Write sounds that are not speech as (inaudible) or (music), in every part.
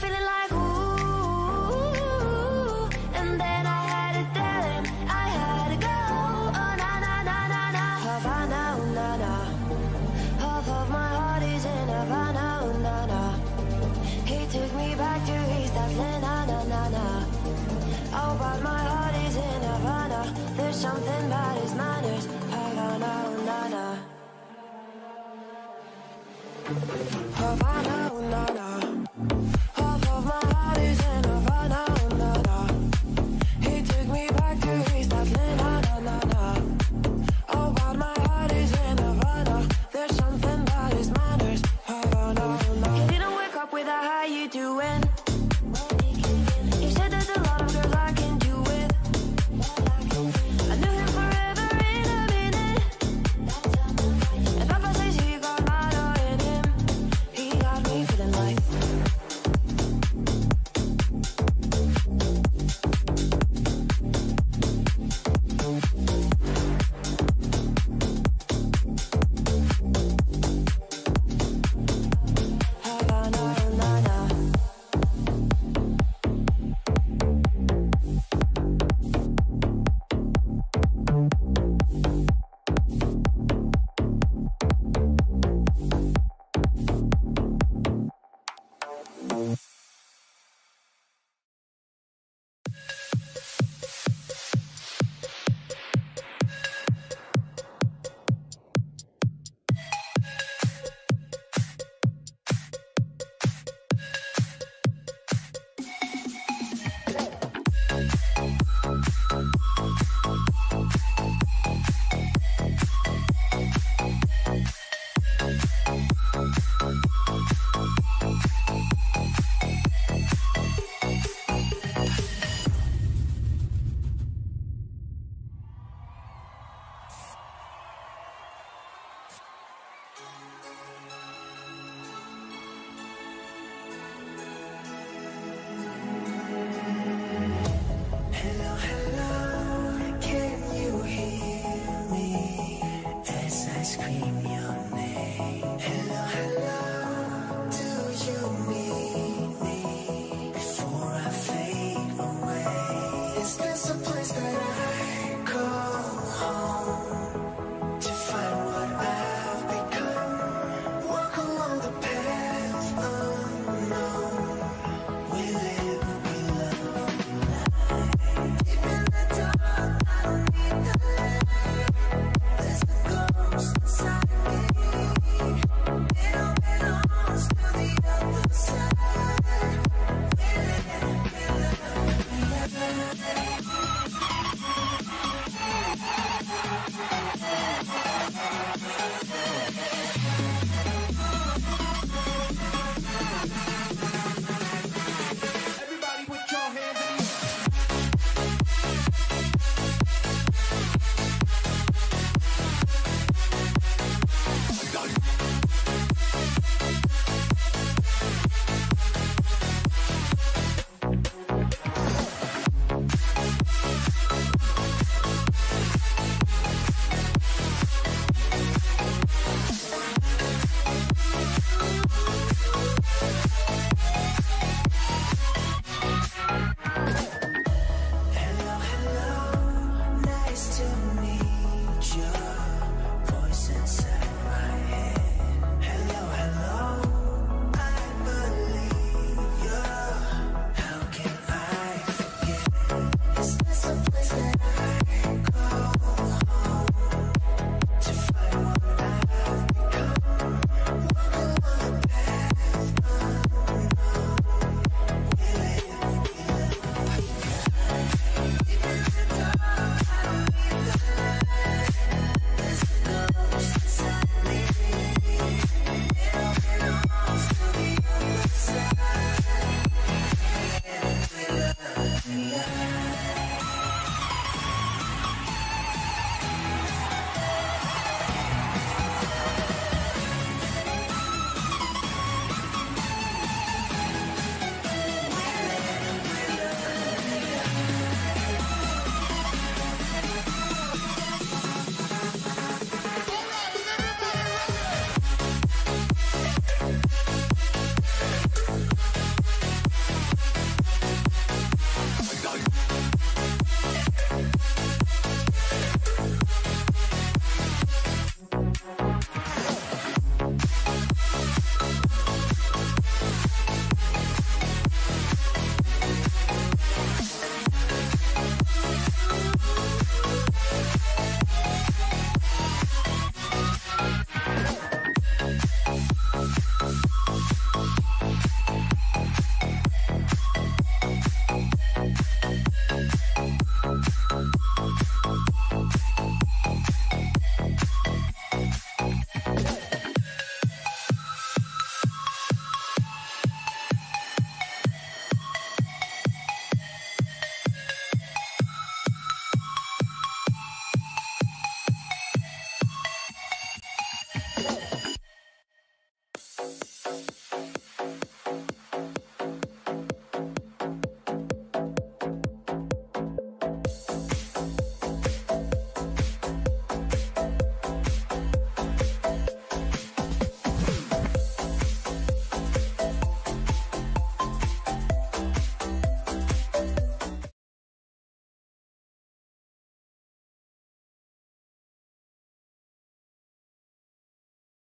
feeling like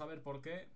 a ver por qué.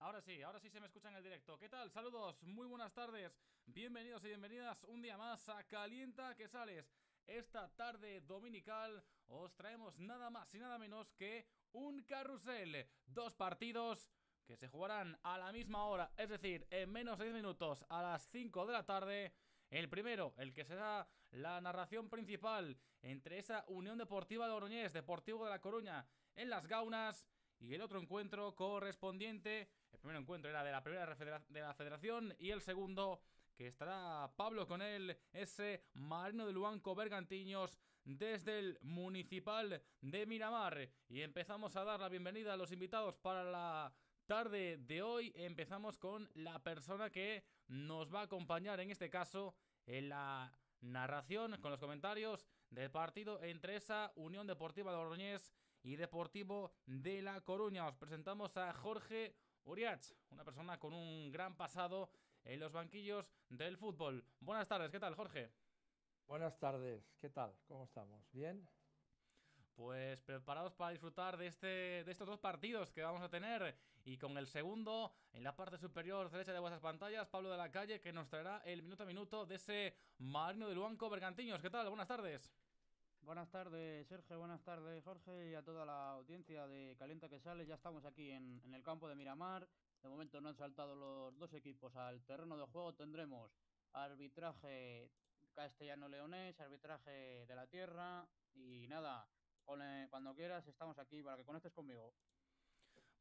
Ahora sí, ahora sí se me escucha en el directo. ¿Qué tal? Saludos, muy buenas tardes. Bienvenidos y bienvenidas un día más a Calienta que sales. Esta tarde dominical os traemos nada más y nada menos que un carrusel. Dos partidos que se jugarán a la misma hora, es decir, en menos de 10 minutos a las 5 de la tarde. El primero, el que será la narración principal entre esa Unión Deportiva de Oroñés, Deportivo de La Coruña en las Gaunas y el otro encuentro correspondiente. El primer encuentro era de la primera de la federación y el segundo que estará Pablo con él, ese marino de Luanco Bergantiños desde el municipal de Miramar. Y empezamos a dar la bienvenida a los invitados para la tarde de hoy. Empezamos con la persona que nos va a acompañar en este caso en la narración con los comentarios del partido entre esa Unión Deportiva de Oroñés y Deportivo de La Coruña. Os presentamos a Jorge Uriach, una persona con un gran pasado en los banquillos del fútbol. Buenas tardes, ¿qué tal, Jorge? Buenas tardes, ¿qué tal? ¿Cómo estamos? ¿Bien? Pues preparados para disfrutar de, este, de estos dos partidos que vamos a tener. Y con el segundo, en la parte superior derecha de vuestras pantallas, Pablo de la Calle, que nos traerá el minuto a minuto de ese Marino de Luanco Bergantiños. ¿Qué tal? Buenas tardes. Buenas tardes, Sergio. Buenas tardes, Jorge. Y a toda la audiencia de Calienta que sale. Ya estamos aquí en, en el campo de Miramar. De momento no han saltado los dos equipos al terreno de juego. Tendremos arbitraje castellano-leonés, arbitraje de la tierra. Y nada, cuando quieras, estamos aquí para que conectes conmigo.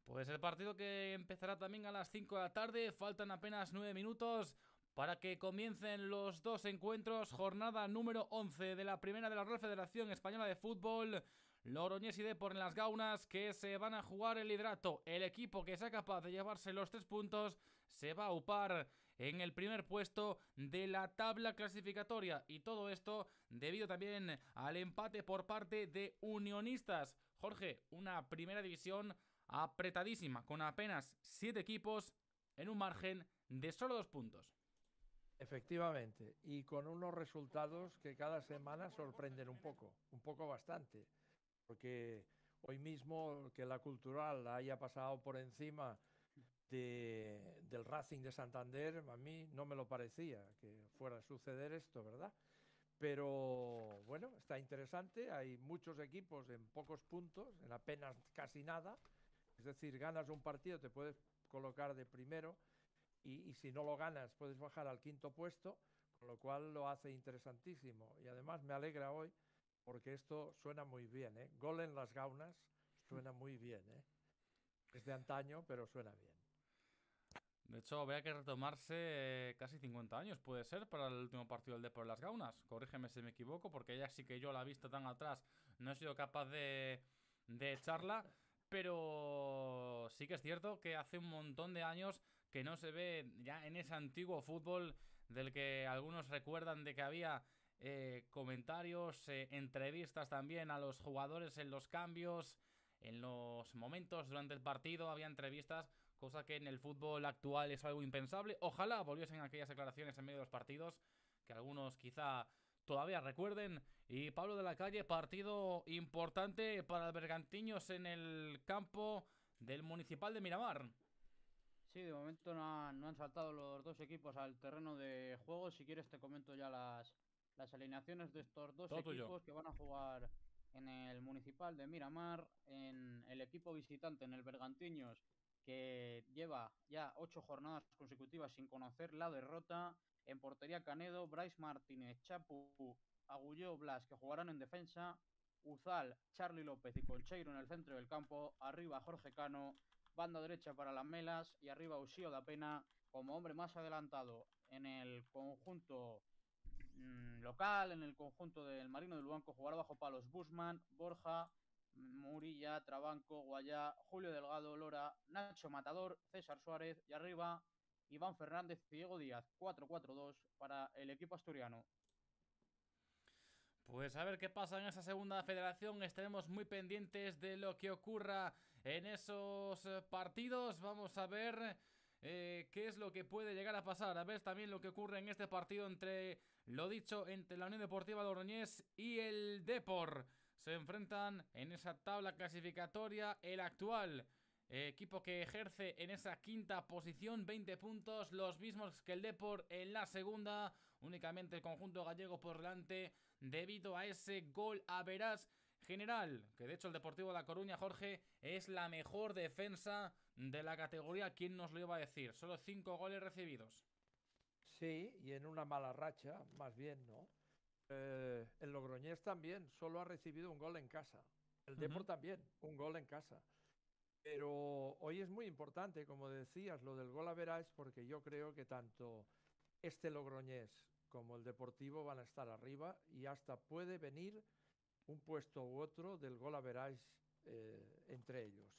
Pues el partido que empezará también a las 5 de la tarde, faltan apenas 9 minutos para que comiencen los dos encuentros, jornada número 11 de la primera de la Real Federación Española de Fútbol, Loroñés y Depor en las Gaunas, que se van a jugar el hidrato. El equipo que sea capaz de llevarse los tres puntos se va a upar en el primer puesto de la tabla clasificatoria. Y todo esto debido también al empate por parte de Unionistas. Jorge, una primera división apretadísima, con apenas siete equipos en un margen de solo dos puntos. Efectivamente, y con unos resultados que cada semana sorprenden un poco, un poco bastante, porque hoy mismo que la cultural haya pasado por encima del Racing de Santander, a mí no me lo parecía que fuera a suceder esto, ¿verdad? Pero bueno, está interesante, hay muchos equipos en pocos puntos, en apenas casi nada, es decir, ganas un partido, te puedes colocar de primero y, y si no lo ganas puedes bajar al quinto puesto, con lo cual lo hace interesantísimo. Y además me alegra hoy porque esto suena muy bien, ¿eh? Gol en las gaunas suena muy bien, ¿eh? Es de antaño, pero suena bien. De hecho, había que retomarse eh, casi 50 años, puede ser, para el último partido del Depor las Gaunas. Corrígeme si me equivoco, porque ella sí que yo la he visto tan atrás, no he sido capaz de, de echarla. Pero sí que es cierto que hace un montón de años que no se ve ya en ese antiguo fútbol del que algunos recuerdan de que había eh, comentarios, eh, entrevistas también a los jugadores en los cambios, en los momentos durante el partido, había entrevistas cosa que en el fútbol actual es algo impensable. Ojalá volviesen aquellas declaraciones en medio de los partidos, que algunos quizá todavía recuerden. Y Pablo de la Calle, partido importante para el Bergantiños en el campo del Municipal de Miramar. Sí, de momento no han, saltado los dos equipos al terreno de juego. Si quieres te comento ya las, alineaciones de estos dos equipos que van a jugar en el Municipal de Miramar. En el equipo visitante, en el Bergantiños, que lleva ya ocho jornadas consecutivas sin conocer la derrota. En portería Canedo, Bryce Martínez, Chapu, Agulló, Blas, que jugarán en defensa. Uzal, Charlie López y Colcheiro en el centro del campo. Arriba Jorge Cano, banda derecha para las Melas y arriba Usío de Pena como hombre más adelantado en el conjunto mm, local, en el conjunto del Marino del Banco, jugar bajo palos Busman, Borja, Murilla, Trabanco, Guayá, Julio Delgado, Lora, Nacho Matador, César Suárez y arriba Iván Fernández Diego Díaz. 4-4-2 para el equipo asturiano. Pues a ver qué pasa en esa segunda federación. Estaremos muy pendientes de lo que ocurra en esos eh, partidos. Vamos a ver. Eh, qué es lo que puede llegar a pasar. A ver también lo que ocurre en este partido entre, lo dicho, entre la Unión Deportiva de Oroñés y el Depor se enfrentan en esa tabla clasificatoria el actual eh, equipo que ejerce en esa quinta posición, 20 puntos, los mismos que el Deport en la segunda, únicamente el conjunto gallego por delante, debido a ese gol a veras general, que de hecho el Deportivo de La Coruña, Jorge, es la mejor defensa de la categoría, ¿quién nos lo iba a decir? Solo cinco goles recibidos. Sí, y en una mala racha, más bien, ¿no? Eh, el Logroñés también solo ha recibido un gol en casa. El Deportivo también, un gol en casa. Pero hoy es muy importante, como decías, lo del gol a veráis porque yo creo que tanto este Logroñés como el Deportivo van a estar arriba y hasta puede venir un puesto u otro del gol a eh, entre ellos.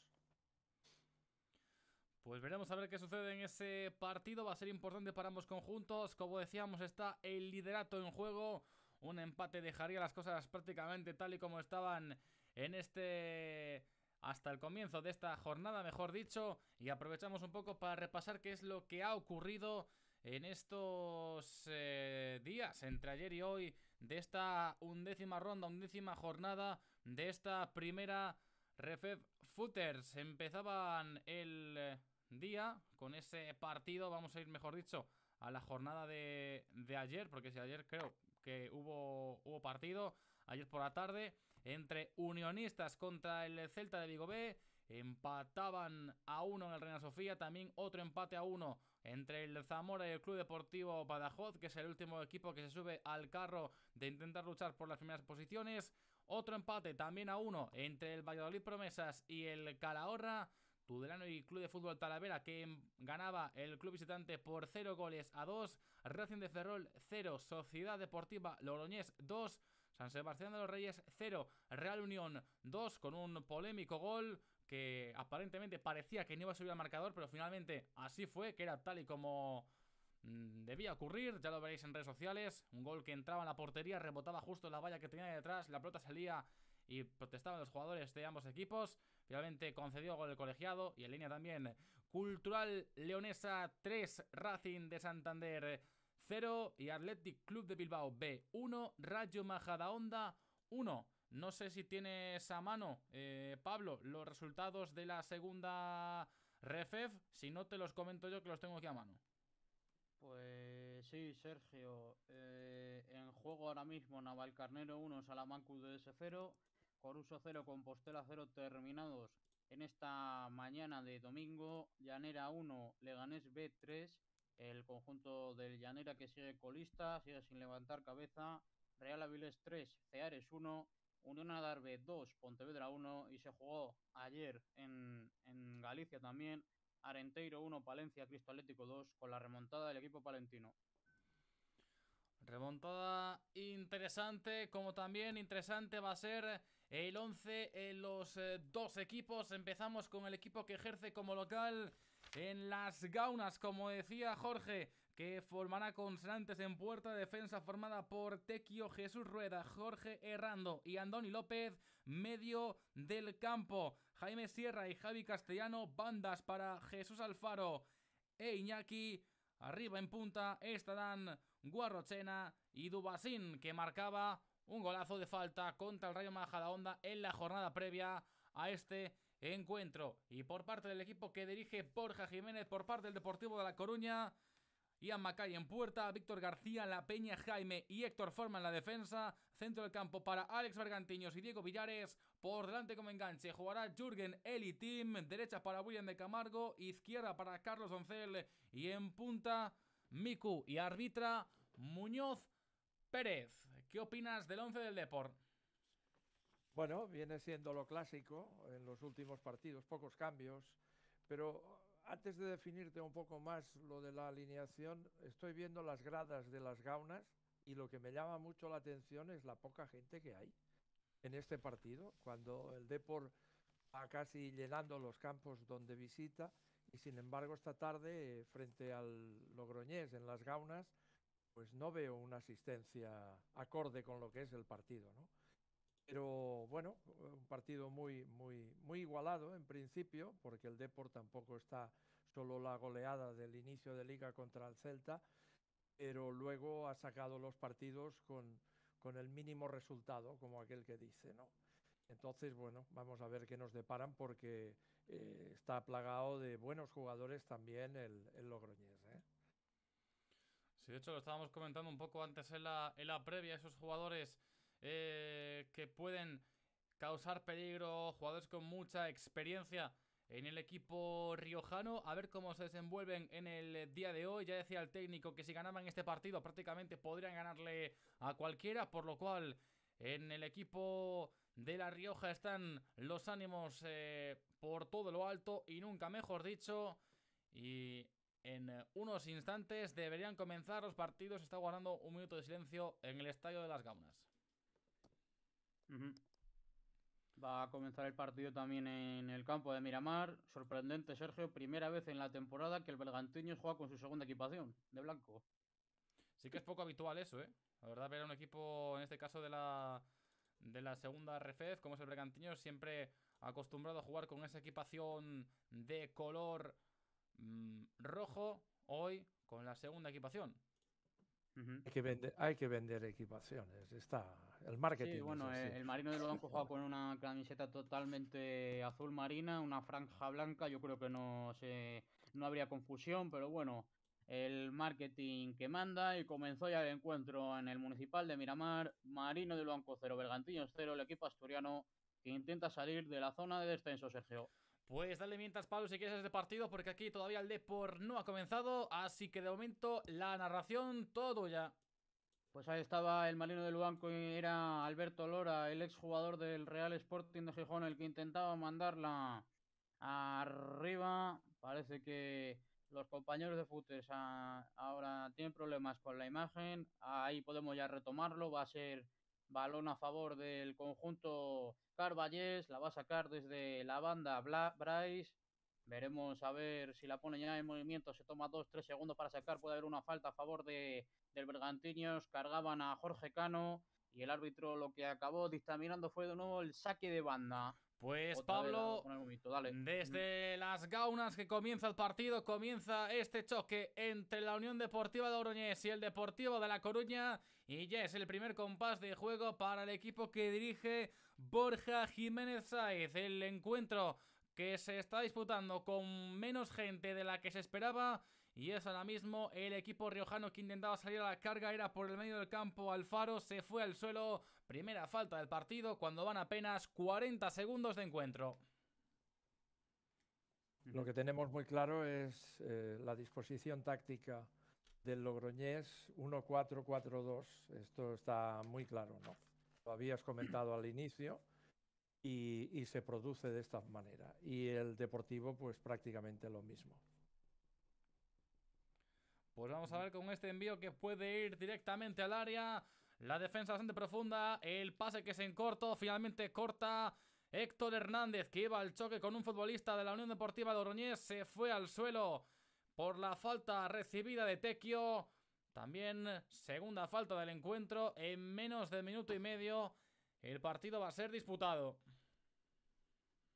Pues veremos a ver qué sucede en ese partido. Va a ser importante para ambos conjuntos. Como decíamos, está el liderato en juego. Un empate dejaría las cosas prácticamente tal y como estaban en este hasta el comienzo de esta jornada, mejor dicho, y aprovechamos un poco para repasar qué es lo que ha ocurrido en estos eh, días, entre ayer y hoy, de esta undécima ronda, undécima jornada, de esta primera Refeb Footers. Empezaban el día con ese partido, vamos a ir, mejor dicho, a la jornada de, de ayer, porque si ayer creo que hubo, hubo partido ayer por la tarde entre Unionistas contra el Celta de Vigo B. Empataban a uno en el Reina Sofía. También otro empate a uno entre el Zamora y el Club Deportivo Badajoz, que es el último equipo que se sube al carro de intentar luchar por las primeras posiciones. Otro empate también a uno entre el Valladolid Promesas y el Calahorra. Tudelano y Club de Fútbol Talavera que ganaba el club visitante por 0 goles a 2, Racing de Ferrol 0, Sociedad Deportiva Logroñés 2, San Sebastián de los Reyes 0, Real Unión 2 con un polémico gol que aparentemente parecía que no iba a subir al marcador, pero finalmente así fue, que era tal y como mm, debía ocurrir, ya lo veréis en redes sociales, un gol que entraba en la portería, rebotaba justo en la valla que tenía detrás, la pelota salía y protestaban los jugadores de ambos equipos. Finalmente concedió gol el colegiado y en línea también Cultural Leonesa 3, Racing de Santander 0 y Athletic Club de Bilbao B1, Rayo Majadahonda 1. No sé si tienes a mano, eh, Pablo, los resultados de la segunda refef. Si no, te los comento yo que los tengo aquí a mano. Pues sí, Sergio. Eh, en juego ahora mismo Navalcarnero 1, Salamanca UDS 0, Coruso 0, Compostela 0 terminados en esta mañana de domingo. Llanera 1, Leganés B3. El conjunto del Llanera que sigue colista, sigue sin levantar cabeza. Real Avilés 3, Ceares 1, Unión Adarve 2, Pontevedra 1 y se jugó ayer en, en Galicia también. Arenteiro 1, Palencia, Cristo Atlético 2 con la remontada del equipo palentino. Remontada interesante, como también interesante va a ser el 11 en los eh, dos equipos. Empezamos con el equipo que ejerce como local en las gaunas, como decía Jorge, que formará constantes en puerta, defensa formada por Tequio, Jesús Rueda, Jorge Herrando y Andoni López, medio del campo. Jaime Sierra y Javi Castellano, bandas para Jesús Alfaro e Iñaki. Arriba en punta estarán Guarrochena y Dubasín, que marcaba un golazo de falta contra el Rayo Majadahonda en la jornada previa a este encuentro. Y por parte del equipo que dirige Borja Jiménez, por parte del Deportivo de La Coruña, Ian Macay en puerta, Víctor García, La Peña, Jaime y Héctor forman en la defensa, centro del campo para Alex Bergantiños y Diego Villares, por delante como enganche jugará Jürgen Elitim derecha para William de Camargo, izquierda para Carlos Doncel y en punta Miku y arbitra Muñoz Pérez. ¿Qué opinas del 11 del Deport? Bueno, viene siendo lo clásico en los últimos partidos, pocos cambios, pero antes de definirte un poco más lo de la alineación, estoy viendo las gradas de las gaunas y lo que me llama mucho la atención es la poca gente que hay en este partido, cuando el Deport va casi llenando los campos donde visita y sin embargo esta tarde eh, frente al Logroñés en las gaunas pues no veo una asistencia acorde con lo que es el partido, ¿no? Pero bueno, un partido muy, muy, muy igualado en principio, porque el Depor tampoco está solo la goleada del inicio de liga contra el Celta, pero luego ha sacado los partidos con, el mínimo resultado, como aquel que dice, ¿no? Entonces, bueno, vamos a ver qué nos deparan porque eh, está plagado de buenos jugadores también el, el Sí, de hecho lo estábamos comentando un poco antes en la, en la previa, esos jugadores eh, que pueden causar peligro, jugadores con mucha experiencia en el equipo riojano, a ver cómo se desenvuelven en el día de hoy. Ya decía el técnico que si ganaban este partido prácticamente podrían ganarle a cualquiera, por lo cual en el equipo de La Rioja están los ánimos eh, por todo lo alto y nunca mejor dicho. Y en eh, unos instantes deberían comenzar los partidos. está guardando un minuto de silencio en el Estadio de las Gaunas. Va a comenzar el partido también en el campo de Miramar. Sorprendente, Sergio. Primera vez en la temporada que el Bergantiños juega con su segunda equipación, de blanco. Sí que es poco habitual eso, ¿eh? La verdad, ver a un equipo, en este caso de la, segunda RFEF, como es el Bergantiños, siempre acostumbrado a jugar con esa equipación de color Mm, rojo hoy con la segunda equipación. hay, que vender, hay que vender equipaciones, está el marketing. Sí, bueno, eh, el, Marino de Banco juega con una camiseta totalmente azul marina, una franja blanca, yo creo que no, se, no habría confusión, pero bueno, el marketing que manda y comenzó ya el encuentro en el Municipal de Miramar, Marino de Banco cero, Bergantinos cero, el equipo asturiano que intenta salir de la zona de descenso, Sergio. Pues dale mientras, Pablo, si quieres este partido, porque aquí todavía el Depor no ha comenzado, así que de momento la narración todo ya. Pues ahí estaba el marino del banco y era Alberto Lora, el exjugador del Real Sporting de Gijón, el que intentaba mandarla arriba. Parece que los compañeros de Futes ah, ahora tienen problemas con la imagen. Ahí podemos ya retomarlo. Va a ser balón a favor del conjunto Carballés, la va a sacar desde la banda Bla Bryce. Veremos a ver si la pone ya en movimiento. Se toma 2-3 segundos para sacar. Puede haber una falta a favor de, del Bergantiños. Cargaban a Jorge Cano. Y el árbitro lo que acabó dictaminando fue de nuevo el saque de banda. Pues Pablo, desde mm. las gaunas que comienza el partido, comienza este choque entre la Unión Deportiva de Oroñez y el Deportivo de La Coruña y ya es el primer compás de juego para el equipo que dirige Borja Jiménez Sáez. El encuentro que se está disputando con menos gente de la que se esperaba y es ahora mismo el equipo riojano que intentaba salir a la carga, era por el medio del campo, Alfaro se fue al suelo, Primera falta del partido cuando van apenas 40 segundos de encuentro. Lo que tenemos muy claro es eh, la disposición táctica del Logroñés 1-4-4-2. Esto está muy claro, ¿no? Lo habías comentado al inicio y, se produce de esta manera. Y el Deportivo, pues prácticamente lo mismo. Pues vamos a ver con este envío que puede ir directamente al área. La defensa bastante profunda. El pase que se en corto. Finalmente corta Héctor Hernández que iba al choque con un futbolista de la Unión Deportiva de Oroñez. Se fue al suelo por la falta recibida de Tequio. También segunda falta del encuentro. En menos de minuto y medio el partido va a ser disputado.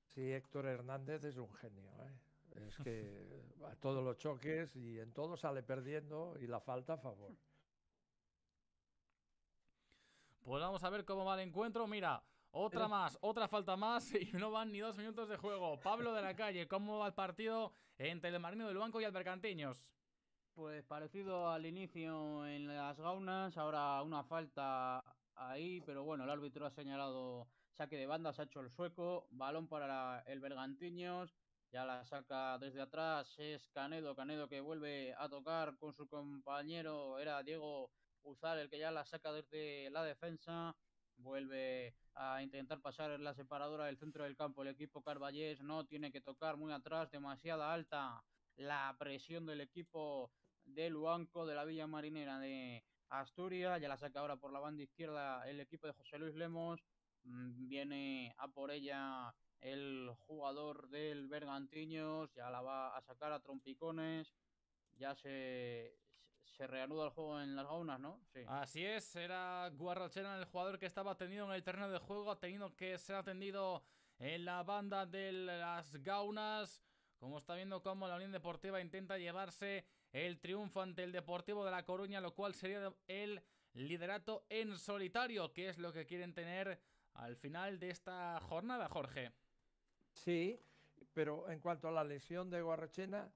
Sí, Héctor Hernández es un genio. ¿eh? Es que a todos los choques y en todo sale perdiendo y la falta a favor. Pues vamos a ver cómo va el encuentro. Mira, otra eh. más, otra falta más (laughs) y no van ni dos minutos de juego. Pablo de la calle, ¿cómo va el partido entre el Marino del Banco y el Bergantiños? Pues parecido al inicio en las gaunas, ahora una falta ahí, pero bueno, el árbitro ha señalado saque de banda, se ha hecho el sueco, balón para el Bergantiños, ya la saca desde atrás, es Canedo, Canedo que vuelve a tocar con su compañero, era Diego usar el que ya la saca desde la defensa, vuelve a intentar pasar en la separadora del centro del campo. El equipo Carballés no tiene que tocar muy atrás, demasiada alta la presión del equipo de Luanco de la Villa Marinera de Asturias. Ya la saca ahora por la banda izquierda el equipo de José Luis Lemos. Mm, viene a por ella el jugador del Bergantiños. Ya la va a sacar a trompicones. Ya se se reanuda el juego en las gaunas, ¿no? Así es, era Guarrochena el jugador que estaba atendido en el terreno de juego, ha tenido que ser atendido en la banda de las gaunas. Como está viendo cómo la Unión Deportiva intenta llevarse el triunfo ante el Deportivo de La Coruña, lo cual sería el liderato en solitario, que es lo que quieren tener al final de esta jornada, Jorge. Sí, pero en cuanto a la lesión de Guarrochena,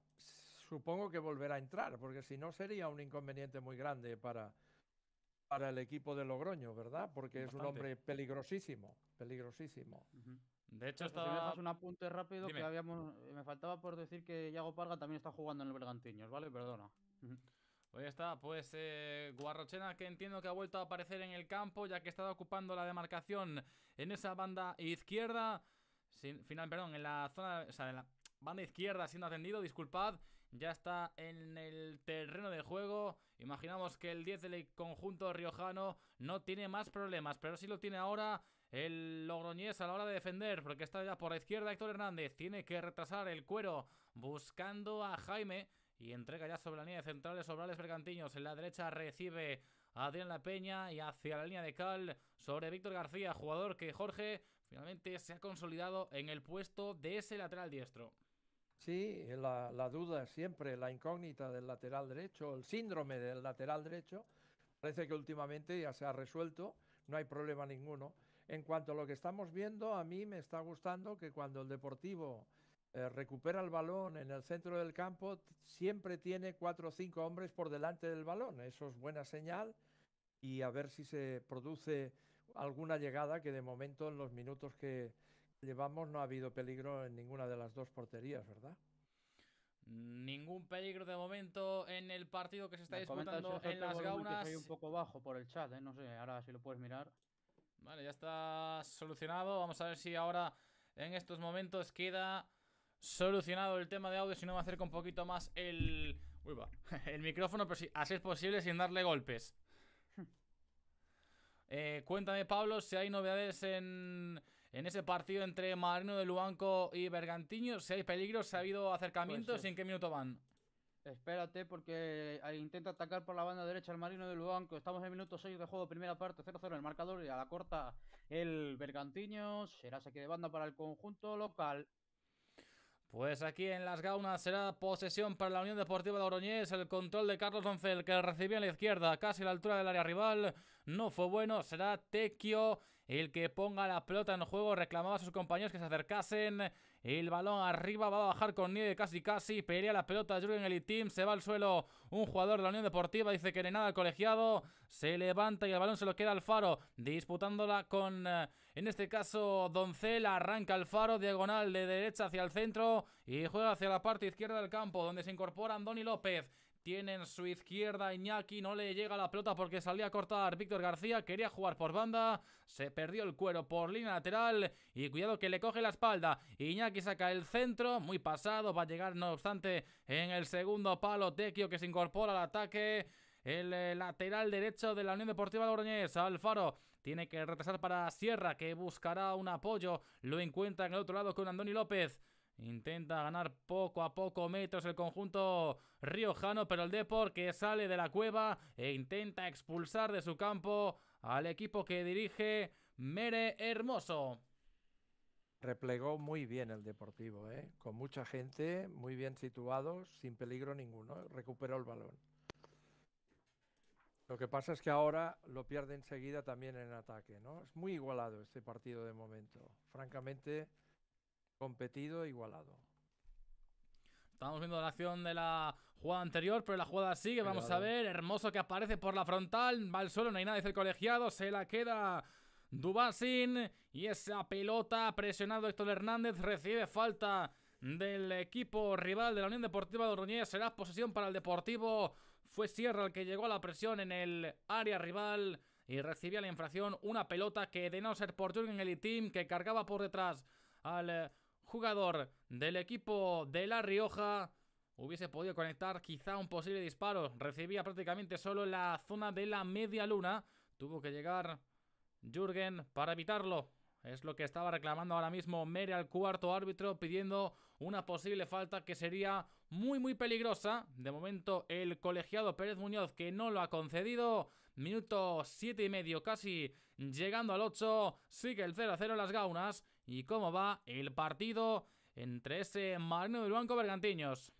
supongo que volverá a entrar, porque si no sería un inconveniente muy grande para, para el equipo de Logroño, ¿verdad? Porque es un hombre peligrosísimo, peligrosísimo. De hecho, estaba... Pues si me dejas un apunte rápido que habíamos... Eh, me faltaba por decir que Iago Parga también está jugando en el Bergantiños, ¿vale? Perdona. Hoy pues está, pues eh, Guarrochena que entiendo que ha vuelto a aparecer en el campo ya que estaba ocupando la demarcación en esa banda izquierda, sin, final, perdón, en la zona, o sea, en la banda izquierda siendo atendido, disculpad, ya está en el terreno de juego. Imaginamos que el 10 del conjunto riojano no tiene más problemas, pero sí lo tiene ahora el Logroñés a la hora de defender, porque está ya por la izquierda Héctor Hernández. Tiene que retrasar el cuero buscando a Jaime y entrega ya sobre la línea de centrales Sobrales Bergantiños. En la derecha recibe Adrián La Peña y hacia la línea de Cal sobre Víctor García, jugador que Jorge finalmente se ha consolidado en el puesto de ese lateral diestro. Sí, la, duda siempre, la incógnita del lateral derecho, el síndrome del lateral derecho, parece que últimamente ya se ha resuelto, no hay problema ninguno. En cuanto a lo que estamos viendo, a mí me está gustando que cuando el Deportivo eh, recupera el balón en el centro del campo, siempre tiene cuatro o cinco hombres por delante del balón. Eso es buena señal y a ver si se produce alguna llegada que de momento en los minutos que llevamos no ha habido peligro en ninguna de las dos porterías, ¿verdad? Ningún peligro de momento en el partido que se está disputando en las gaunas. un poco bajo por el chat, ¿eh? no sé, ahora si lo puedes mirar. Vale, ya está solucionado. Vamos a ver si ahora en estos momentos queda solucionado el tema de audio. Si no, me acerco un poquito más el. Uy, va. (laughs) El micrófono, pero si, así es posible sin darle golpes. (laughs) Eh, cuéntame, Pablo, si hay novedades en en ese partido entre Marino de Luanco y Bergantiño. Si hay peligros, si ha habido pues acercamientos, ¿en qué minuto van? Espérate, porque eh, intenta atacar por la banda derecha el Marino de Luanco. Estamos en el minuto 6 de juego, primera parte, 0-0 el marcador y a la corta el Bergantiño. Será saque de banda para el conjunto local. Pues aquí en Las Gaunas será posesión para la Unión Deportiva de Oroñez. El control de Carlos Roncel, que recibió a la izquierda, casi a la altura del área rival. No fue bueno. Será Tequio el que ponga la pelota en juego, reclamaba a sus compañeros que se acercasen, el balón arriba va a bajar con nieve casi casi, pelea la pelota Jürgen Elitim, se va al suelo un jugador de la Unión Deportiva, dice que en nada colegiado, se levanta y el balón se lo queda al faro, disputándola con, eh, en este caso, Doncel, arranca el faro, diagonal de derecha hacia el centro y juega hacia la parte izquierda del campo, donde se incorpora Andoni López, tienen su izquierda Iñaki, no le llega la pelota porque salía a cortar Víctor García, quería jugar por banda, se perdió el cuero por línea lateral y cuidado que le coge la espalda. Iñaki saca el centro, muy pasado, va a llegar no obstante en el segundo palo Tequio que se incorpora al ataque el eh, lateral derecho de la Unión Deportiva Logroñés, Alfaro, tiene que retrasar para Sierra, que buscará un apoyo, lo encuentra en el otro lado con Andoni López, Intenta ganar poco a poco metros el conjunto riojano, pero el Depor que sale de la cueva e intenta expulsar de su campo al equipo que dirige Mere Hermoso. Replegó muy bien el Deportivo, ¿eh? con mucha gente, muy bien situados, sin peligro ninguno, ¿eh? recuperó el balón. Lo que pasa es que ahora lo pierde enseguida también en ataque, ¿no? Es muy igualado este partido de momento. Francamente, Competido e igualado. Estamos viendo la acción de la jugada anterior, pero la jugada sigue. Vamos a ver. Hermoso que aparece por la frontal. Va al suelo, no hay nada, dice el colegiado. Se la queda Dubasin. Y esa pelota presionado Héctor Hernández. Recibe falta del equipo rival de la Unión Deportiva de Oroñez. Será posesión para el Deportivo. Fue Sierra el que llegó a la presión en el área rival y recibía la infracción una pelota que de no ser por Jürgen Elitim que cargaba por detrás al jugador del equipo de La Rioja hubiese podido conectar quizá un posible disparo. Recibía prácticamente solo la zona de la media luna. Tuvo que llegar Jürgen para evitarlo. Es lo que estaba reclamando ahora mismo Mere al cuarto árbitro pidiendo una posible falta que sería muy muy peligrosa. De momento el colegiado Pérez Muñoz que no lo ha concedido. Minuto siete y medio casi llegando al 8. Sigue el 0 a 0 las gaunas y cómo va el partido entre ese Marino del Banco Bergantiños.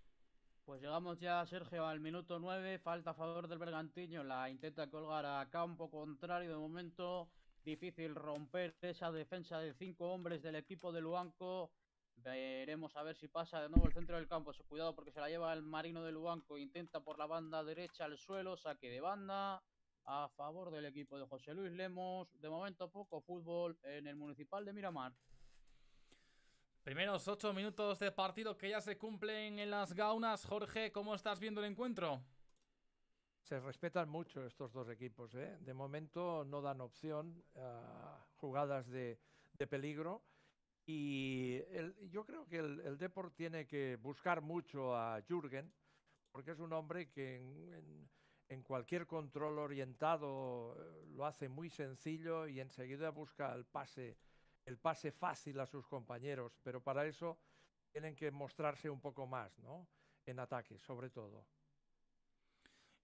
Pues llegamos ya, Sergio, al minuto 9. Falta a favor del Bergantiño. La intenta colgar a campo contrario. De momento, difícil romper esa defensa de cinco hombres del equipo de Luanco. Veremos a ver si pasa de nuevo el centro del campo. Cuidado porque se la lleva el Marino de Luanco. Intenta por la banda derecha al suelo. Saque de banda a favor del equipo de José Luis Lemos. De momento, poco fútbol en el Municipal de Miramar. Primeros ocho minutos de partido que ya se cumplen en las gaunas. Jorge, ¿cómo estás viendo el encuentro? Se respetan mucho estos dos equipos. ¿eh? De momento no dan opción a jugadas de, peligro. Y yo creo que el, el Deport tiene que buscar mucho a Jürgen, porque es un hombre que en, en cualquier control orientado eh, lo hace muy sencillo y enseguida busca el pase el pase fácil a sus compañeros, pero para eso tienen que mostrarse un poco más, ¿no? En ataque, sobre todo.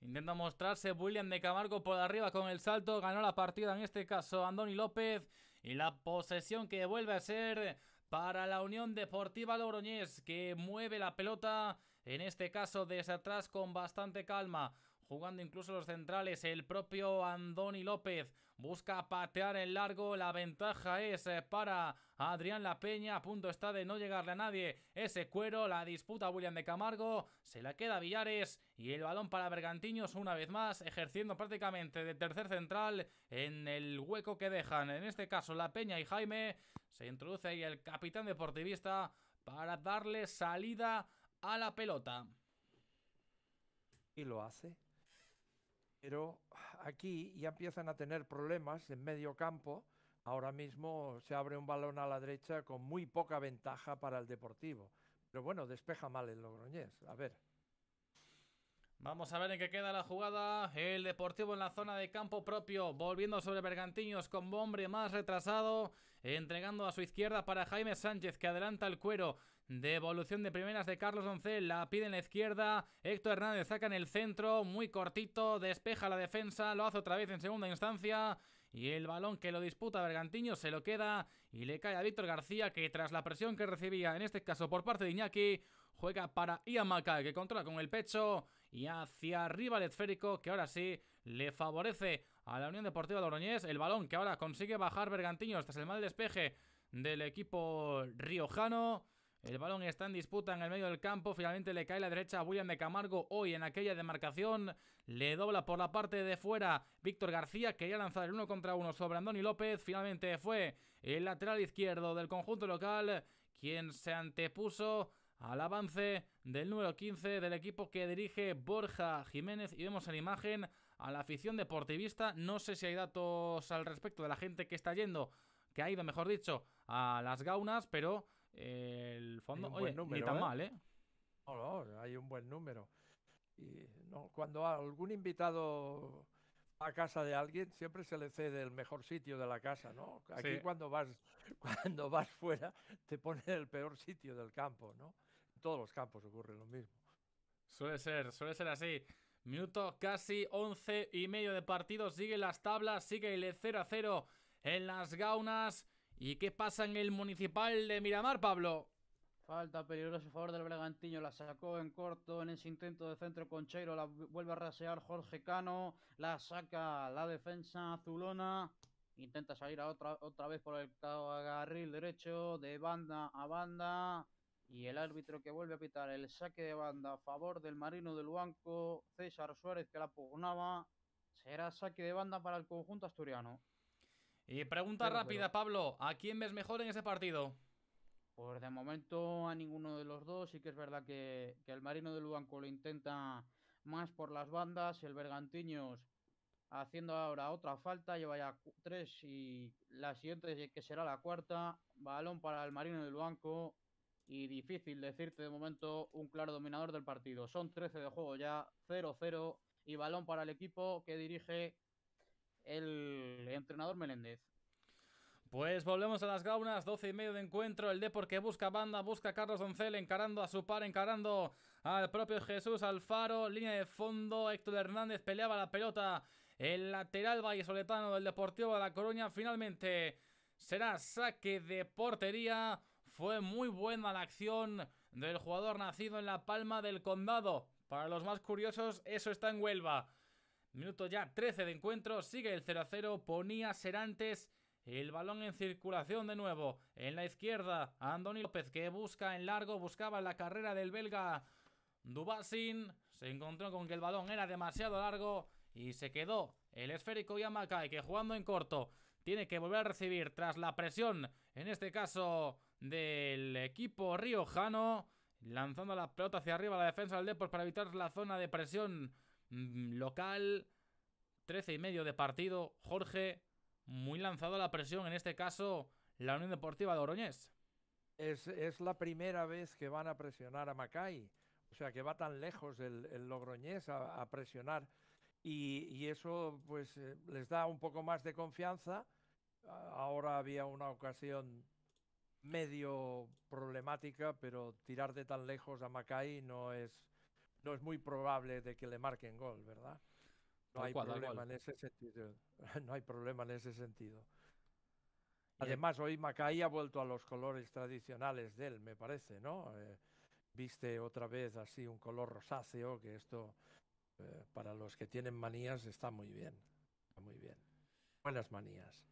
Intenta mostrarse William de Camargo por arriba con el salto. Ganó la partida en este caso Andoni López. Y la posesión que vuelve a ser para la Unión Deportiva Logroñés. Que mueve la pelota en este caso desde atrás con bastante calma jugando incluso los centrales. El propio Andoni López busca patear el largo. La ventaja es eh, para Adrián La Peña. A punto está de no llegarle a nadie ese cuero. La disputa William de Camargo. Se la queda Villares. Y el balón para Bergantiños una vez más. Ejerciendo prácticamente de tercer central en el hueco que dejan. En este caso La Peña y Jaime. Se introduce ahí el capitán deportivista para darle salida a la pelota. Y lo hace pero aquí ya empiezan a tener problemas en medio campo. Ahora mismo se abre un balón a la derecha con muy poca ventaja para el Deportivo. Pero bueno, despeja mal el Logroñés. A ver. Vamos a ver en qué queda la jugada. El Deportivo en la zona de campo propio, volviendo sobre Bergantiños con hombre más retrasado, entregando a su izquierda para Jaime Sánchez que adelanta el cuero. Devolución de primeras de Carlos Doncel, la pide en la izquierda, Héctor Hernández saca en el centro, muy cortito, despeja la defensa, lo hace otra vez en segunda instancia y el balón que lo disputa Bergantiño se lo queda y le cae a Víctor García que tras la presión que recibía en este caso por parte de Iñaki juega para Iamaka que controla con el pecho y hacia arriba el esférico que ahora sí le favorece a la Unión Deportiva de Oroñez. el balón que ahora consigue bajar Bergantiño tras el mal despeje del equipo riojano el balón está en disputa en el medio del campo. Finalmente le cae la derecha a William de Camargo. Hoy en aquella demarcación le dobla por la parte de fuera Víctor García. Quería lanzar el uno contra uno sobre Andoni López. Finalmente fue el lateral izquierdo del conjunto local quien se antepuso al avance del número 15 del equipo que dirige Borja Jiménez y vemos en imagen a la afición deportivista. No sé si hay datos al respecto de la gente que está yendo, que ha ido, mejor dicho, a las gaunas, pero el fondo, oye, ni tan ¿eh? mal, ¿eh? No, hay un buen número. Y cuando algún invitado a casa de alguien, siempre se le cede el mejor sitio de la casa, ¿no? Aquí cuando vas (laughs) cuando vas fuera te pone el peor sitio del campo, ¿no? En todos los campos ocurre lo mismo. Suele ser, suele ser así. Minuto casi 11 y medio de partido, sigue las tablas, sigue el 0 a 0 en las gaunas. ¿Y qué pasa en el municipal de Miramar, Pablo? Falta peligroso a favor del Bregantiño, la sacó en corto en ese intento de centro con Cheiro. la vuelve a rasear Jorge Cano, la saca la defensa azulona, intenta salir a otra, otra vez por el carril derecho, de banda a banda, y el árbitro que vuelve a pitar el saque de banda a favor del marino del banco, César Suárez que la pugnaba, será saque de banda para el conjunto asturiano. Y pregunta rápida, Pablo, ¿a quién ves mejor en ese partido? Pues de momento a ninguno de los dos. Sí que es verdad que, el Marino de Luanco lo intenta más por las bandas. El Bergantiños haciendo ahora otra falta, lleva ya tres y la siguiente que será la cuarta. Balón para el Marino de Luanco y difícil decirte de momento un claro dominador del partido. Son 13 de juego ya, 0-0 y balón para el equipo que dirige el entrenador Meléndez. Pues volvemos a las gaunas, 12 y medio de encuentro, el Depor que busca banda, busca a Carlos Doncel, encarando a su par, encarando al propio Jesús Alfaro, línea de fondo, Héctor Hernández peleaba la pelota, el lateral vallesoletano del Deportivo de La Coruña, finalmente será saque de portería, fue muy buena la acción del jugador nacido en La Palma del Condado, para los más curiosos, eso está en Huelva. Minuto ya 13 de encuentro, sigue el 0 0, ponía Serantes. El balón en circulación de nuevo. En la izquierda, Andoni López que busca en largo, buscaba la carrera del belga Dubasin. Se encontró con que el balón era demasiado largo y se quedó el esférico Yamakai que jugando en corto tiene que volver a recibir tras la presión, en este caso del equipo riojano, lanzando la pelota hacia arriba a la defensa del Depor para evitar la zona de presión Mm, local, 13 y medio de partido. Jorge, muy lanzado a la presión, en este caso, la Unión Deportiva de Oroñés. Es, la primera vez que van a presionar a Macay. O sea, que va tan lejos el, el Logroñés a, presionar. Y, y, eso pues eh, les da un poco más de confianza. Ahora había una ocasión medio problemática, pero tirar de tan lejos a Macay no es no es muy probable de que le marquen gol, ¿verdad? No hay problema en ese sentido. (laughs) No hay problema en ese sentido. Además, hoy Macaí ha vuelto a los colores tradicionales de él, me parece, ¿no? Eh, viste otra vez así un color rosáceo, que esto, eh, para los que tienen manías, está muy bien. Está muy bien. Buenas manías.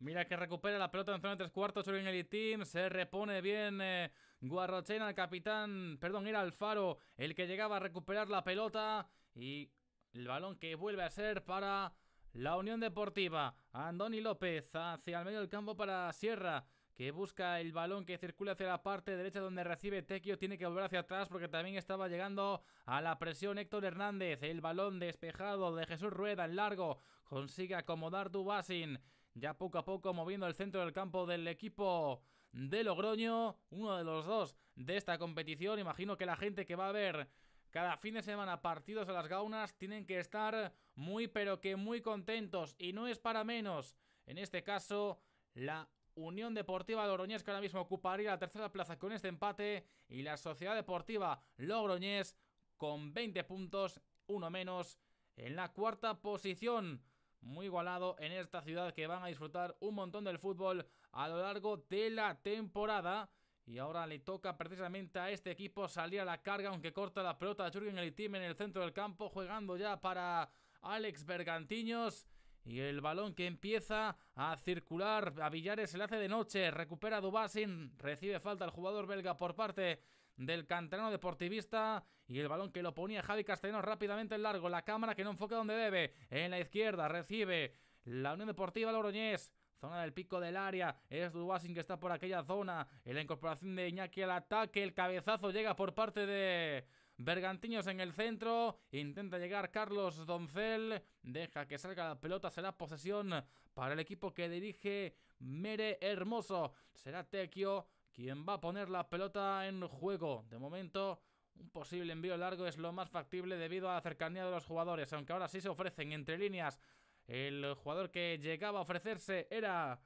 Mira que recupera la pelota en zona de tres cuartos sobre el team. Se repone bien eh, Guarrochena, el capitán. Perdón, era Alfaro el que llegaba a recuperar la pelota. Y el balón que vuelve a ser para la Unión Deportiva. Andoni López hacia el medio del campo para Sierra. Que busca el balón que circula hacia la parte derecha donde recibe Tequio. Tiene que volver hacia atrás porque también estaba llegando a la presión Héctor Hernández. El balón despejado de Jesús Rueda, en largo. Consigue acomodar Dubasin ya poco a poco moviendo el centro del campo del equipo de Logroño, uno de los dos de esta competición. Imagino que la gente que va a ver cada fin de semana partidos a las gaunas tienen que estar muy pero que muy contentos y no es para menos. En este caso, la Unión Deportiva Logroñés que ahora mismo ocuparía la tercera plaza con este empate y la Sociedad Deportiva Logroñés con 20 puntos, uno menos, en la cuarta posición muy igualado en esta ciudad que van a disfrutar un montón del fútbol a lo largo de la temporada. Y ahora le toca precisamente a este equipo salir a la carga, aunque corta la pelota a Jürgen Elitim en el centro del campo, jugando ya para Alex Bergantiños. Y el balón que empieza a circular, a Villares se le hace de noche, recupera Dubasin, recibe falta el jugador belga por parte del canterano deportivista y el balón que lo ponía Javi Castellano rápidamente en largo, la cámara que no enfoca donde debe, en la izquierda recibe la Unión Deportiva Logroñés zona del pico del área, es Duasin que está por aquella zona, en la incorporación de Iñaki al ataque, el cabezazo llega por parte de Bergantiños en el centro, intenta llegar Carlos Doncel, deja que salga la pelota, será posesión para el equipo que dirige Mere Hermoso, será Tequio quien va a poner la pelota en juego. De momento, un posible envío largo es lo más factible debido a la cercanía de los jugadores, aunque ahora sí se ofrecen entre líneas. El jugador que llegaba a ofrecerse era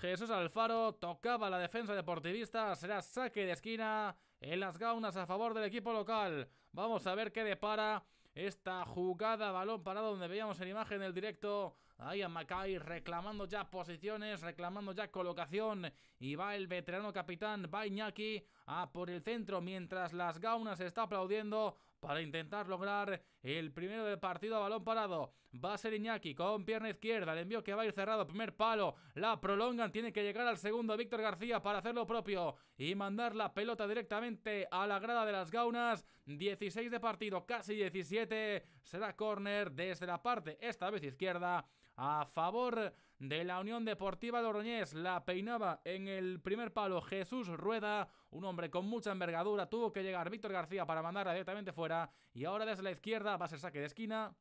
Jesús Alfaro, tocaba la defensa deportivista, será saque de esquina en las gaunas a favor del equipo local. Vamos a ver qué depara esta jugada, balón parado donde veíamos en imagen el directo Ahí a Mackay reclamando ya posiciones, reclamando ya colocación. Y va el veterano capitán, va Iñaki a por el centro mientras las gaunas está aplaudiendo para intentar lograr el primero del partido a balón parado. Va a ser Iñaki con pierna izquierda, el envío que va a ir cerrado, primer palo, la prolongan, tiene que llegar al segundo Víctor García para hacer lo propio y mandar la pelota directamente a la grada de las gaunas. 16 de partido, casi 17, será córner desde la parte esta vez izquierda a favor de la Unión Deportiva oroñez La peinaba en el primer palo Jesús Rueda, un hombre con mucha envergadura. Tuvo que llegar Víctor García para mandarla directamente fuera. Y ahora desde la izquierda va a ser saque de esquina.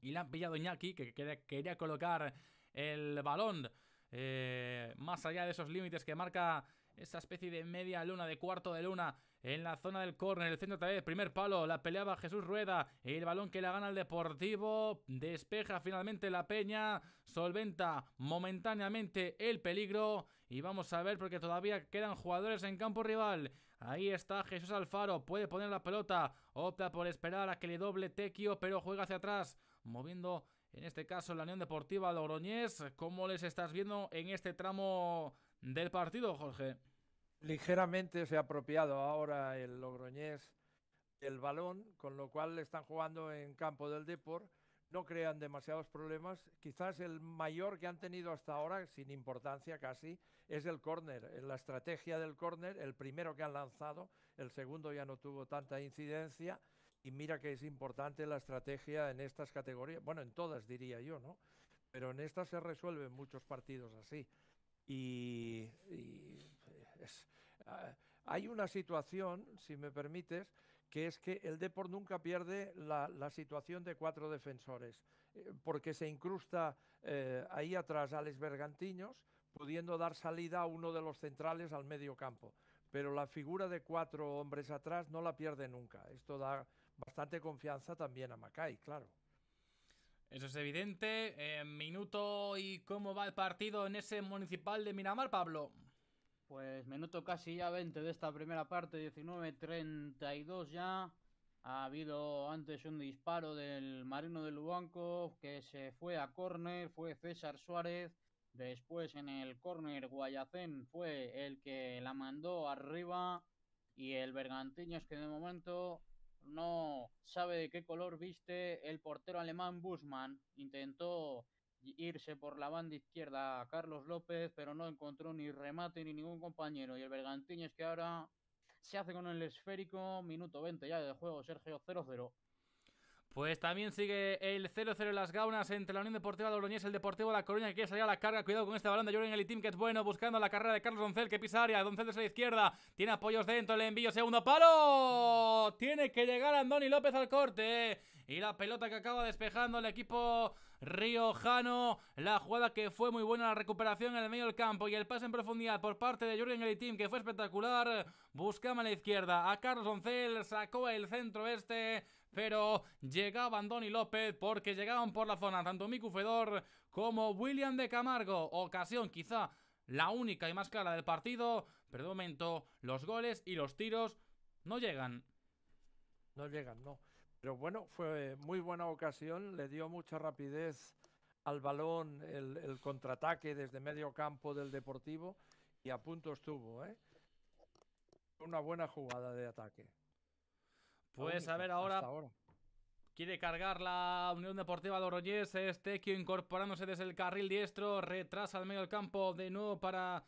Y la han pillado Iñaki, que quería colocar el balón. Eh, más allá de esos límites que marca esa especie de media luna, de cuarto de luna en la zona del córner, el centro otra vez, primer palo, la peleaba Jesús Rueda, el balón que la gana el Deportivo, despeja finalmente la Peña, solventa momentáneamente el peligro y vamos a ver porque todavía quedan jugadores en campo rival. Ahí está Jesús Alfaro, puede poner la pelota, opta por esperar a que le doble Tequio, pero juega hacia atrás, moviendo en este caso la Unión Deportiva Logroñés. ¿Cómo les estás viendo en este tramo del partido, Jorge? ligeramente se ha apropiado ahora el Logroñés del balón, con lo cual están jugando en campo del deporte. no crean demasiados problemas. Quizás el mayor que han tenido hasta ahora, sin importancia casi, es el córner. La estrategia del córner, el primero que han lanzado, el segundo ya no tuvo tanta incidencia. Y mira que es importante la estrategia en estas categorías, bueno, en todas diría yo, ¿no? Pero en estas se resuelven muchos partidos así. y, Ah, hay una situación, si me permites, que es que el Deport nunca pierde la, situación de cuatro defensores, eh, porque se incrusta eh, ahí atrás Alex Bergantiños, pudiendo dar salida a uno de los centrales al medio campo. Pero la figura de cuatro hombres atrás no la pierde nunca. Esto da bastante confianza también a Macay, claro. Eso es evidente. minuto y cómo va el partido en ese municipal de Miramar, Pablo. Pues minuto casi ya 20 de esta primera parte, 19.32 ya. Ha habido antes un disparo del marino de Lubanco que se fue a córner, fue César Suárez. Después en el córner Guayacén fue el que la mandó arriba. Y el es que de momento no sabe de qué color viste. El portero alemán Busman intentó irse por la banda izquierda Carlos López, pero no encontró ni remate ni ningún compañero. Y el Bergantín es que ahora se hace con el esférico, minuto 20 ya de juego, Sergio 0-0. Pues también sigue el 0-0 en las gaunas entre la Unión Deportiva de y el Deportivo de La Coruña que quiere salir a la carga. Cuidado con este balón de Jorgen Elitim que es bueno, buscando la carrera de Carlos Doncel que pisa área. Doncel desde la izquierda, tiene apoyos dentro, le envío segundo palo. Tiene que llegar Andoni López al corte. Y la pelota que acaba despejando el equipo riojano. La jugada que fue muy buena, la recuperación en el medio del campo y el pase en profundidad por parte de Jürgen team que fue espectacular. Buscaba a la izquierda a Carlos Oncel, sacó el centro este, pero llegaban Doni López porque llegaban por la zona tanto Miku Fedor como William de Camargo. Ocasión quizá la única y más clara del partido, pero de momento los goles y los tiros no llegan. No llegan, no. Pero bueno, fue muy buena ocasión, le dio mucha rapidez al balón el, contraataque desde medio campo del Deportivo y a punto estuvo. ¿eh? Una buena jugada de ataque. Pues a ver ahora, Quiere cargar la Unión Deportiva este Estequio incorporándose desde el carril diestro. Retrasa al medio campo de nuevo para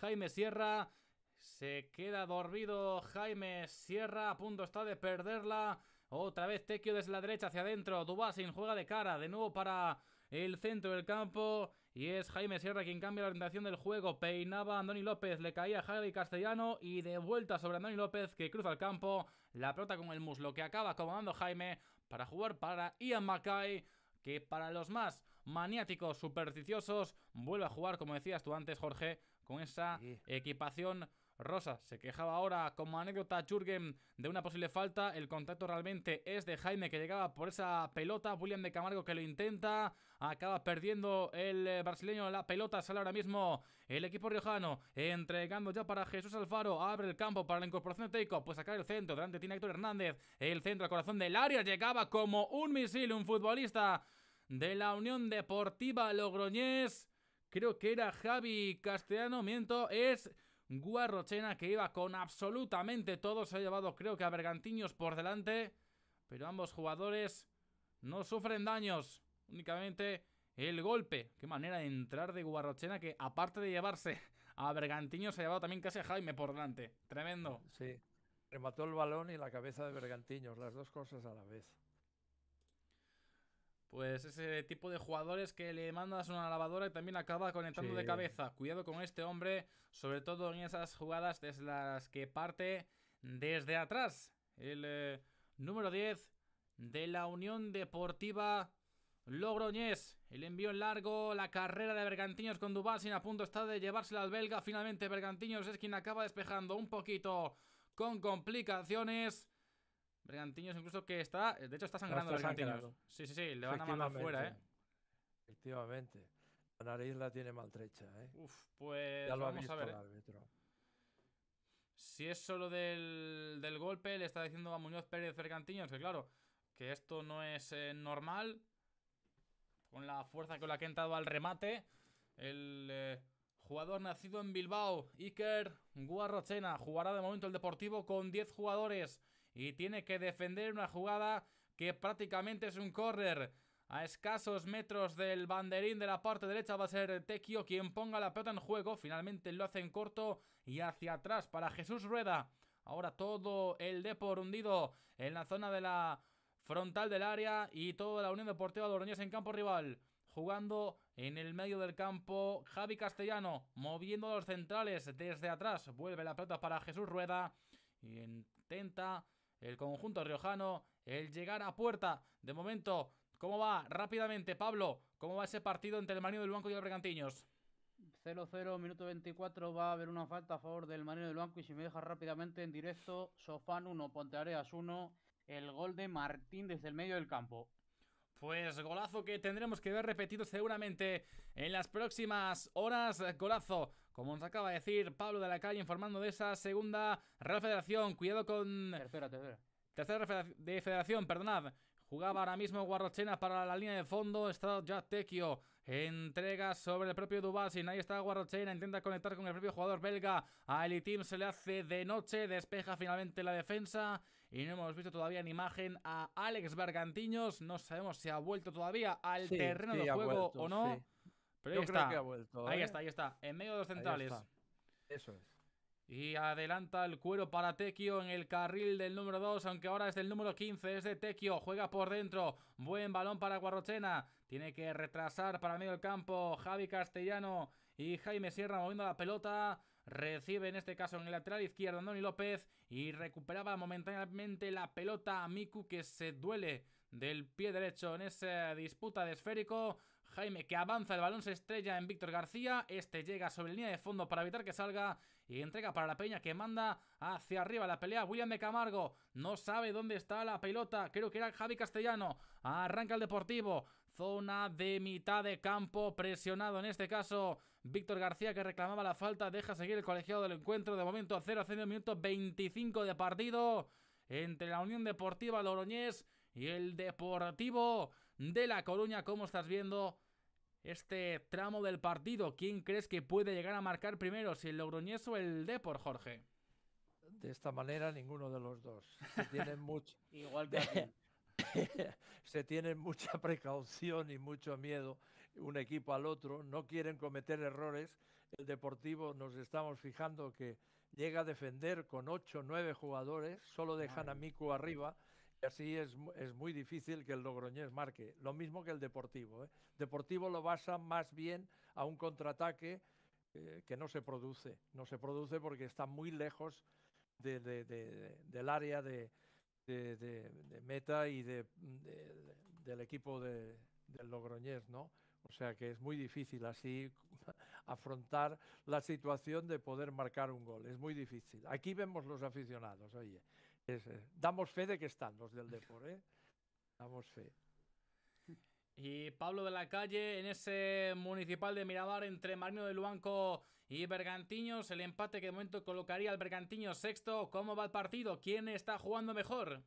Jaime Sierra. Se queda dormido Jaime Sierra. A punto está de perderla. Otra vez Tequio desde la derecha hacia adentro. Dubasin juega de cara. De nuevo para el centro del campo. Y es Jaime Sierra quien cambia la orientación del juego. Peinaba a Andoni López. Le caía a Javi Castellano. Y de vuelta sobre Andoni López que cruza el campo. La pelota con el muslo que acaba acomodando Jaime para jugar para Ian Mackay que para los más maniáticos, supersticiosos, vuelve a jugar, como decías tú antes, Jorge, con esa equipación Rosa se quejaba ahora como anécdota churgen de una posible falta. El contacto realmente es de Jaime que llegaba por esa pelota. William de Camargo que lo intenta. Acaba perdiendo el eh, brasileño la pelota. Sale ahora mismo el equipo riojano. Entregando ya para Jesús Alfaro. Abre el campo para la incorporación de Teico. Pues sacar el centro. Delante tiene Héctor Hernández. El centro al corazón del área. Llegaba como un misil un futbolista de la Unión Deportiva Logroñés. Creo que era Javi Castellano. Miento. Es... Guarrochena que iba con absolutamente todo. Se ha llevado creo que a Bergantiños por delante. Pero ambos jugadores no sufren daños. Únicamente el golpe. Qué manera de entrar de Guarrochena que aparte de llevarse a Bergantiños se ha llevado también casi a Jaime por delante. Tremendo. Sí. Remató el balón y la cabeza de Bergantiños. Las dos cosas a la vez. Pues ese tipo de jugadores que le mandas una lavadora y también acaba conectando de cabeza. Cuidado con este hombre, sobre todo en esas jugadas desde las que parte desde atrás. El eh, número 10 de la Unión Deportiva Logroñés. El envío en largo, la carrera de Bergantiños con sin a punto está de llevársela al belga. Finalmente Bergantiños es quien acaba despejando un poquito con complicaciones. Bergantiños incluso que está, de hecho está sangrando Bergantiños. Sí, sí, sí, le van a mandar fuera, ¿eh? Efectivamente. La nariz la tiene maltrecha, ¿eh? Uf, pues vamos a ver. ¿eh? Si es solo del, golpe, le está diciendo a Muñoz Pérez Bergantiños que claro, que esto no es eh, normal. Con la fuerza que la ha entrado al remate, el eh, jugador nacido en Bilbao, Iker Guarrochena, jugará de momento el Deportivo con 10 jugadores y tiene que defender una jugada que prácticamente es un córner. A escasos metros del banderín de la parte derecha va a ser Tequio quien ponga la pelota en juego. Finalmente lo hace en corto y hacia atrás para Jesús Rueda. Ahora todo el Depor hundido en la zona de la frontal del área y toda la Unión Deportiva de en campo rival. Jugando en el medio del campo Javi Castellano, moviendo los centrales desde atrás. Vuelve la pelota para Jesús Rueda y intenta el conjunto riojano, el llegar a puerta. De momento, ¿cómo va rápidamente, Pablo? ¿Cómo va ese partido entre el Marino del Banco y los Bergantiños? 0-0, minuto 24, va a haber una falta a favor del Marino del Banco y si me deja rápidamente en directo, Sofán 1, Ponteareas 1, el gol de Martín desde el medio del campo. Pues golazo que tendremos que ver repetido seguramente en las próximas horas. Golazo como nos acaba de decir Pablo de la Calle informando de esa segunda refederación. Cuidado con... Tercera, tercera. Tercera de perdonad. Jugaba ahora mismo Guarrochena para la línea de fondo. Está ya Tequio. Entrega sobre el propio y Ahí está Guarrochena. Intenta conectar con el propio jugador belga. A Elitim se le hace de noche. Despeja finalmente la defensa. Y no hemos visto todavía en imagen a Alex Bergantiños. No sabemos si ha vuelto todavía al terreno de juego o no. Pero está. ahí ¿eh? está, ahí está. En medio de los centrales. Eso es. Y adelanta el cuero para Tequio en el carril del número 2, aunque ahora es del número 15, es de Tequio, juega por dentro, buen balón para Guarrochena, tiene que retrasar para medio del campo Javi Castellano y Jaime Sierra moviendo la pelota, recibe en este caso en el lateral izquierdo Andoni López y recuperaba momentáneamente la pelota a Miku que se duele del pie derecho en esa disputa de esférico, Jaime que avanza, el balón se estrella en Víctor García, este llega sobre línea de fondo para evitar que salga y entrega para la peña que manda hacia arriba la pelea. William de Camargo no sabe dónde está la pelota, creo que era Javi Castellano, arranca el Deportivo, zona de mitad de campo, presionado en este caso Víctor García que reclamaba la falta, deja seguir el colegiado del encuentro, de momento 0 a 0 minutos 25 de partido entre la Unión Deportiva Loroñés y el Deportivo de La Coruña. ¿Cómo estás viendo este tramo del partido? ¿Quién crees que puede llegar a marcar primero, si el Logroñés o el Depor, Jorge? De esta manera, ninguno de los dos. Se tienen (laughs) Igual (laughs) se tienen mucha precaución y mucho miedo un equipo al otro, no quieren cometer errores. El Deportivo nos estamos fijando que llega a defender con 8 o 9 jugadores, solo dejan a Miku arriba y así es, es, muy difícil que el Logroñés marque. Lo mismo que el Deportivo. ¿eh? Deportivo lo basa más bien a un contraataque eh, que no se produce. No se produce porque está muy lejos del área de, meta y del equipo del Logroñés, ¿no? O sea que es muy difícil así (laughs) afrontar la situación de poder marcar un gol. Es muy difícil. Aquí vemos los aficionados, oye. Eh, damos fe de que están los del deporte ¿eh? Damos fe. (laughs) Y Pablo de la Calle en ese municipal de Miramar entre Marino de Luanco y Bergantiños. El empate que de momento colocaría al Bergantiños sexto. ¿Cómo va el partido? ¿Quién está jugando mejor?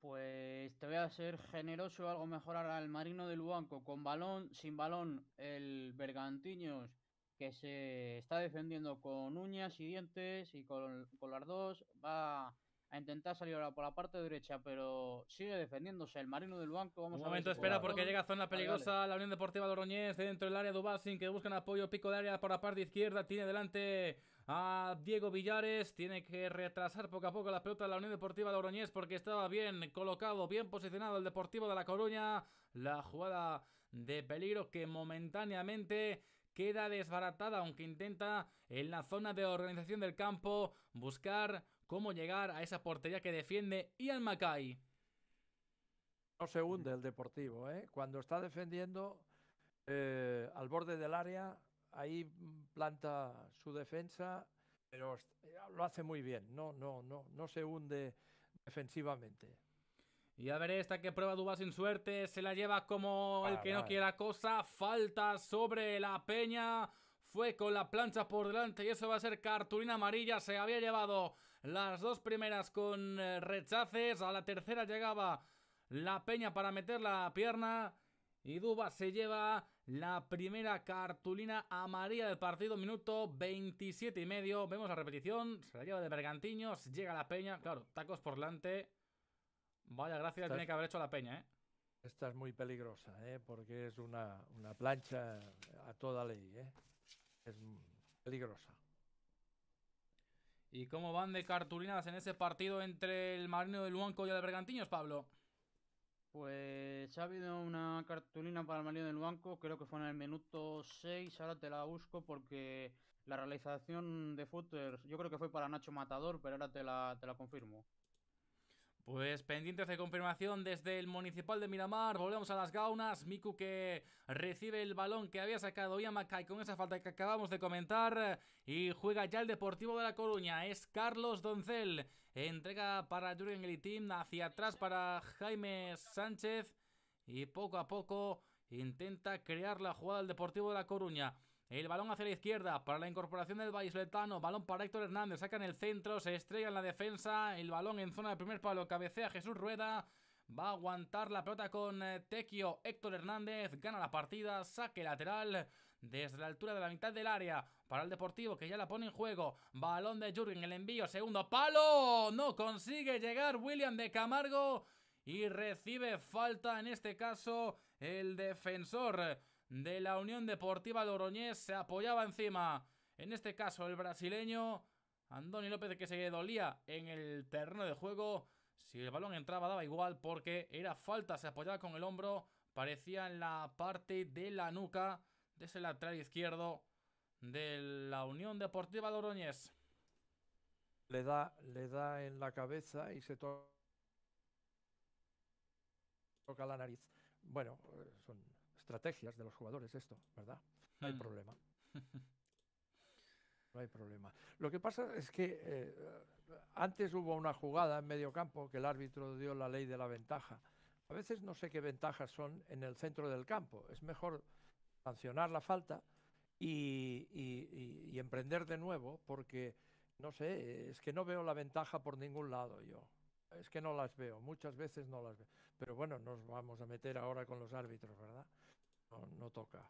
Pues te voy a ser generoso, algo mejorar al Marino de Luanco. Con balón, sin balón, el Bergantiños que se está defendiendo con uñas y dientes y con, con las dos va a intentar salir ahora por la parte derecha, pero sigue defendiéndose el marino del banco. Vamos Un momento, espera porque llega zona peligrosa la Unión Deportiva de Oroñez dentro del área de Ubalsin, que un apoyo, pico de área por la parte izquierda, tiene delante a Diego Villares, tiene que retrasar poco a poco la pelota la Unión Deportiva de Oroñez porque estaba bien colocado, bien posicionado el Deportivo de La Coruña, la jugada de peligro que momentáneamente queda desbaratada, aunque intenta en la zona de organización del campo buscar cómo llegar a esa portería que defiende Ian Mackay. No se hunde el Deportivo, ¿eh? Cuando está defendiendo eh, al borde del área, ahí planta su defensa, pero lo hace muy bien. No, no, no, no se hunde defensivamente. Y a ver esta que prueba Dubas sin suerte, se la lleva como el que no quiera cosa, falta sobre la peña, fue con la plancha por delante y eso va a ser cartulina amarilla, se había llevado las dos primeras con eh, rechaces, a la tercera llegaba la peña para meter la pierna. Y Duba se lleva la primera cartulina amarilla del partido, minuto 27 y medio. Vemos la repetición, se la lleva de Bergantiños, llega la peña. Claro, tacos por delante. Vaya gracia tiene que haber hecho la peña, ¿eh? Esta es muy peligrosa, ¿eh? Porque es una, una plancha a toda ley, ¿eh? Es peligrosa. ¿Y cómo van de cartulinas en ese partido entre el Marino del Luanco y el Bergantiños, Pablo? Pues ha habido una cartulina para el Marino del Luanco, creo que fue en el minuto 6, ahora te la busco porque la realización de footers yo creo que fue para Nacho Matador, pero ahora te la, te la confirmo. Pues pendientes de confirmación desde el Municipal de Miramar, volvemos a las gaunas, Miku que recibe el balón que había sacado Yamakai con esa falta que acabamos de comentar y juega ya el Deportivo de La Coruña, es Carlos Doncel, entrega para Jürgen Elitim, hacia atrás para Jaime Sánchez y poco a poco intenta crear la jugada del Deportivo de La Coruña. El balón hacia la izquierda para la incorporación del letano, Balón para Héctor Hernández. Saca en el centro. Se estrella en la defensa. El balón en zona del primer palo. Cabecea Jesús Rueda. Va a aguantar la pelota con eh, Tequio. Héctor Hernández gana la partida. Saque lateral desde la altura de la mitad del área para el Deportivo que ya la pone en juego. Balón de Jurgen. El envío. Segundo palo. No consigue llegar William de Camargo. Y recibe falta en este caso el defensor de la Unión Deportiva Loroñez Se apoyaba encima, en este caso el brasileño Andoni López, que se dolía en el terreno de juego. Si el balón entraba daba igual porque era falta, se apoyaba con el hombro, parecía en la parte de la nuca de ese lateral izquierdo de la Unión Deportiva Loroñez. Le da, le da en la cabeza y se toca la nariz. Bueno, eh, son estrategias de los jugadores esto, ¿verdad? No hay hmm. problema. (laughs) No hay problema. Lo que pasa es que eh, antes hubo una jugada en medio campo que el árbitro dio la ley de la ventaja. A veces no sé qué ventajas son en el centro del campo. Es mejor sancionar la falta y, y emprender de nuevo porque, no sé, es que no veo la ventaja por ningún lado yo. Es que no las veo, muchas veces no las veo. Pero bueno, nos vamos a meter ahora con los árbitros, ¿verdad? no, toca.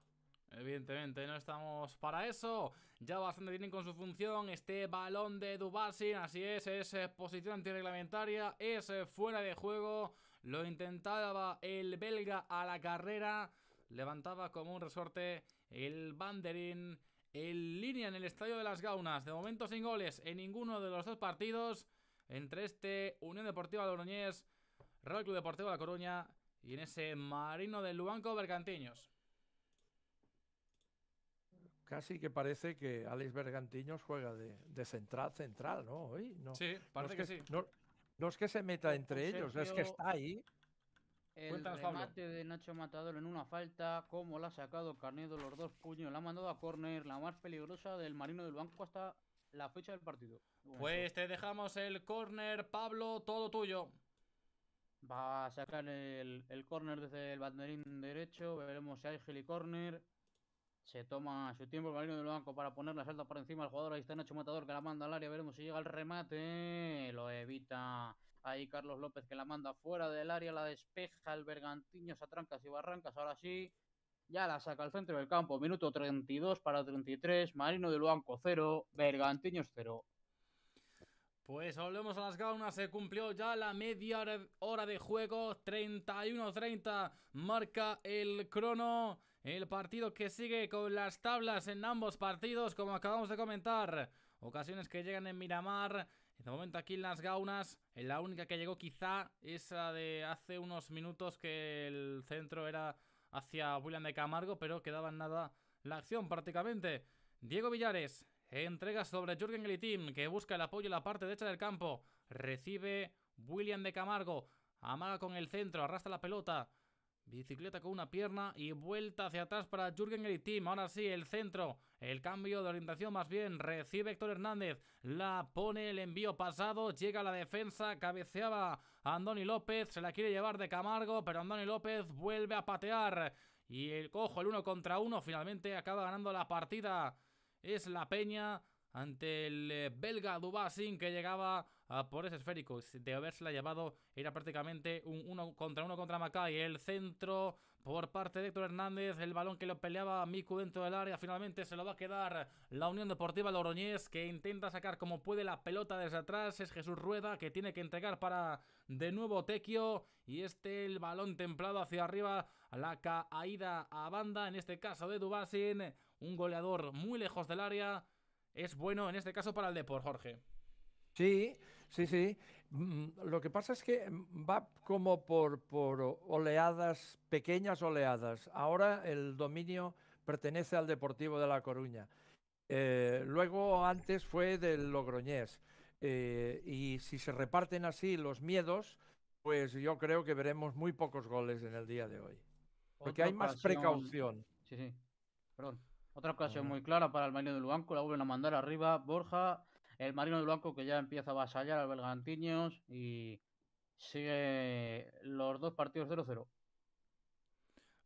Evidentemente no estamos para eso Ya bastante tienen con su función Este balón de Dubasin Así es, es eh, posición antirreglamentaria Es eh, fuera de juego Lo intentaba el belga a la carrera Levantaba como un resorte El banderín En línea en el estadio de las Gaunas De momento sin goles en ninguno de los dos partidos Entre este Unión Deportiva de Oroñés Real Club Deportivo de La Coruña y en ese Marino del Lubanco Bergantiños. Casi que parece que Alex Bergantiños juega de, central central, ¿no? no sí, parece que, sí. No, es que se meta entre ellos, es que está ahí. El Cuéntanos, remate de Nacho Matador en una falta, como la ha sacado Carnedo los dos puños, la ha mandado a córner, la más peligrosa del Marino del Banco hasta la fecha del partido. pues te dejamos el córner, Pablo, todo tuyo. Va a sacar el, el córner desde el banderín derecho. Veremos si hay corner Se toma su tiempo el Marino de Luanco para poner la salta por encima al jugador. Ahí está Nacho Matador que la manda al área. Veremos si llega el remate. Lo evita ahí Carlos López que la manda fuera del área. La despeja el Bergantiño. a trancas y barrancas. Ahora sí. Ya la saca al centro del campo. Minuto 32 para 33. Marino de Luanco 0. Bergantiños 0. Pues volvemos a las gaunas, se cumplió ya la media hora de juego, 31-30 marca el crono, el partido que sigue con las tablas en ambos partidos, como acabamos de comentar, ocasiones que llegan en Miramar, de momento aquí en las gaunas, la única que llegó quizá es la de hace unos minutos que el centro era hacia William de Camargo, pero quedaba en nada la acción prácticamente. Diego Villares, Entrega sobre Jürgen Elitim, que busca el apoyo en la parte derecha del campo. Recibe William de Camargo. Amaga con el centro, arrastra la pelota. Bicicleta con una pierna y vuelta hacia atrás para Jürgen Elitim. Ahora sí, el centro. El cambio de orientación más bien. Recibe Héctor Hernández. La pone el envío pasado. Llega a la defensa. Cabeceaba Andoni López. Se la quiere llevar de Camargo. Pero Andoni López vuelve a patear. Y el cojo, el uno contra uno. Finalmente acaba ganando la partida es la Peña ante el eh, belga Dubasin que llegaba por ese esférico. De haberse la llevado era prácticamente un uno contra uno contra Macay. El centro por parte de Héctor Hernández. El balón que lo peleaba Miku dentro del área. Finalmente se lo va a quedar la Unión Deportiva Loroñés que intenta sacar como puede la pelota desde atrás. Es Jesús Rueda que tiene que entregar para de nuevo Tequio. Y este el balón templado hacia arriba. La caída a banda en este caso de Dubasin un goleador muy lejos del área, es bueno en este caso para el deporte, Jorge. Sí, sí, sí. Mm, lo que pasa es que va como por, por oleadas, pequeñas oleadas. Ahora el dominio pertenece al Deportivo de La Coruña. Eh, luego antes fue del Logroñés. Eh, y si se reparten así los miedos, pues yo creo que veremos muy pocos goles en el día de hoy. Porque hay más precaución. Sí, sí. Perdón. Otra ocasión muy clara para el Marino de Luanco, la vuelven a mandar arriba Borja, el Marino de Luanco que ya empieza a vasallar al Bergantiños y sigue los dos partidos 0-0.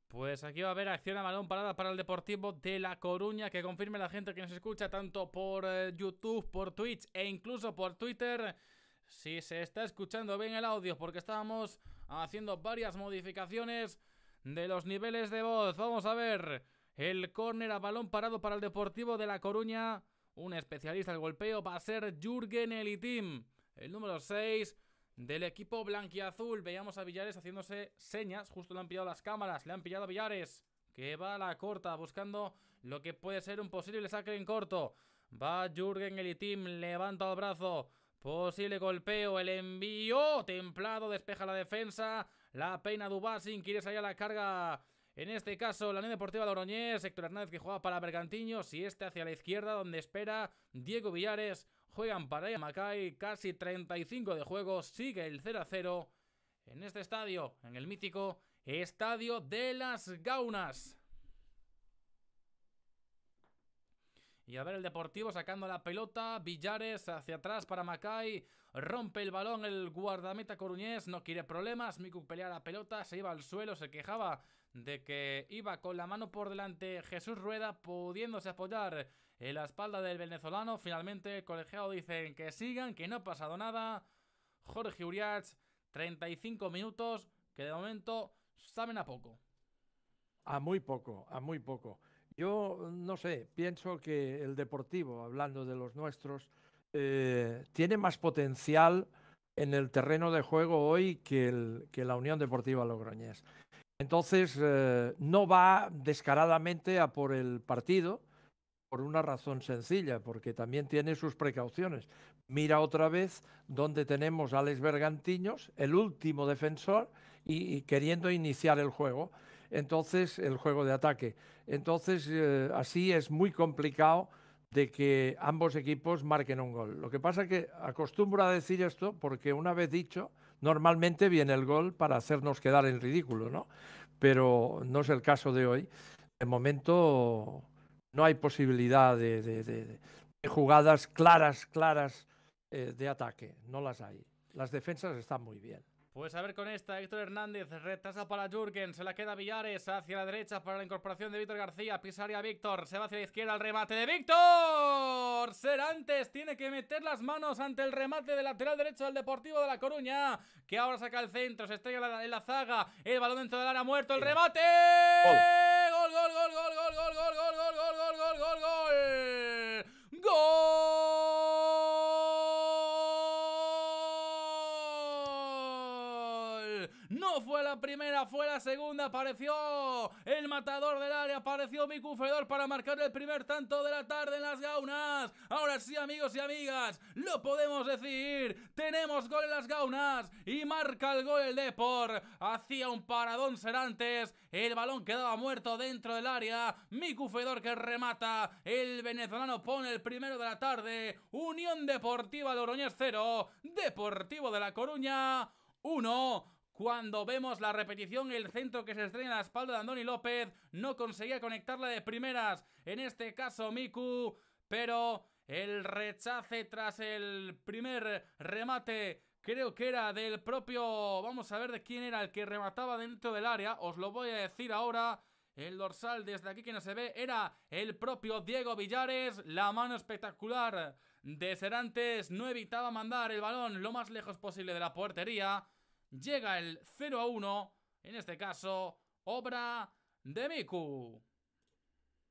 Pues aquí va a haber acción a balón parada para el Deportivo de La Coruña, que confirme la gente que nos escucha tanto por eh, YouTube, por Twitch e incluso por Twitter. Si se está escuchando bien el audio, porque estábamos haciendo varias modificaciones de los niveles de voz. Vamos a ver. El córner a balón parado para el Deportivo de La Coruña. Un especialista del golpeo va a ser Jürgen Elitim, el número 6 del equipo blanquiazul. Veíamos a Villares haciéndose señas, justo le han pillado las cámaras, le han pillado a Villares, que va a la corta buscando lo que puede ser un posible saque en corto. Va Jürgen Elitim, levanta el brazo, Posible golpeo, el envío, templado, despeja la defensa, la peina Dubasin, quiere salir a la carga en este caso, la Unión Deportiva Oroñés, Héctor Hernández que juega para Bergantiños y este hacia la izquierda donde espera Diego Villares. Juegan para Macay, casi 35 de juego, sigue el 0 a 0 en este estadio, en el mítico Estadio de las Gaunas. Y a ver el Deportivo sacando la pelota, Villares hacia atrás para Macay, rompe el balón el guardameta coruñés, no quiere problemas, Miku pelea la pelota, se iba al suelo, se quejaba de que iba con la mano por delante Jesús Rueda pudiéndose apoyar en la espalda del venezolano. Finalmente el colegiado dicen que sigan, que no ha pasado nada. Jorge Uriach, 35 minutos que de momento saben a poco. A muy poco, a muy poco. Yo no sé, pienso que el deportivo, hablando de los nuestros, eh, tiene más potencial en el terreno de juego hoy que, el, que la Unión Deportiva Logroñés. Entonces, eh, no va descaradamente a por el partido por una razón sencilla, porque también tiene sus precauciones. Mira otra vez donde tenemos a Les Bergantiños, el último defensor, y, queriendo iniciar el juego. Entonces, el juego de ataque. Entonces, eh, así es muy complicado de que ambos equipos marquen un gol. Lo que pasa es que acostumbro a decir esto porque una vez dicho, Normalmente viene el gol para hacernos quedar en ridículo, ¿no? Pero no es el caso de hoy. De momento no hay posibilidad de, jugadas claras, claras eh, de ataque. No las hay. Las defensas están muy bien. Pues a ver con esta, Héctor Hernández retrasa para Jurgen se la queda Villares hacia la derecha para la incorporación de Víctor García, pisaría Víctor, se va hacia la izquierda el remate de Víctor. Serantes tiene que meter las manos ante el remate del lateral derecho del Deportivo de La Coruña, que ahora saca el centro, se estrella en la zaga, el balón dentro del área muerto, el remate. Gol, gol, gol, gol, gol, gol, gol, gol, gol, gol, gol, gol, gol, gol. Gol. fue la primera, fue la segunda. Apareció el matador del área. Apareció Miku Fedor para marcar el primer tanto de la tarde en las gaunas. Ahora sí, amigos y amigas, lo podemos decir. Tenemos gol en las gaunas. Y marca el gol el Depor. Hacía un paradón Serantes. El balón quedaba muerto dentro del área. Miku Fedor que remata. El venezolano pone el primero de la tarde. Unión Deportiva de Oroñez 0. Deportivo de La Coruña. 1 cuando vemos la repetición, el centro que se estrena a la espalda de Andoni López no conseguía conectarla de primeras. En este caso, Miku, pero el rechace tras el primer remate creo que era del propio... Vamos a ver de quién era el que remataba dentro del área. Os lo voy a decir ahora. El dorsal desde aquí que no se ve era el propio Diego Villares. La mano espectacular de Serantes no evitaba mandar el balón lo más lejos posible de la portería llega el 0 a 1, en este caso, obra de Miku.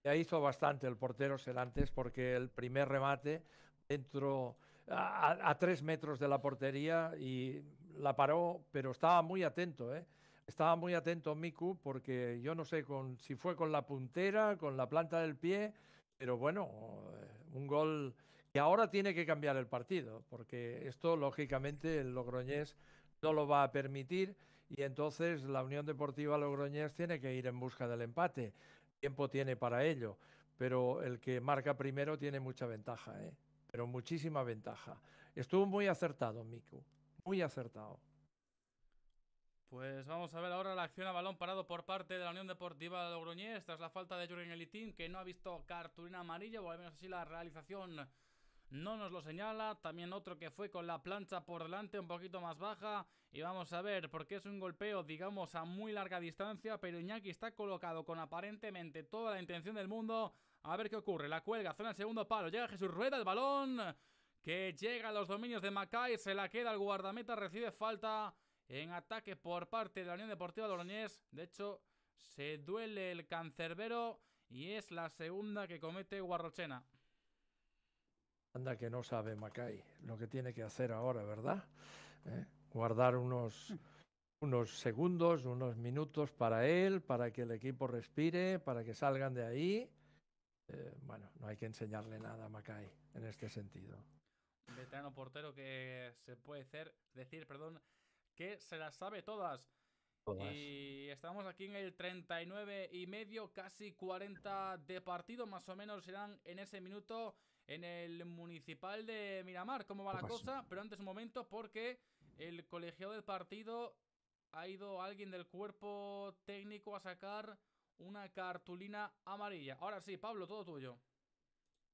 Ya hizo bastante el portero celantes porque el primer remate entró a, tres metros de la portería y la paró, pero estaba muy atento, ¿eh? Estaba muy atento Miku porque yo no sé si fue con la puntera, con la planta del pie, pero bueno, eh, un gol y ahora tiene que cambiar el partido, porque esto lógicamente el Logroñés no lo va a permitir y entonces la Unión Deportiva Logroñés tiene que ir en busca del empate. Tiempo tiene para ello, pero el que marca primero tiene mucha ventaja, ¿eh? pero muchísima ventaja. Estuvo muy acertado, Miku, muy acertado. Pues vamos a ver ahora la acción a balón parado por parte de la Unión Deportiva de Logroñés. Esta la falta de Jürgen Elitín, que no ha visto cartulina amarilla, o al menos así la realización no nos lo señala. También otro que fue con la plancha por delante, un poquito más baja. Y vamos a ver, porque es un golpeo, digamos, a muy larga distancia. Pero Iñaki está colocado con aparentemente toda la intención del mundo. A ver qué ocurre. La cuelga, zona el segundo palo. Llega Jesús Rueda, el balón. Que llega a los dominios de Macay. Se la queda el guardameta. Recibe falta en ataque por parte de la Unión Deportiva de De hecho, se duele el cancerbero. Y es la segunda que comete Guarrochena. Anda que no sabe Macay lo que tiene que hacer ahora, ¿verdad? ¿Eh? Guardar unos, unos segundos, unos minutos para él, para que el equipo respire, para que salgan de ahí. Eh, bueno, no hay que enseñarle nada a Macay en este sentido. Un veterano portero que se puede decir, perdón, que se las sabe todas. todas. Y estamos aquí en el 39 y medio, casi 40 de partido, más o menos serán en ese minuto en el municipal de Miramar, cómo va la cosa, pero antes un momento porque el colegiado del partido ha ido alguien del cuerpo técnico a sacar una cartulina amarilla. Ahora sí, Pablo, todo tuyo.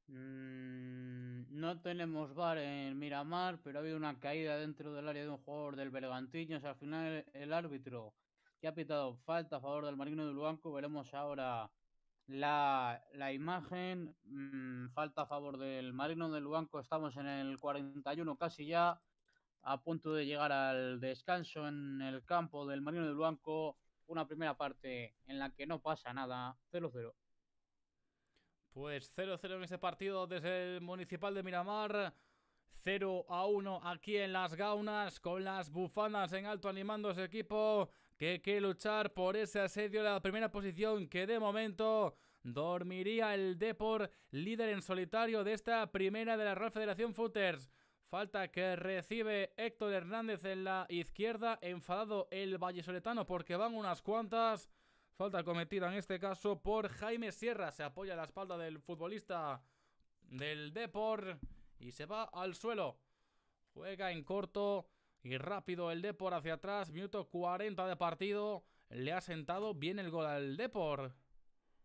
Mm, no tenemos bar en Miramar, pero ha habido una caída dentro del área de un jugador del Bergantiños. al final el árbitro que ha pitado falta a favor del Marino de Luanco, veremos ahora la, imagen. Mm, falta a favor del Marino del Banco. Estamos en el 41 casi ya. A punto de llegar al descanso en el campo del Marino del Banco. Una primera parte en la que no pasa nada. 0-0. Pues 0-0 en este partido desde el Municipal de Miramar. 0 a 1 aquí en Las Gaunas con las bufanas en alto animando ese equipo que hay que luchar por ese asedio la primera posición que de momento dormiría el Depor, líder en solitario de esta primera de la Real Federación Footers. Falta que recibe Héctor Hernández en la izquierda, enfadado el vallesoletano porque van unas cuantas. Falta cometida en este caso por Jaime Sierra, se apoya la espalda del futbolista del Depor y se va al suelo. Juega en corto y rápido el Depor hacia atrás, minuto 40 de partido, le ha sentado bien el gol al Depor.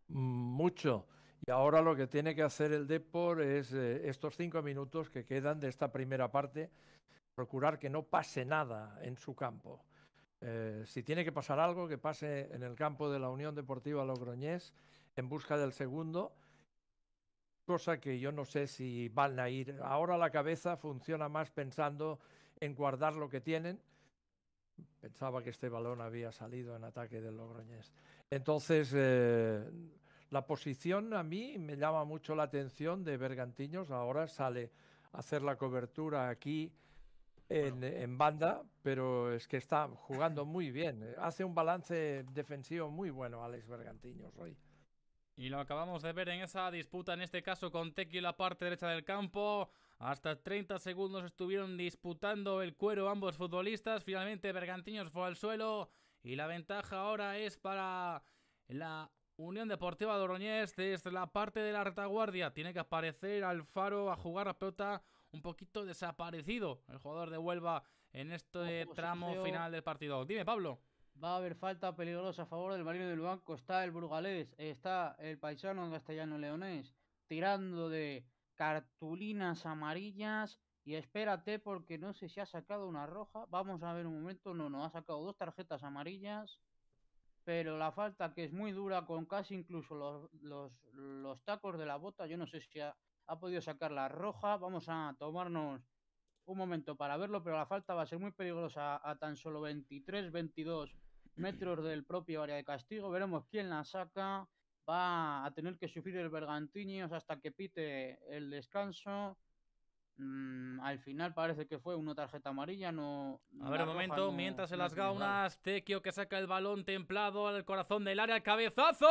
Mucho. Y ahora lo que tiene que hacer el Depor es eh, estos cinco minutos que quedan de esta primera parte, procurar que no pase nada en su campo. Eh, si tiene que pasar algo, que pase en el campo de la Unión Deportiva Logroñés en busca del segundo cosa que yo no sé si van a ir. Ahora la cabeza funciona más pensando en guardar lo que tienen. Pensaba que este balón había salido en ataque del Logroñés. Entonces, eh, la posición a mí me llama mucho la atención de Bergantiños. Ahora sale a hacer la cobertura aquí en, banda, pero es que está jugando muy bien. Hace un balance defensivo muy bueno Alex Bergantiños hoy. Y lo acabamos de ver en esa disputa, en este caso con Tequi en la parte derecha del campo. Hasta 30 segundos estuvieron disputando el cuero ambos futbolistas. Finalmente Bergantiños fue al suelo y la ventaja ahora es para la Unión Deportiva de Oroñez desde la parte de la retaguardia. Tiene que aparecer Alfaro a jugar a pelota un poquito desaparecido. El jugador de Huelva en este tramo final del partido. Dime, Pablo. Va a haber falta peligrosa a favor del marino del banco. Está el burgalés, está el paisano castellano leonés, tirando de cartulinas amarillas. Y espérate porque no sé si ha sacado una roja. Vamos a ver un momento. No, no, ha sacado dos tarjetas amarillas. Pero la falta que es muy dura con casi incluso los, los, tacos de la bota. Yo no sé si ha, ha podido sacar la roja. Vamos a tomarnos un momento para verlo. Pero la falta va a ser muy peligrosa a tan solo 23, 22 metros del propio área de castigo. Veremos quién la saca va a tener que sufrir el Bergantiños hasta que pite el descanso. Mm, al final parece que fue una tarjeta amarilla, no... A ver, un momento, mientras en las gaunas, Tequio que saca el balón templado al corazón del área, cabezazo.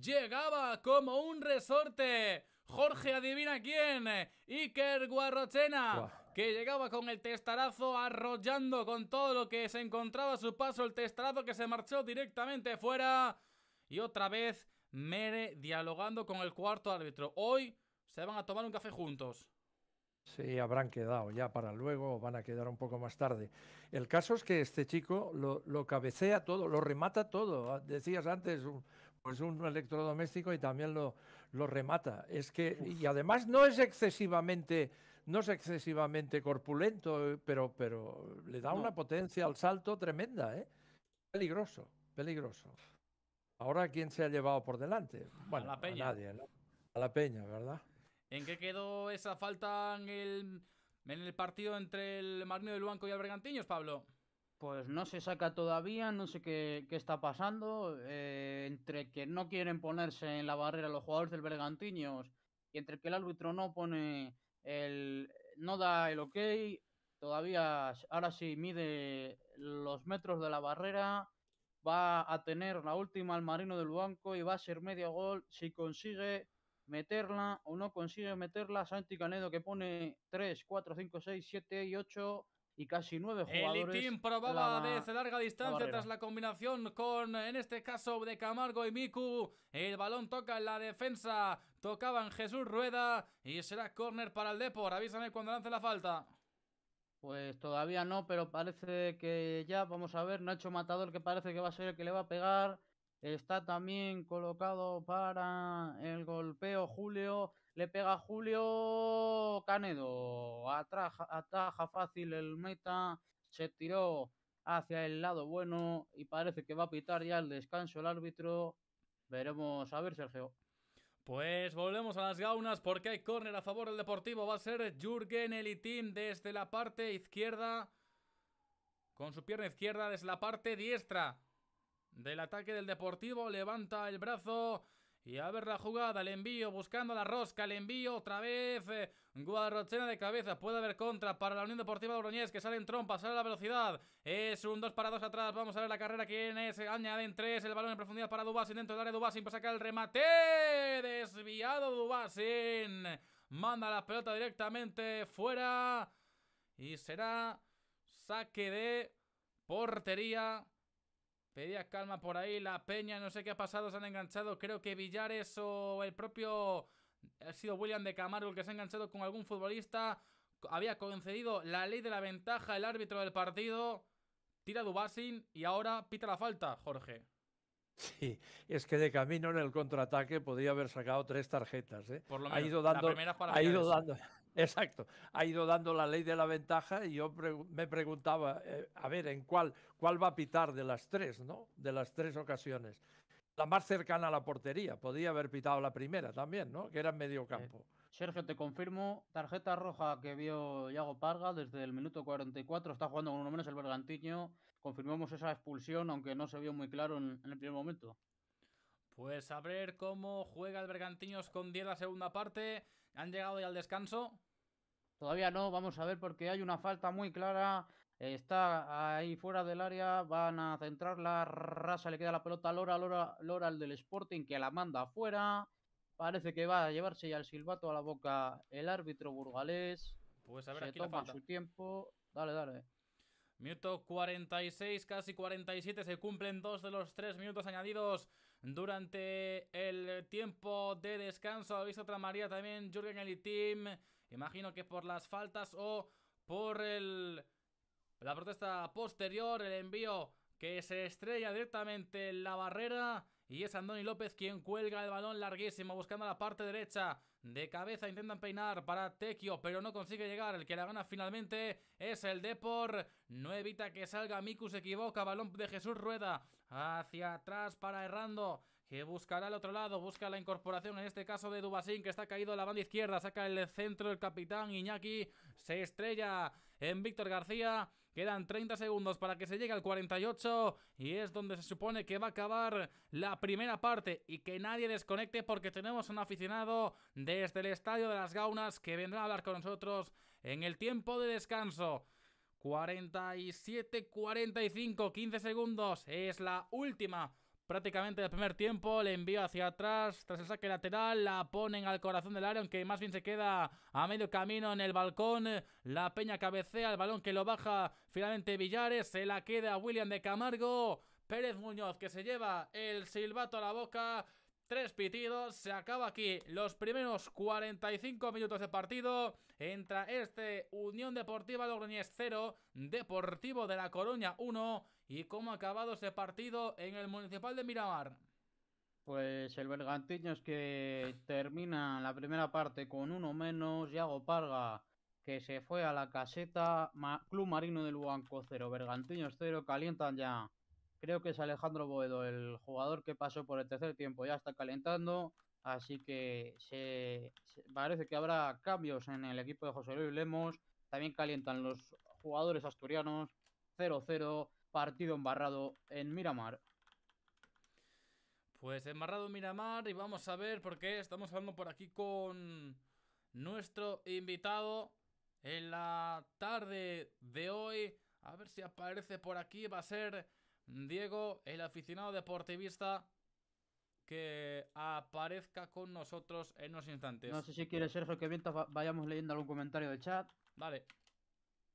Llegaba como un resorte. Jorge, adivina quién. Iker Guarrochena que llegaba con el testarazo arrollando con todo lo que se encontraba a su paso el testarazo que se marchó directamente fuera. Y otra vez Mere dialogando con el cuarto árbitro. Hoy se van a tomar un café juntos. Sí, habrán quedado ya para luego, o van a quedar un poco más tarde. El caso es que este chico lo, lo cabecea todo, lo remata todo. Decías antes, pues un electrodoméstico y también lo, remata. Es que, y además no es excesivamente, no es excesivamente corpulento, pero, pero le da una potencia al salto tremenda, ¿eh? Peligroso, peligroso. Ahora, ¿quién se ha llevado por delante? Bueno, a la peña. nadie, ¿no? A la peña, ¿verdad? ¿En qué quedó esa falta en el, partido entre el Magno del Banco y el Bergantiños, Pablo? pues no se saca todavía, no sé qué, qué está pasando. Eh, entre que no quieren ponerse en la barrera los jugadores del Bergantiños y entre que el árbitro no pone el. no da el ok. Todavía, ahora sí mide los metros de la barrera. Va a tener la última al marino del banco y va a ser medio gol. Si consigue meterla o no consigue meterla, Santi Canedo que pone 3, 4, 5, 6, 7 y 8 y casi nueve jugadores. El equipo probaba desde larga distancia tras la combinación con, en este caso, de Camargo y Miku. El balón toca en la defensa, tocaban Jesús Rueda y será córner para el Depor. Avísame cuando lance la falta. Pues todavía no, pero parece que ya, vamos a ver, Nacho Matador que parece que va a ser el que le va a pegar. Está también colocado para el golpeo Julio. Le pega Julio Canedo. Atraja, ataja fácil el meta. Se tiró hacia el lado bueno y parece que va a pitar ya el descanso el árbitro. Veremos a ver, Sergio. Pues volvemos a las gaunas porque hay córner a favor del Deportivo. Va a ser Jürgen Elitim desde la parte izquierda. Con su pierna izquierda desde la parte diestra del ataque del Deportivo. Levanta el brazo. Y a ver la jugada, el envío buscando la rosca, el envío otra vez. Eh, de cabeza, puede haber contra para la Unión Deportiva de Oroñez que sale en trompa, sale a la velocidad. Es un 2 para 2 atrás, vamos a ver la carrera quién es. Añaden 3, el balón en profundidad para Dubasin dentro del área Dubasin para pues sacar el remate. Desviado Dubasin. Manda la pelota directamente fuera. Y será saque de portería Pedía calma por ahí, la peña, no sé qué ha pasado, se han enganchado, creo que Villares o el propio... Ha sido William de Camargo el que se ha enganchado con algún futbolista. Había concedido la ley de la ventaja el árbitro del partido. Tira Dubasin y ahora pita la falta, Jorge. Sí, es que de camino en el contraataque podría haber sacado tres tarjetas. ¿eh? Por lo menos, ha ido dando, ha ido dando, Exacto, ha ido dando la ley de la ventaja y yo me preguntaba, eh, a ver, ¿en cuál, cuál va a pitar de las tres, ¿no? De las tres ocasiones. La más cercana a la portería, podía haber pitado la primera también, ¿no? Que era en medio eh, campo. Sergio, te confirmo, tarjeta roja que vio Iago Parga desde el minuto 44, está jugando con uno menos el Bergantiño, confirmamos esa expulsión, aunque no se vio muy claro en el primer momento. Pues a ver cómo juega el Bergantiños con 10 la segunda parte. ¿Han llegado ya al descanso? Todavía no, vamos a ver porque hay una falta muy clara. Está ahí fuera del área, van a centrar la raza le queda la pelota a Lora, Lora, Lora el del Sporting que la manda afuera. Parece que va a llevarse ya el silbato a la boca el árbitro burgalés. Pues a ver, Se toma su tiempo. Dale, dale. Minuto 46, casi 47. Se cumplen dos de los tres minutos añadidos durante el tiempo de descanso. Habéis otra María también, Jürgen team Imagino que por las faltas o por el, la protesta posterior, el envío que se estrella directamente en la barrera. Y es Andoni López quien cuelga el balón larguísimo, buscando la parte derecha. De cabeza intentan peinar para Tequio, pero no consigue llegar. El que la gana finalmente es el Depor. No evita que salga Miku, se equivoca. Balón de Jesús Rueda hacia atrás para Errando, que buscará al otro lado. Busca la incorporación, en este caso de Dubasín, que está caído a la banda izquierda. Saca el centro el capitán Iñaki. Se estrella en Víctor García. Quedan 30 segundos para que se llegue al 48 y es donde se supone que va a acabar la primera parte y que nadie desconecte porque tenemos un aficionado desde el Estadio de las Gaunas que vendrá a hablar con nosotros en el tiempo de descanso. 47, 45, 15 segundos es la última prácticamente el primer tiempo, le envío hacia atrás, tras el saque lateral, la ponen al corazón del área, aunque más bien se queda a medio camino en el balcón, la peña cabecea, el balón que lo baja finalmente Villares, se la queda a William de Camargo, Pérez Muñoz que se lleva el silbato a la boca, Tres pitidos, se acaba aquí los primeros 45 minutos de partido. Entra este Unión Deportiva Logroñés 0, Deportivo de La Coruña 1. ¿Y cómo ha acabado ese partido en el Municipal de Miramar? Pues el Bergantiños que termina la primera parte con uno menos, Yago Parga que se fue a la caseta, Club Marino del Huanco 0, Bergantiños 0, calientan ya Creo que es Alejandro Boedo, el jugador que pasó por el tercer tiempo. Ya está calentando, así que parece que habrá cambios en el equipo de José Luis Lemos. También calientan los jugadores asturianos. 0-0, partido embarrado en Miramar. Pues embarrado Miramar y vamos a ver por qué estamos hablando por aquí con nuestro invitado en la tarde de hoy. A ver si aparece por aquí. Va a ser Diego, el aficionado deportivista, que aparezca con nosotros en unos instantes. No sé si quiere Sergio que mientras vayamos leyendo algún comentario del chat. Vale.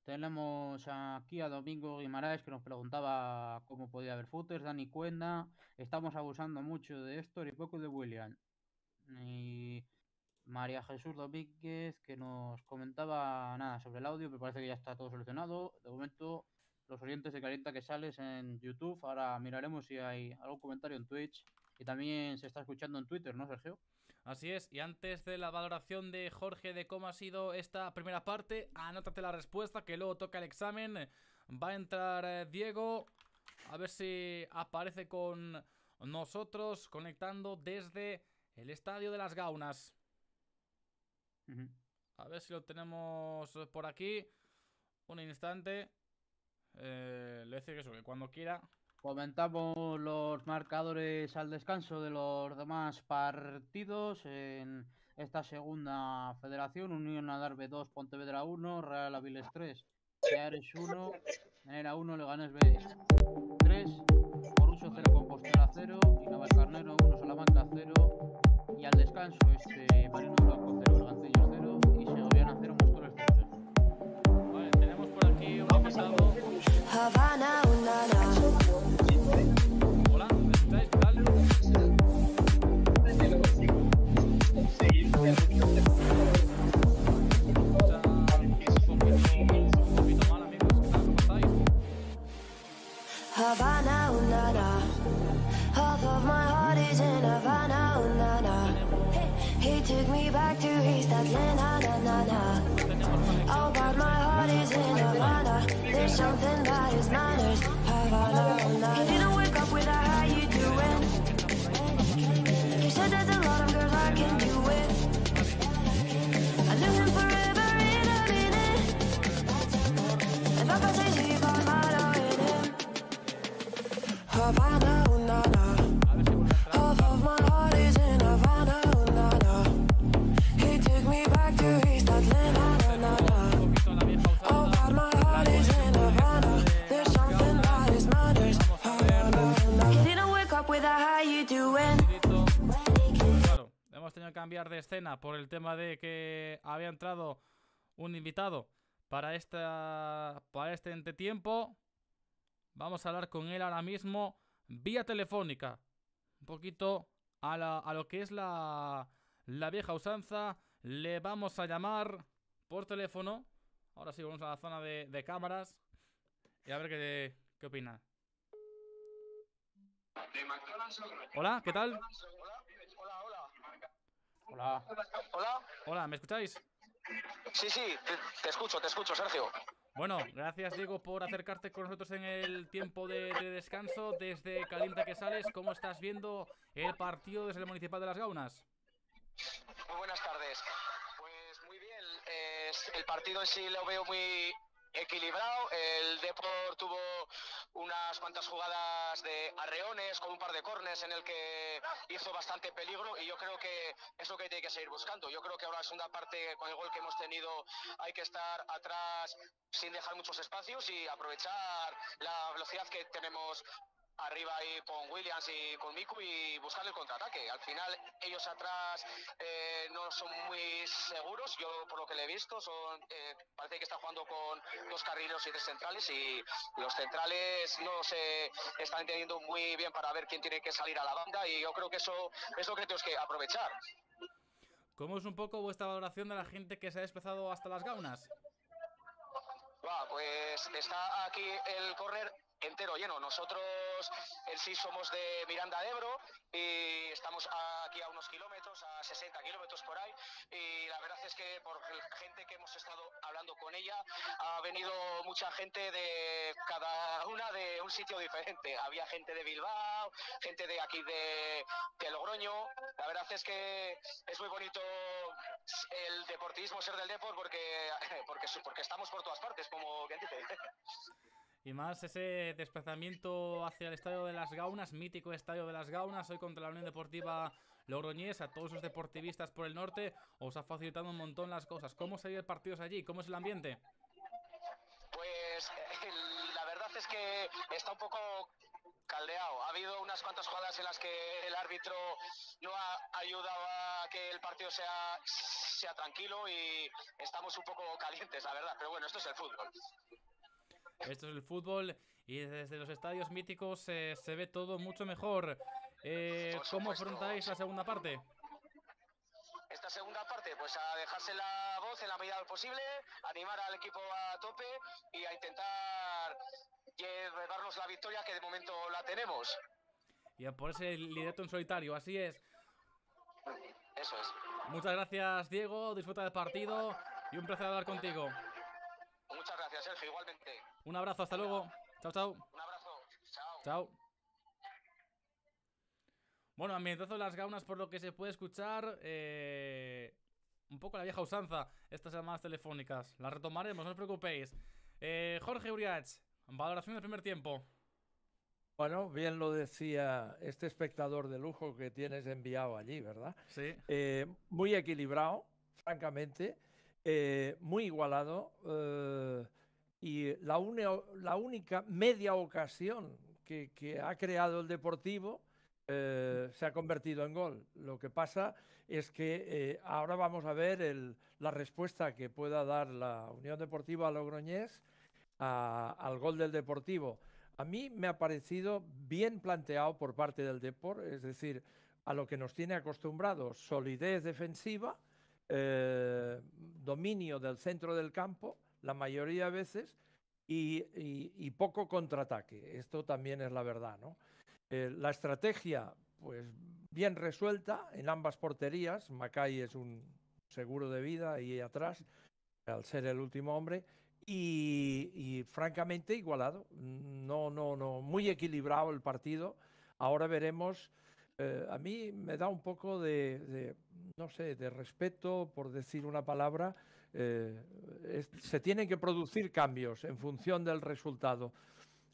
Tenemos aquí a Domingo Guimaraes que nos preguntaba cómo podía haber footers, Dani Cuenda. Estamos abusando mucho de esto. y poco de William. Y María Jesús Domínguez que nos comentaba nada sobre el audio, pero parece que ya está todo solucionado. De momento, los oyentes de Calienta que sales en YouTube. Ahora miraremos si hay algún comentario en Twitch. Y también se está escuchando en Twitter, ¿no, Sergio? Así es, y antes de la valoración de Jorge de cómo ha sido esta primera parte, anótate la respuesta que luego toca el examen. Va a entrar eh, Diego, a ver si aparece con nosotros conectando desde el Estadio de las Gaunas. A ver si lo tenemos por aquí. Un instante. Eh, le dice que eso, que cuando quiera. Comentamos los marcadores al descanso de los demás partidos en esta segunda federación. Unión b 2, Pontevedra 1, Real Aviles 3, Peares 1, Nera 1, Leganes B 3, Coruso 0, Compostela 0 y Carnero 1, Salamanca 0. Y al descanso este Marino Blanco 0, Gantillos 0. Havana, ooh, Havana, Half of my heart is in Havana, He took me back to East Atlanta something that is manners. Have I own life. You didn't wake up without how you doing. You said there's a lot of girls I can do with. I live him forever in a minute. If I pass, I see you, i Havana. cambiar de escena por el tema de que había entrado un invitado para, esta, para este entretiempo. Vamos a hablar con él ahora mismo vía telefónica. Un poquito a, lo que es la, la vieja usanza. Le vamos a llamar por teléfono. Ahora sí, vamos a la zona de, cámaras. Y a ver qué, qué opina. Hola, ¿qué tal? Hola. Hola. Hola, ¿me escucháis? Sí, sí, te, escucho, te escucho, Sergio. Bueno, gracias Diego por acercarte con nosotros en el tiempo de, descanso. Desde Caliente que sales, ¿cómo estás viendo el partido desde el Municipal de Las Gaunas? Muy buenas tardes. Pues muy bien, el partido en sí lo veo muy, equilibrado. El Depor tuvo unas cuantas jugadas de arreones con un par de cornes en el que hizo bastante peligro y yo creo que es lo que tiene que seguir buscando. Yo creo que ahora es una parte con el gol que hemos tenido hay que estar atrás sin dejar muchos espacios y aprovechar la velocidad que tenemos arriba ahí con Williams y con Miku y buscar el contraataque. Al final ellos atrás eh, no son muy seguros, yo por lo que le he visto eh, parece que está jugando con dos carriles y tres centrales y los centrales no se están entendiendo muy bien para ver quién tiene que salir a la banda y yo creo que eso es lo que tenemos que aprovechar. ¿Cómo es un poco vuestra valoración de la gente que se ha desplazado hasta las gaunas? Va, pues está aquí el correr entero lleno. Nosotros en sí somos de Miranda de Ebro y estamos aquí a unos kilómetros, a 60 kilómetros por ahí. Y la verdad es que por gente que hemos estado hablando con ella, ha venido mucha gente de cada una de un sitio diferente. Había gente de Bilbao, gente de aquí de, de Logroño. La verdad es que es muy bonito el deportismo ser del deporte porque, (laughs) porque, porque estamos por todas partes, como bien dice. Y más ese desplazamiento hacia el Estadio de las Gaunas, mítico Estadio de las Gaunas, hoy contra la Unión Deportiva Logroñés, a todos los deportivistas por el norte, os ha facilitado un montón las cosas. ¿Cómo se vive el partido allí? ¿Cómo es el ambiente? Pues eh, la verdad es que está un poco caldeado. Ha habido unas cuantas jugadas en las que el árbitro no ha ayudado a que el partido sea, sea tranquilo y estamos un poco calientes, la verdad. Pero bueno, esto es el fútbol. Esto es el fútbol y desde los estadios míticos eh, se ve todo mucho mejor. Eh, ¿Cómo afrontáis la segunda parte? Esta segunda parte, pues a dejarse la voz en la medida del posible, animar al equipo a tope y a intentar llevarnos la victoria que de momento la tenemos. Y a ponerse el liderato en solitario, así es. Eso es. Muchas gracias, Diego. Disfruta del partido y un placer hablar contigo. Muchas gracias, Sergio, igualmente. Un abrazo, hasta luego. Chao, chao. Un abrazo, chao. Chao. Bueno, ambientazo las gaunas por lo que se puede escuchar. Eh, un poco la vieja usanza, estas llamadas telefónicas. Las retomaremos, no os preocupéis. Eh, Jorge Uriach, valoración del primer tiempo. Bueno, bien lo decía este espectador de lujo que tienes enviado allí, ¿verdad? Sí. Eh, muy equilibrado, francamente. Eh, muy igualado. Eh, y la, la, única media ocasión que, ha creado el Deportivo eh, se ha convertido en gol. Lo que pasa es que ahora vamos a ver la respuesta que pueda dar la Unión Deportiva Logroñés a, al gol del Deportivo. A mí me ha parecido bien planteado por parte del Deport, es decir, a lo que nos tiene acostumbrado solidez defensiva eh, dominio del centro del campo la mayoría de veces y, poco contraataque. Esto también es la verdad, ¿no? Eh, la estrategia, pues bien resuelta en ambas porterías. Macay es un seguro de vida ahí atrás, al ser el último hombre. Y, francamente igualado. No, no, no, muy equilibrado el partido. Ahora veremos. Eh, a mí me da un poco de no sé, de respeto, por decir una palabra, eh, se tienen que producir cambios en función del resultado.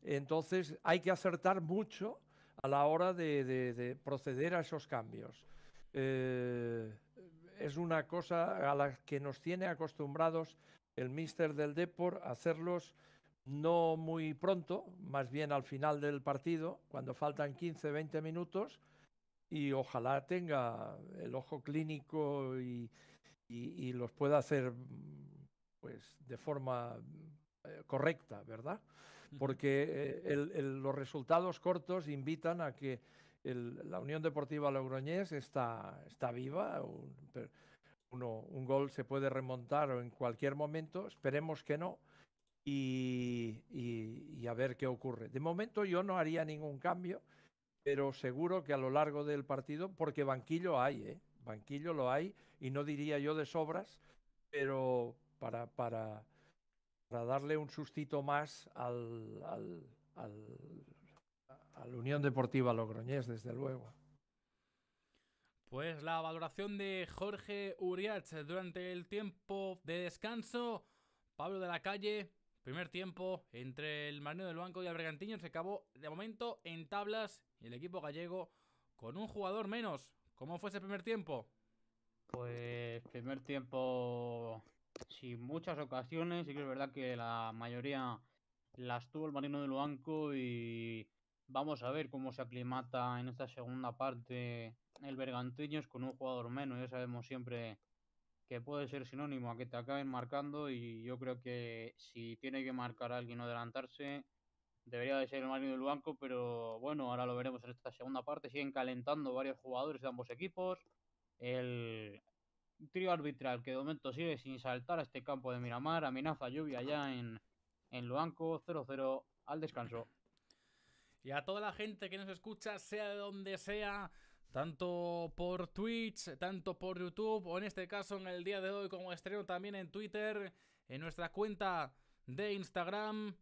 Entonces hay que acertar mucho a la hora de, proceder a esos cambios. Eh, es una cosa a la que nos tiene acostumbrados el mister del Depor, hacerlos no muy pronto, más bien al final del partido, cuando faltan 15, 20 minutos, y ojalá tenga el ojo clínico y, y, los pueda hacer pues de forma eh, correcta, ¿verdad? Porque eh, los resultados cortos invitan a que la Unión Deportiva Logroñés está, está viva, un, uno, un gol se puede remontar en cualquier momento, esperemos que no, y, y, a ver qué ocurre. De momento yo no haría ningún cambio pero seguro que a lo largo del partido, porque banquillo hay, ¿eh? banquillo lo hay, y no diría yo de sobras, pero para, para, darle un sustito más al, al, al, a Unión Deportiva Logroñés, desde luego. Pues la valoración de Jorge Uriach durante el tiempo de descanso, Pablo de la Calle, Primer tiempo entre el Marino del Banco y el Bergantiño se acabó de momento en tablas y el equipo gallego con un jugador menos. ¿Cómo fue ese primer tiempo? Pues primer tiempo sin muchas ocasiones, y que es verdad que la mayoría las tuvo el Marino del Banco y vamos a ver cómo se aclimata en esta segunda parte el Bergantiños con un jugador menos, ya sabemos siempre que puede ser sinónimo a que te acaben marcando y yo creo que si tiene que marcar alguien o adelantarse, debería de ser el marido de Luanco, pero bueno, ahora lo veremos en esta segunda parte. Siguen calentando varios jugadores de ambos equipos. El trío arbitral que de momento sigue sin saltar a este campo de Miramar, amenaza lluvia ya en, en Luanco, 0-0 al descanso. Y a toda la gente que nos escucha, sea de donde sea, tanto por Twitch, tanto por YouTube, o en este caso en el día de hoy como estreno también en Twitter, en nuestra cuenta de Instagram,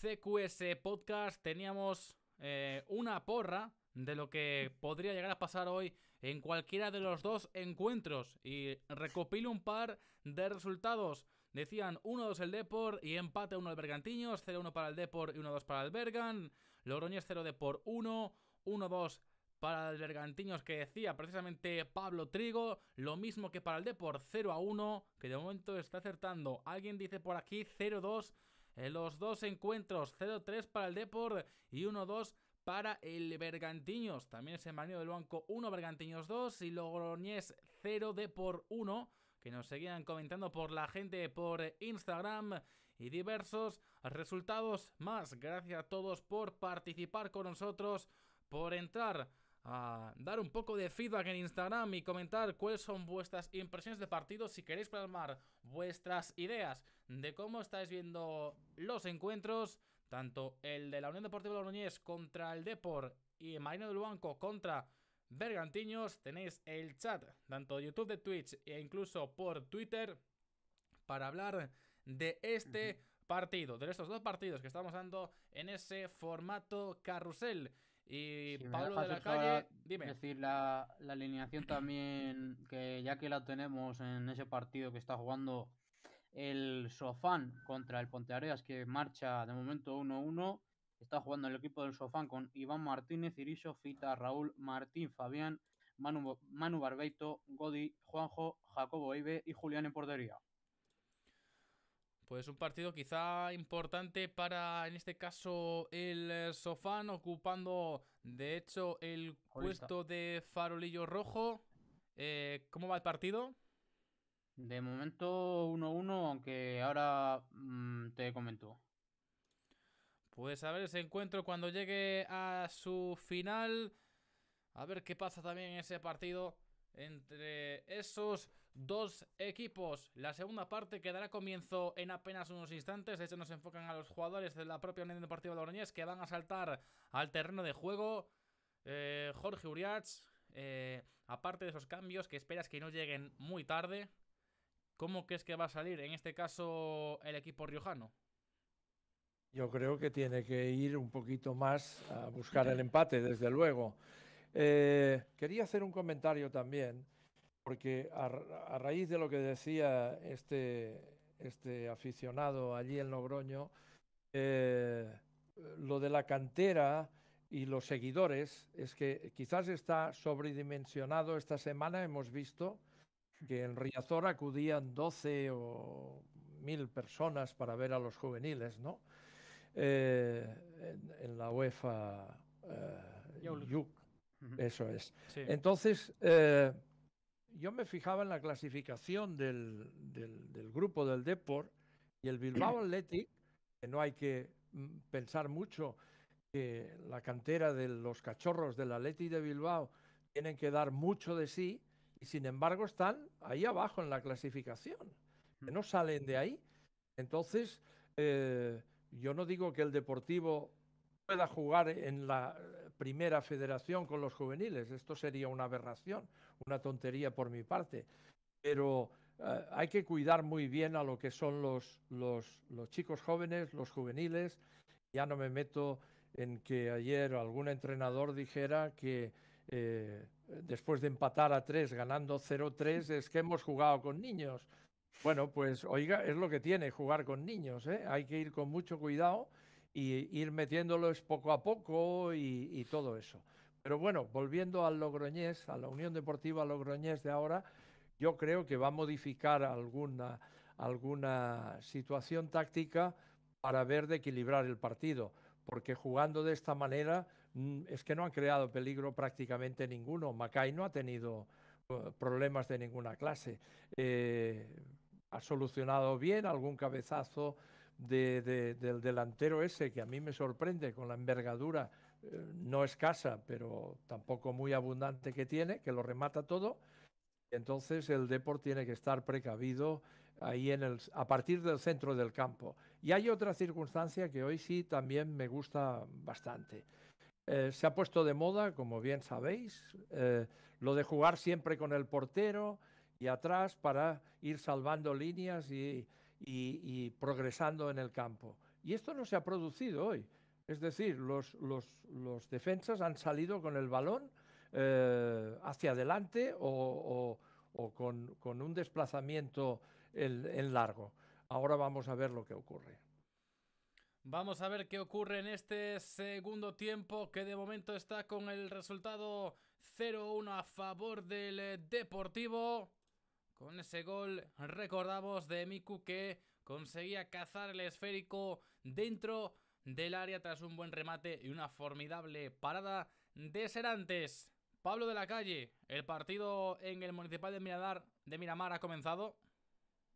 CQS Podcast, teníamos eh, una porra de lo que podría llegar a pasar hoy en cualquiera de los dos encuentros y recopilo un par de resultados. Decían 1-2 el Depor y empate 1 al Bergantiños, 0-1 para el Depor y 1-2 para el Bergan, Logroñés 0 Depor 1, 1-2 para el Bergantiños que decía precisamente Pablo Trigo, lo mismo que para el Depor 0 a 1, que de momento está acertando. Alguien dice por aquí 0-2 en eh, los dos encuentros, 0-3 para el Depor y 1-2 para el Bergantiños. También ese manío del banco 1, Bergantiños 2 y Logroñés 0 de 1 que nos seguían comentando por la gente por Instagram y diversos resultados más. Gracias a todos por participar con nosotros, por entrar a dar un poco de feedback en Instagram y comentar cuáles son vuestras impresiones de partido si queréis plasmar vuestras ideas de cómo estáis viendo los encuentros, tanto el de la Unión Deportiva Logroñés contra el Depor y Marino del Banco contra Bergantiños. Tenéis el chat, tanto de YouTube de Twitch e incluso por Twitter, para hablar de este partido, de estos dos partidos que estamos dando en ese formato carrusel. Y Pablo de la calle, dime. decir, la, alineación también, que ya que la tenemos en ese partido que está jugando el Sofán contra el Ponteareas, que marcha de momento 1-1. Está jugando el equipo del Sofán con Iván Martínez, Iriso, Fita, Raúl, Martín, Fabián, Manu, Manu Barbeito, Godi, Juanjo, Jacobo Ibe y Julián en portería. Pues un partido quizá importante para, en este caso, el eh, Sofán, ocupando de hecho el puesto de farolillo rojo. Eh, ¿Cómo va el partido? De momento 1-1, aunque ahora mm, te comentó. Pues a ver ese encuentro cuando llegue a su final. A ver qué pasa también en ese partido entre esos dos equipos. La segunda parte que dará comienzo en apenas unos instantes. De hecho, nos enfocan a los jugadores de la propia Unión Deportiva de Logroñés que van a saltar al terreno de juego. Eh, Jorge Uriach, eh, aparte de esos cambios que esperas que no lleguen muy tarde, ¿cómo crees que va a salir en este caso el equipo riojano? Yo creo que tiene que ir un poquito más a buscar el empate, desde luego. Eh, quería hacer un comentario también porque a, raíz de lo que decía este, este aficionado allí en Logroño, eh, lo de la cantera y los seguidores es que quizás está sobredimensionado. Esta semana hemos visto que en Riazor acudían 12 o mil personas para ver a los juveniles, ¿no? Eh, en, la UEFA eh, eso es. Entonces, eh, yo me fijaba en la clasificación del, del, grupo del Deport y el Bilbao (clears throat) Athletic, que no hay que mm, pensar mucho que la cantera de los cachorros del Athletic de Bilbao tienen que dar mucho de sí y sin embargo están ahí abajo en la clasificación, no salen de ahí. Entonces, eh, yo no digo que el Deportivo pueda jugar en la, primera federación con los juveniles. Esto sería una aberración, una tontería por mi parte. Pero eh, hay que cuidar muy bien a lo que son los, los, chicos jóvenes, los juveniles. Ya no me meto en que ayer algún entrenador dijera que eh, después de empatar a tres ganando 0-3 es que hemos jugado con niños. Bueno, pues oiga, es lo que tiene jugar con niños. ¿eh? Hay que ir con mucho cuidado y ir metiéndolos poco a poco y, todo eso. Pero bueno, volviendo al Logroñés, a la Unión Deportiva Logroñés de ahora, yo creo que va a modificar alguna, alguna situación táctica para ver de equilibrar el partido, porque jugando de esta manera mm, es que no han creado peligro prácticamente ninguno. Macay no ha tenido eh, problemas de ninguna clase. Eh, ha solucionado bien algún cabezazo del delantero ese, que a mí me sorprende con la envergadura eh, no escasa, pero tampoco muy abundante que tiene, que lo remata todo. Entonces el Depor tiene que estar precavido ahí en el, a partir del centro del campo. Y hay otra circunstancia que hoy sí también me gusta bastante. Eh, se ha puesto de moda, como bien sabéis, eh, lo de jugar siempre con el portero y atrás para ir salvando líneas y y, progresando en el campo. Y esto no se ha producido hoy. Es decir, los, los, los defensas han salido con el balón eh, hacia adelante o, con, un desplazamiento en, en largo. Ahora vamos a ver lo que ocurre. Vamos a ver qué ocurre en este segundo tiempo que de momento está con el resultado 0-1 a favor del eh, Deportivo. Con ese gol recordamos de Miku que conseguía cazar el esférico dentro del área tras un buen remate y una formidable parada de Serantes. Pablo de la Calle, el partido en el Municipal de, Miradar, de Miramar ha comenzado.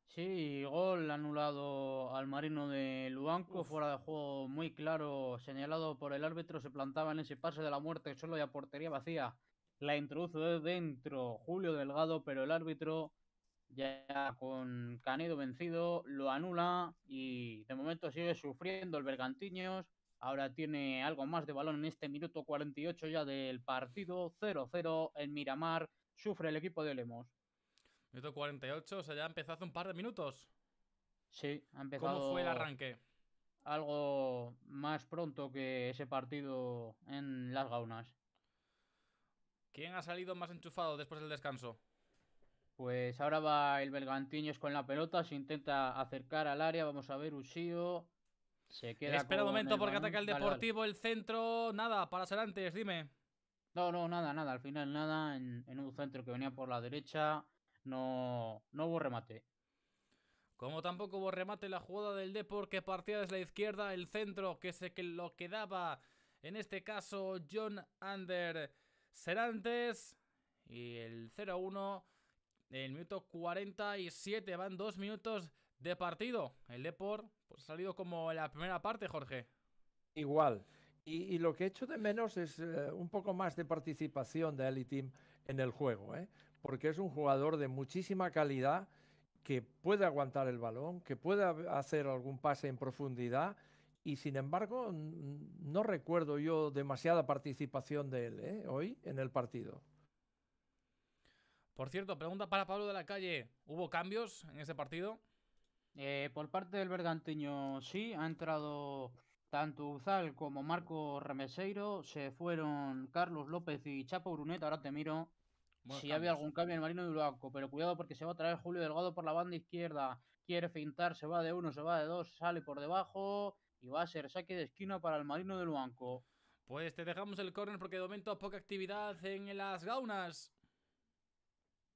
Sí, gol anulado al marino de Luanco, fuera de juego muy claro, señalado por el árbitro, se plantaba en ese pase de la muerte solo ya a portería vacía. La introduce dentro Julio Delgado, pero el árbitro ya con Canedo vencido, lo anula y de momento sigue sufriendo el Bergantiños. Ahora tiene algo más de balón en este minuto 48 ya del partido. 0-0 en Miramar. Sufre el equipo de Lemos. Minuto 48, o sea, ya ha empezado hace un par de minutos. Sí, ha empezado. ¿Cómo fue el arranque? Algo más pronto que ese partido en Las Gaunas. ¿Quién ha salido más enchufado después del descanso? Pues ahora va el Bergantiños con la pelota, se intenta acercar al área, vamos a ver, Usío. Se queda Espera un momento porque ataca el Deportivo, el centro, nada, para Serantes, dime. No, no, nada, nada, al final nada, en, un centro que venía por la derecha, no, no hubo remate. Como tampoco hubo remate la jugada del Deportivo que partía desde la izquierda, el centro que se que lo quedaba, en este caso John Under Serantes y el 0-1 el minuto 47, van dos minutos de partido. El Deport pues, ha salido como en la primera parte, Jorge. Igual. Y, lo que echo de menos es eh, un poco más de participación de Ali Team en el juego, ¿eh? porque es un jugador de muchísima calidad que puede aguantar el balón, que puede hacer algún pase en profundidad y sin embargo no recuerdo yo demasiada participación de él ¿eh? hoy en el partido. Por cierto, pregunta para Pablo de la calle. ¿Hubo cambios en ese partido? Eh, por parte del Bergantiño, sí. Ha entrado tanto Uzal como Marco Remeseiro. Se fueron Carlos López y Chapo Brunet. Ahora te miro si había algún cambio en el Marino de Luanco. Pero cuidado porque se va a traer Julio Delgado por la banda izquierda. Quiere fintar, se va de uno, se va de dos, sale por debajo. Y va a ser saque de esquina para el Marino de Luanco. Pues te dejamos el córner porque de momento poca actividad en las gaunas.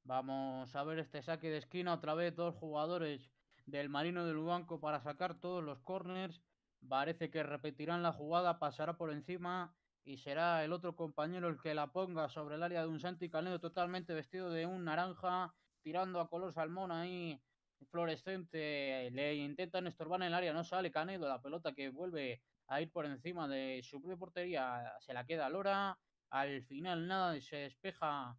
Vamos a ver este saque de esquina otra vez, dos jugadores del Marino del Banco para sacar todos los corners. Parece que repetirán la jugada, pasará por encima y será el otro compañero el que la ponga sobre el área de un Santi Canedo totalmente vestido de un naranja, tirando a color salmón ahí, fluorescente. Le intentan estorbar en el área, no sale Canedo, la pelota que vuelve a ir por encima de su propia portería, se la queda a Lora. Al final nada, se despeja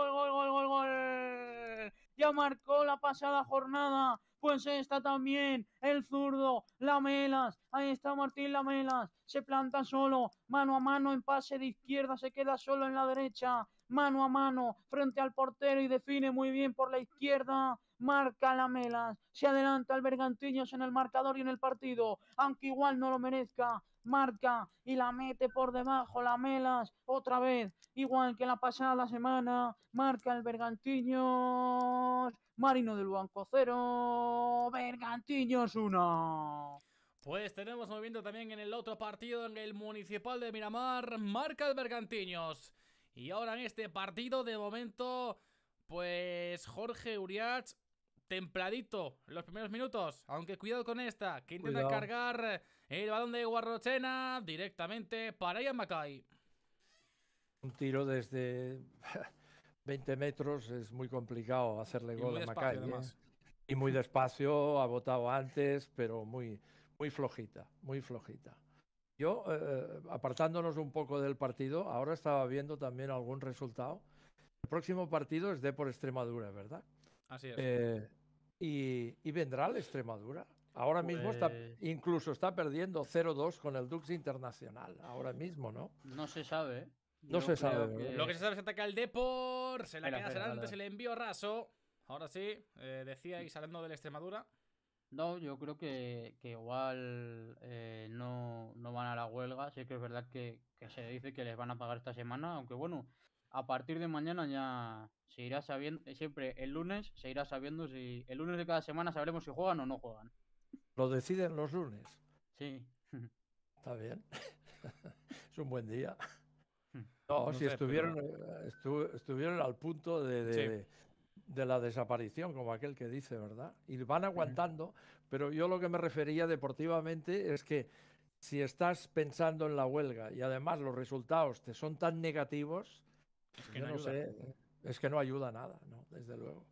marcó la pasada jornada. Pues está también el zurdo Lamelas. Ahí está Martín Lamelas. Se planta solo, mano a mano en pase de izquierda. Se queda solo en la derecha. Mano a mano frente al portero y define muy bien por la izquierda marca Lamelas, se adelanta al Bergantiños en el marcador y en el partido, aunque igual no lo merezca, marca y la mete por debajo, la melas otra vez, igual que la pasada semana, marca el Bergantiños, Marino del Banco cero, Bergantiños 1. Pues tenemos moviendo también en el otro partido, en el Municipal de Miramar, marca el Bergantiños. Y ahora en este partido, de momento, pues Jorge Uriach templadito los primeros minutos. Aunque cuidado con esta, que intenta cargar el balón de Guarrochena directamente para Ian Mackay. Un tiro desde 20 (laughs) metros es muy complicado hacerle gol a Mackay. ¿eh? Y muy despacio, ha votado antes, pero muy, muy flojita, muy flojita. Yo, eh, eh, apartándonos un poco del partido, ahora estaba viendo también algún resultado. El próximo partido es de por Extremadura, ¿verdad? Así es. y, y vendrá la Extremadura. Ahora mismo está, pues incluso está perdiendo 0-2 con el Dux Internacional. Ahora mismo, ¿no? No se sabe. ¿eh? No se sabe. Lo que se sabe es que ataca el Depor. Se la queda será antes le envío raso. Ahora sí, eh, decía y saliendo de la Extremadura. No, yo creo que, igual eh, no, van a la huelga. Sí que es verdad que, que, se dice que les van a pagar esta semana, aunque bueno, a partir de mañana ya se irá sabiendo, siempre el lunes se irá sabiendo si el lunes de cada semana sabremos si juegan o no juegan. Lo deciden los lunes. Sí. Está bien. (laughs) es un buen día. No, si estuvieron, eh, estuvieron al punto de, la desaparición, como aquel que dice, ¿verdad? Y van aguantando, pero yo lo que me refería deportivamente es que si estás pensando en la huelga y además los resultados te son tan negativos, es pues que no, es que no ayuda nada, ¿no? Desde luego.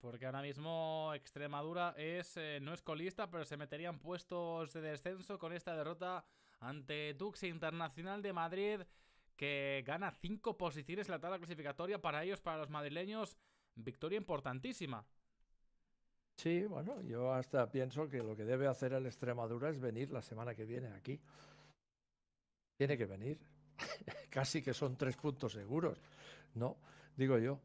Porque ahora mismo Extremadura es, eh, no es colista, pero se meterían puestos de descenso con esta derrota ante Dux Internacional de Madrid, que gana cinco posiciones en la tabla clasificatoria para ellos, para los madrileños. Victoria importantísima. Sí, bueno, yo hasta pienso que lo que debe hacer el Extremadura es venir la semana que viene aquí. Tiene que venir. (laughs) Casi que son tres puntos seguros. No, digo yo.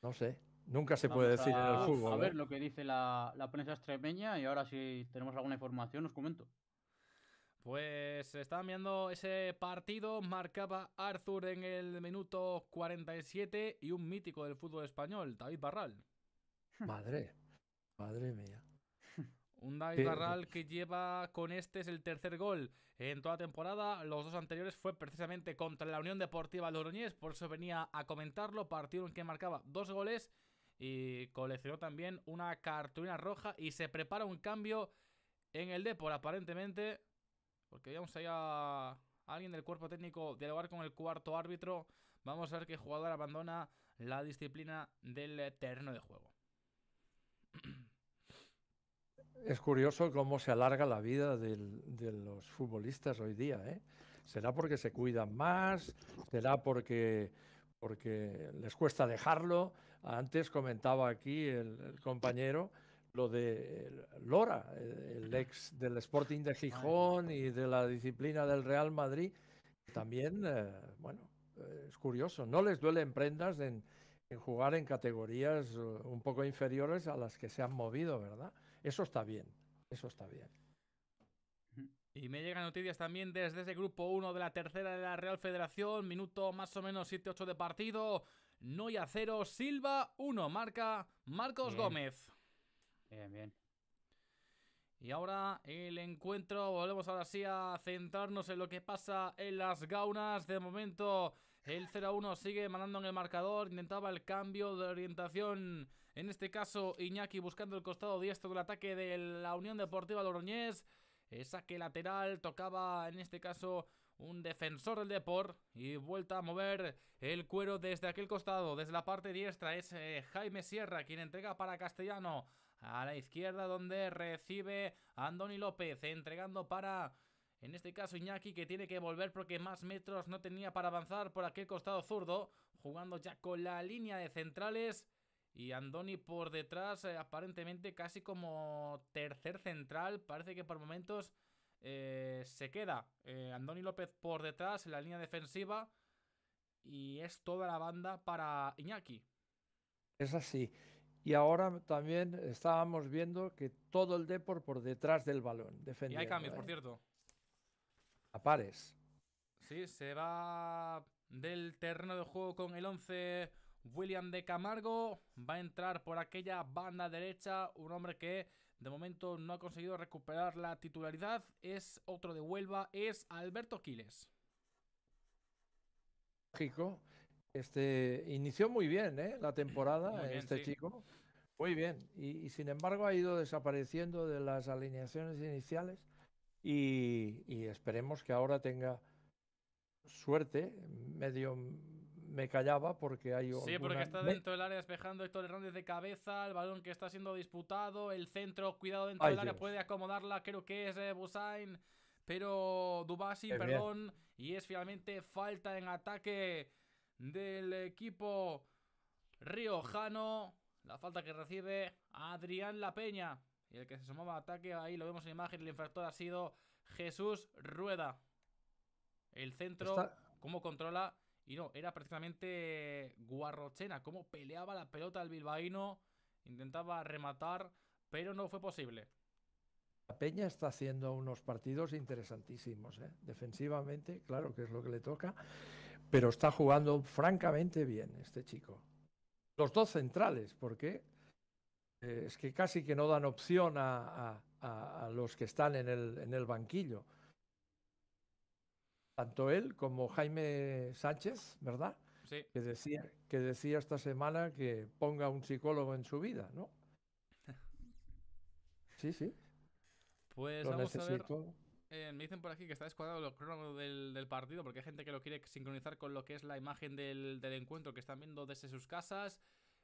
No sé. Nunca se puede decir en el fútbol. A ¿eh? ver lo que dice la, prensa extremeña y ahora si tenemos alguna información os comento. Pues estaban viendo ese partido, marcaba Arthur en el minuto 47 y un mítico del fútbol español, David Barral. Madre, madre mía. Un David Barral que lleva con este es el tercer gol en toda temporada. Los dos anteriores fue precisamente contra la Unión Deportiva Loroñez, por eso venía a comentarlo. Partido en que marcaba dos goles y coleccionó también una cartulina roja y se prepara un cambio en el Depor aparentemente, porque veíamos ahí a alguien del cuerpo técnico dialogar con el cuarto árbitro, vamos a ver qué jugador abandona la disciplina del terreno de juego. (clears throat) Es curioso cómo se alarga la vida de los futbolistas hoy día. ¿eh? ¿Será porque se cuidan más? ¿Será porque, porque les cuesta dejarlo? Antes comentaba aquí el, compañero lo de eh, Lora, el ex del Sporting de Gijón y de la disciplina del Real Madrid. También, eh, bueno, eh, es curioso, no les duelen prendas en, en jugar en categorías un poco inferiores a las que se han movido, ¿verdad? Eso está bien, eso está bien. Y me llegan noticias también desde ese grupo 1 de la tercera de la Real Federación, minuto más o menos 7-8 de partido. No Noia cero, Silva 1, marca Marcos Gómez. Bien, bien. Y ahora el encuentro, volvemos ahora sí a centrarnos en lo que pasa en las gaunas. De momento el 0-1 sigue mandando en el marcador, intentaba el cambio de orientación, en este caso Iñaki buscando el costado diestro el ataque de la Unión Deportiva Logroñés. Saque lateral, tocaba en este caso un defensor del deporte y vuelta a mover el cuero desde aquel costado, desde la parte diestra es eh, Jaime Sierra quien entrega para Castellano a la izquierda donde recibe Andoni López entregando para en este caso Iñaki que tiene que volver porque más metros no tenía para avanzar por aquel costado zurdo jugando ya con la línea de centrales y Andoni por detrás eh, aparentemente casi como tercer central parece que por momentos eh, se queda eh, Andoni López por detrás en la línea defensiva y es toda la banda para Iñaki. Es así. Y ahora también estábamos viendo que todo el Depor por detrás del balón. Y hay cambios, por ¿eh? cierto. A pares. Sí, se va del terreno de juego con el 11 William de Camargo. Va a entrar por aquella banda derecha un hombre que de momento no ha conseguido recuperar la titularidad, es otro de Huelva, es Alberto Quiles. Chico, este, inició muy bien ¿eh? la temporada, este chico. Muy bien. Y, sin embargo ha ido desapareciendo de las alineaciones iniciales. Y, y esperemos que ahora tenga suerte, medio me callaba porque hay. Sí, porque está dentro del área despejando Héctor Hernández de cabeza, el balón que está siendo disputado, el centro, cuidado dentro del área, puede acomodarla, creo que es eh, Busain, pero Dubasi, perdón, y es finalmente falta en ataque del equipo riojano. La falta que recibe Adrián La Peña. Y el que se sumaba a ataque, ahí lo vemos en imagen, el infractor ha sido Jesús Rueda. El centro, cómo controla y no, era perfectamente guarrochena, cómo peleaba la pelota el bilbaíno, intentaba rematar, pero no fue posible. La Peña está haciendo unos partidos interesantísimos, ¿eh? defensivamente, claro que es lo que le toca, pero está jugando francamente bien este chico. Los dos centrales, porque eh, es que casi que no dan opción a, a, a los que están el, en el banquillo tanto él como Jaime Sánchez, ¿verdad? Sí. Que decía, que decía esta semana que ponga un psicólogo en su vida, ¿no? (laughs) Sí, sí. Pues vamos a ver. Eh, me dicen por aquí que está descuadrado el cronómetro del, del, partido porque hay gente que lo quiere sincronizar con lo que es la imagen del, del encuentro que están viendo desde sus casas.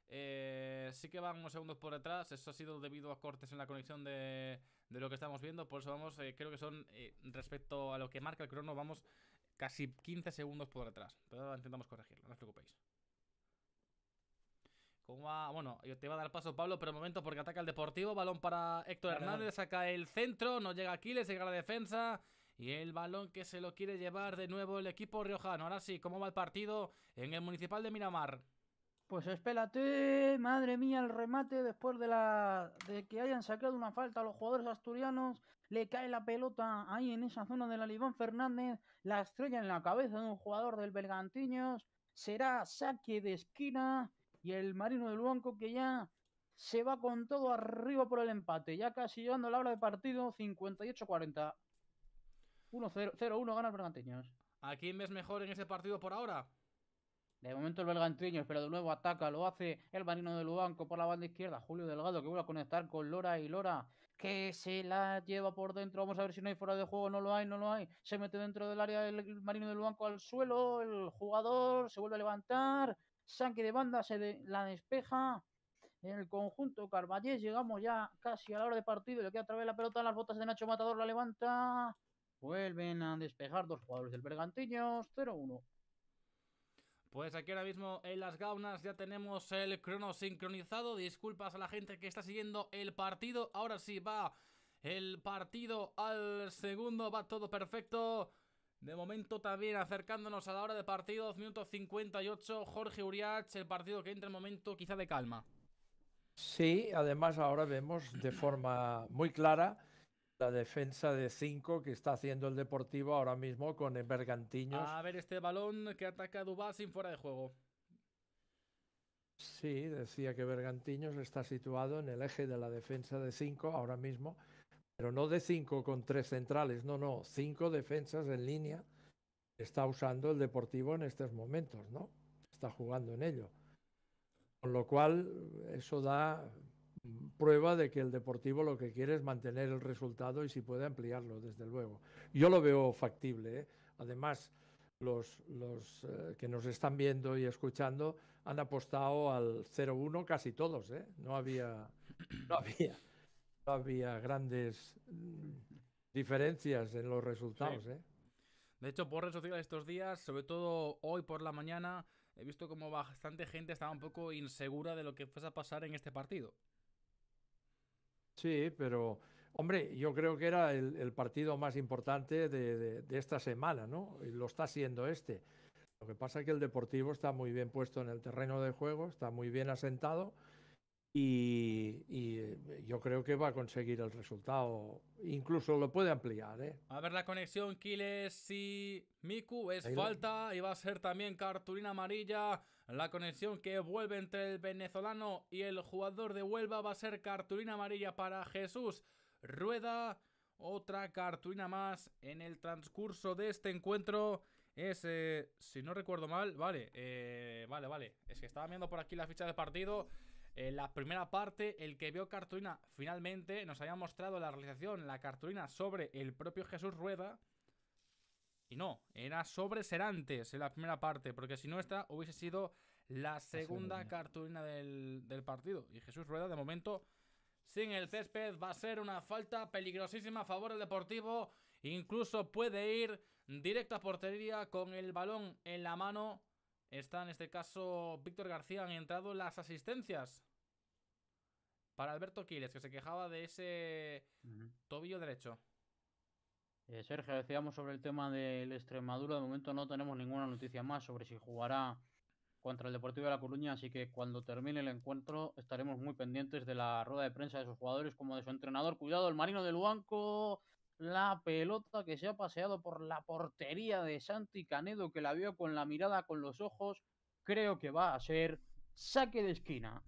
Eh, sí que van unos segundos por detrás. Eso ha sido debido a cortes en la conexión de, lo que estamos viendo. Por eso vamos, eh, creo que son, eh, respecto a lo que marca el crono, vamos casi 15 segundos por detrás. Pero intentamos corregirlo, no os preocupéis. Bueno, yo te iba a dar paso Pablo, pero un momento porque ataca el Deportivo. Balón para Héctor Hernández, saca el centro, no llega aquí, le llega la defensa. Y el balón que se lo quiere llevar de nuevo el equipo riojano. Ahora sí, ¿cómo va el partido en el Municipal de Miramar? Pues espérate, madre mía, el remate después de la de que hayan sacado una falta a los jugadores asturianos, le cae la pelota ahí en esa zona del Alibán Fernández, la estrella en la cabeza de un jugador del Bergantiños, será saque de esquina y el Marino del Banco que ya se va con todo arriba por el empate, ya casi llegando a la hora de partido, 58-40. 1-0-1 gana el Bergantiños. ¿A quién ves mejor en ese partido por ahora? De momento el bergantiños pero de nuevo ataca, lo hace el marino de Lubanco por la banda izquierda, Julio Delgado que vuelve a conectar con Lora y Lora que se la lleva por dentro, vamos a ver si no hay fuera de juego, no lo hay, no lo hay, se mete dentro del área del marino de Lubanco al suelo, el jugador se vuelve a levantar, Sanque de banda, se la despeja. el conjunto Carballés llegamos ya casi a la hora de partido. Le queda través la pelota las botas de Nacho Matador. La levanta. Vuelven a despejar dos jugadores del Bergantiños. 0-1. Pues aquí ahora mismo en las gaunas ya tenemos el crono sincronizado. Disculpas a la gente que está siguiendo el partido. Ahora sí va el partido al segundo. Va todo perfecto. De momento también acercándonos a la hora de partido. 2 minutos 58. Jorge Uriach, el partido que entra en momento quizá de calma. Sí, además ahora vemos de forma muy clara la defensa de cinco que está haciendo el Deportivo ahora mismo con Bergantiños. A ver este balón que ataca Dubá sin fuera de juego. Sí, decía que Bergantiños está situado en el eje de la defensa de 5 ahora mismo, pero no de cinco con tres centrales, no, no, cinco defensas en línea está usando el Deportivo en estos momentos, ¿no? Está jugando en ello. Con lo cual, eso da prueba de que el Deportivo lo que quiere es mantener el resultado y si puede ampliarlo, desde luego. Yo lo veo factible. ¿eh? Además, los, los eh, que nos están viendo y escuchando han apostado al 0-1 casi todos. ¿eh? No, había, no, había, grandes mm, diferencias en los resultados. De hecho, por redes sociales estos días, sobre todo hoy por la mañana, he visto como bastante gente estaba un poco insegura de lo que fuese a pasar en este partido. Sí, pero hombre, yo creo que era el, partido más importante de, esta semana, ¿no? Y lo está siendo este. Lo que pasa es que el Deportivo está muy bien puesto en el terreno de juego, está muy bien asentado y, yo creo que va a conseguir el resultado. Incluso lo puede ampliar, ¿eh? A ver la conexión, Kiles y Miku, es falta y va a ser también cartulina amarilla la conexión que vuelve entre el venezolano y el jugador de Huelva va a ser cartulina amarilla para Jesús Rueda. Otra cartulina más en el transcurso de este encuentro es, eh, si no recuerdo mal, vale, eh, vale, vale, es que estaba viendo por aquí la ficha de partido. En la primera parte, el que vio cartulina finalmente nos había mostrado la realización, la cartulina sobre el propio Jesús Rueda. Y no, era sobre antes en la primera parte, porque si no esta hubiese sido la segunda, cartulina del, del partido. Y Jesús Rueda, de momento, sin el césped va a ser una falta peligrosísima a favor del Deportivo. Incluso puede ir directo a portería con el balón en la mano. Está en este caso Víctor García. Han entrado las asistencias para Alberto Quiles, que se quejaba de ese tobillo derecho. Eh, Sergio, decíamos sobre el tema del Extremadura. De momento no tenemos ninguna noticia más sobre si jugará contra el Deportivo de La Coruña, así que cuando termine el encuentro estaremos muy pendientes de la rueda de prensa de sus jugadores como de su entrenador. Cuidado, el Marino del Huanco, la pelota que se ha paseado por la portería de Santi Canedo, que la vio con la mirada, con los ojos. Creo que va a ser saque de esquina.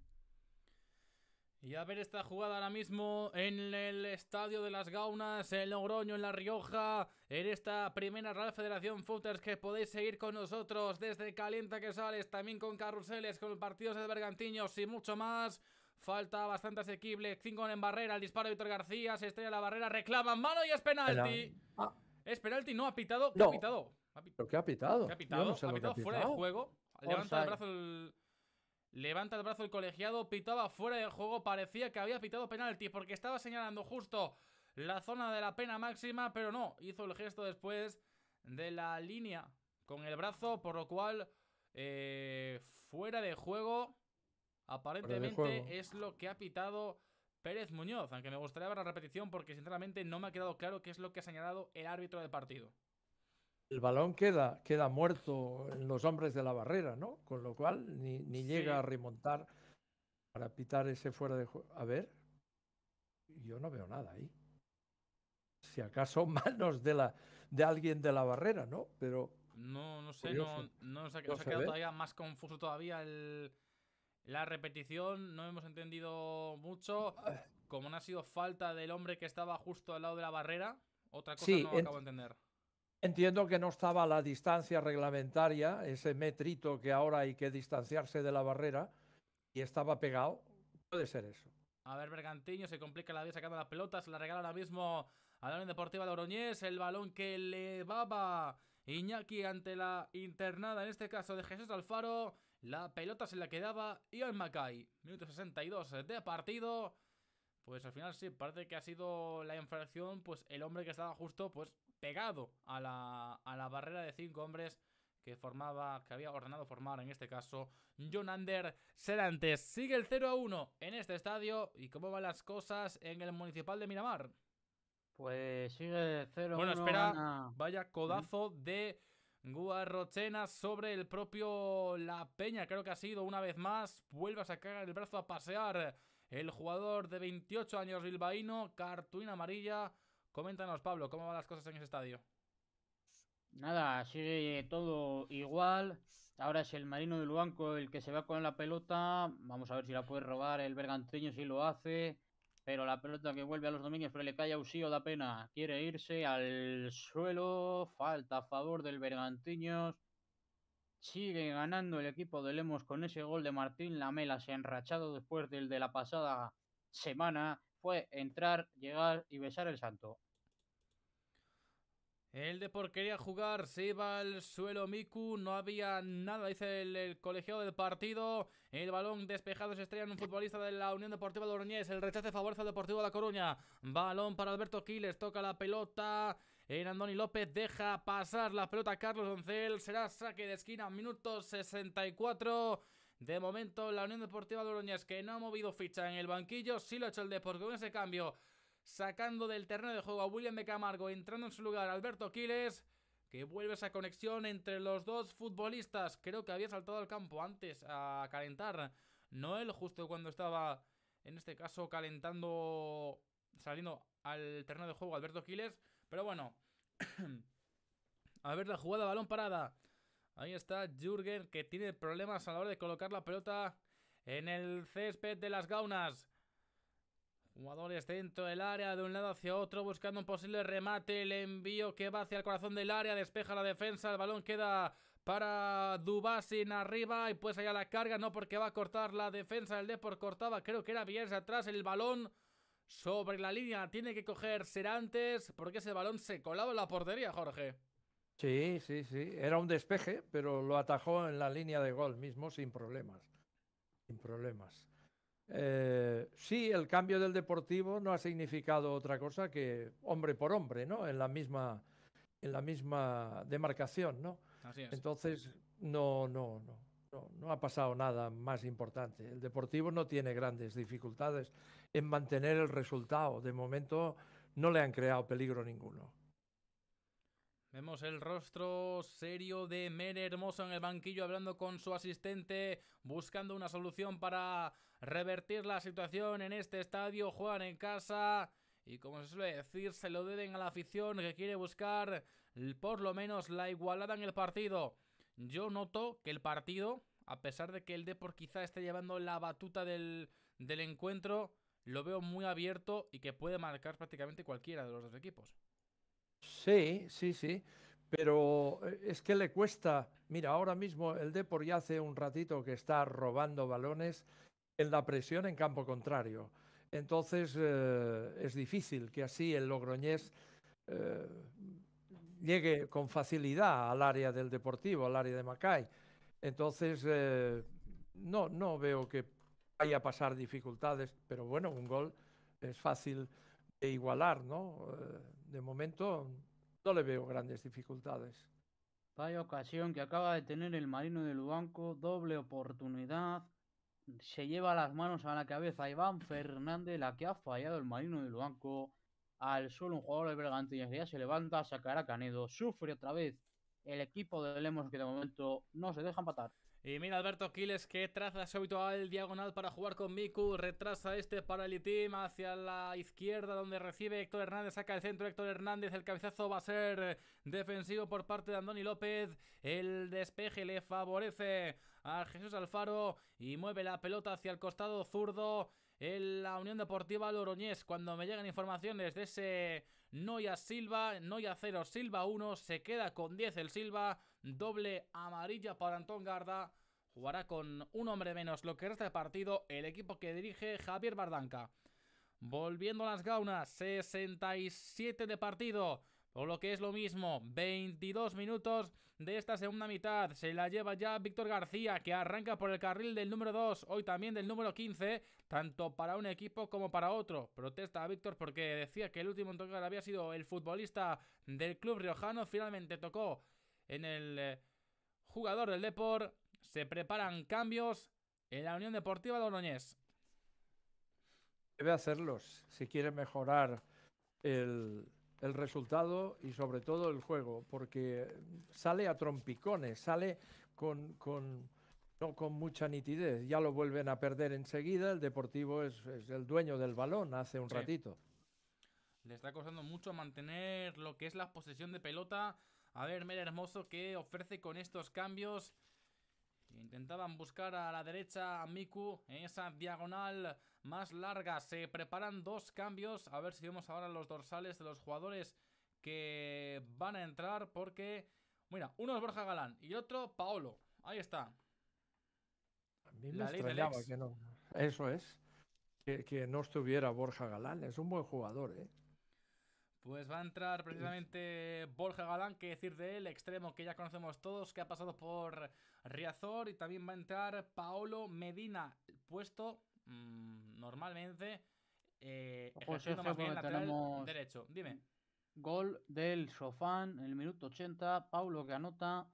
Y a ver esta jugada ahora mismo en el Estadio de las Gaunas, en Logroño, en La Rioja, en esta primera Real Federación Footers que podéis seguir con nosotros desde Calienta que sales, también con carruseles, con partidos de bergantiños y mucho más. Falta bastante asequible, cinco en barrera, el disparo de Víctor García, se estrella la barrera, reclama mano y es penalti. Ah. Es penalti, no, ha pitado, no. ha pitado. qué ha pitado? ha pitado? ha pitado, fuera de juego. Levanta el brazo el... Levanta el brazo el colegiado, pitaba fuera de juego, parecía que había pitado penalti porque estaba señalando justo la zona de la pena máxima, pero no, hizo el gesto después de la línea con el brazo, por lo cual eh, fuera de juego aparentemente es lo que ha pitado Pérez Muñoz, aunque me gustaría ver la repetición porque sinceramente no me ha quedado claro qué es lo que ha señalado el árbitro del partido el balón queda, queda muerto en los hombres de la barrera, ¿no? Con lo cual ni, ni llega a remontar para pitar ese fuera de juego. A ver, yo no veo nada ahí. Si acaso (laughs) manos de, la, de alguien de la barrera, ¿no? Pero. No, no sé, no, no nos ha, quedado todavía más confuso todavía el, la repetición, no hemos entendido mucho. Como no ha sido falta del hombre que estaba justo al lado de la barrera, otra cosa no acabo de entender. Entiendo que no estaba la distancia reglamentaria, ese metrito que ahora hay que distanciarse de la barrera, y estaba pegado. Puede ser eso. A ver, Bergantiño, se complica la vida sacando las pelotas, la regala ahora mismo a la Unión Deportiva de Oroñez, el balón que elevaba Iñaki ante la internada, en este caso de Jesús Alfaro, la pelota se la quedaba Ian Macay Minuto 62 de partido. Pues al final sí, parece que ha sido la infracción, pues el hombre que estaba justo, pues pegado a la, a la barrera de cinco hombres que formaba, que había ordenado formar en este caso Jonander Serantes. Sigue el 0 a 1 en este estadio. ¿Y cómo van las cosas en el municipal de Miramar? Pues sigue 0 1 Bueno, espera, vaya codazo de Guarrochena sobre el propio La Peña. Creo que ha sido una vez más. Vuelve a sacar el brazo a pasear el jugador de 28 años bilbaíno, Cartuina amarilla Coméntanos, Pablo, ¿cómo van las cosas en ese estadio? Nada, sigue todo igual. Ahora es el marino del Luanco el que se va con la pelota. Vamos a ver si la puede robar el Bergantiños si lo hace. Pero la pelota que vuelve a los dominios, pero le cae a Usío, da pena. Quiere irse al suelo. Falta a favor del Bergantiños. Sigue ganando el equipo de Lemos con ese gol de Martín Lamela. Se ha enrachado después del de la pasada semana. Fue entrar, llegar y besar el santo. El de quería jugar se iba al suelo Miku, no había nada, dice el, colegio colegiado del partido. El balón despejado se estrella en un futbolista de la Unión Deportiva de Oroñez. El rechace favorece al Deportivo de La Coruña. Balón para Alberto Quiles, toca la pelota. El Andoni López deja pasar la pelota a Carlos Doncel. Será saque de esquina, minuto 64. De momento, la Unión Deportiva de Oroñez, que no ha movido ficha en el banquillo, sí lo ha hecho el Deportivo con ese cambio sacando del terreno de juego a William de Camargo, entrando en su lugar Alberto Quiles, que vuelve esa conexión entre los dos futbolistas. Creo que había saltado al campo antes a calentar Noel, justo cuando estaba, en este caso, calentando, saliendo al terreno de juego Alberto Quiles. Pero bueno, (clears throat) a ver la jugada, balón parada. Ahí está Jürgen, que tiene problemas a la hora de colocar la pelota en el césped de las gaunas jugadores dentro del área, de un lado hacia otro, buscando un posible remate. El envío que va hacia el corazón del área, despeja la defensa. El balón queda para Dubasin arriba y pues allá la carga. No porque va a cortar la defensa del Depor, cortaba, creo que era Bielsa atrás. El balón sobre la línea, tiene que coger Serantes porque ese balón se colaba en la portería, Jorge. Sí, sí, sí. Era un despeje, pero lo atajó en la línea de gol mismo sin problemas. Sin problemas. Eh, sí, el cambio del Deportivo no ha significado otra cosa que hombre por hombre, ¿no? En la misma, demarcación, ¿no? Entonces, no, no, no, no ha pasado nada más importante. El Deportivo no tiene grandes dificultades en mantener el resultado. De momento no le han creado peligro ninguno. Vemos el rostro serio de Mere Hermoso en el banquillo hablando con su asistente, buscando una solución para revertir la situación en este estadio. Juegan en casa y como se suele decir, se lo deben a la afición que quiere buscar por lo menos la igualada en el partido. Yo noto que el partido, a pesar de que el Depor quizá esté llevando la batuta del, del encuentro, lo veo muy abierto y que puede marcar prácticamente cualquiera de los dos equipos. Sí, sí, sí. Pero eh, es que le cuesta. Mira, ahora mismo el Depor ya hace un ratito que está robando balones en la presión en campo contrario. Entonces eh, es difícil que así el Logroñés eh, llegue con facilidad al área del Deportivo, al área de Macay. Entonces no, no veo que vaya a pasar dificultades, pero bueno, un gol es fácil de igualar, ¿no? de momento no le veo grandes dificultades. hay ocasión que acaba de tener el marino del banco, doble oportunidad. Se lleva las manos a la cabeza Iván Fernández, la que ha fallado el marino del banco. Al suelo un jugador de Bergantinas que ya se levanta, a Canedo. Sufre otra vez el equipo de Lemos que de momento no se deja empatar. Y mira Alberto Quiles que traza su habitual diagonal para jugar con Miku, retrasa este para el team hacia la izquierda donde recibe Héctor Hernández, saca el centro Héctor Hernández, el cabezazo va a ser defensivo por parte de Andoni López, el despeje le favorece a Jesús Alfaro y mueve la pelota hacia el costado zurdo en la Unión Deportiva Loroñés. Cuando me llegan informaciones de ese Noya Silva, Noya 0, Silva 1, se queda con 10 el Silva, doble amarilla para Antón Garda. Jugará con un hombre menos lo que resta de partido el equipo que dirige Javier Bardanca. Volviendo a las gaunas, 67 de partido. O lo que es lo mismo, 22 minutos de esta segunda mitad. Se la lleva ya Víctor García, que arranca por el carril del número 2, hoy también del número 15, tanto para un equipo como para otro. Protesta Víctor porque decía que el último en tocar había sido el futbolista del club riojano. Finalmente tocó en el eh, jugador del Deport. Se preparan cambios en la Unión Deportiva de Oroñez Debe hacerlos si quiere mejorar el, resultado y sobre todo el juego, porque sale a trompicones, sale con, con, no con mucha nitidez. Ya lo vuelven a perder enseguida. El Deportivo es, el dueño del balón hace un ratito. Le está costando mucho mantener lo que es la posesión de pelota a ver, mira Hermoso, ¿qué ofrece con estos cambios? Intentaban buscar a la derecha a Miku en esa diagonal más larga. Se preparan dos cambios. A ver si vemos ahora los dorsales de los jugadores que van a entrar porque... Mira, uno es Borja Galán y otro Paolo. Ahí está. la Eso es. que no estuviera Borja Galán. Es un buen jugador, ¿eh? Pues va a entrar precisamente Borja Galán, que decir de él, extremo que ya conocemos todos, que ha pasado por Riazor, y también va a entrar Paolo Medina, puesto mm, normalmente eh, ejerciendo más bien lateral derecho. Dime. Gol del Sofán en el minuto 80, Paulo que anota,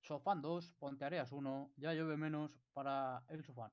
Sofán 2, Ponteareas 1, ya llueve menos para el Sofán.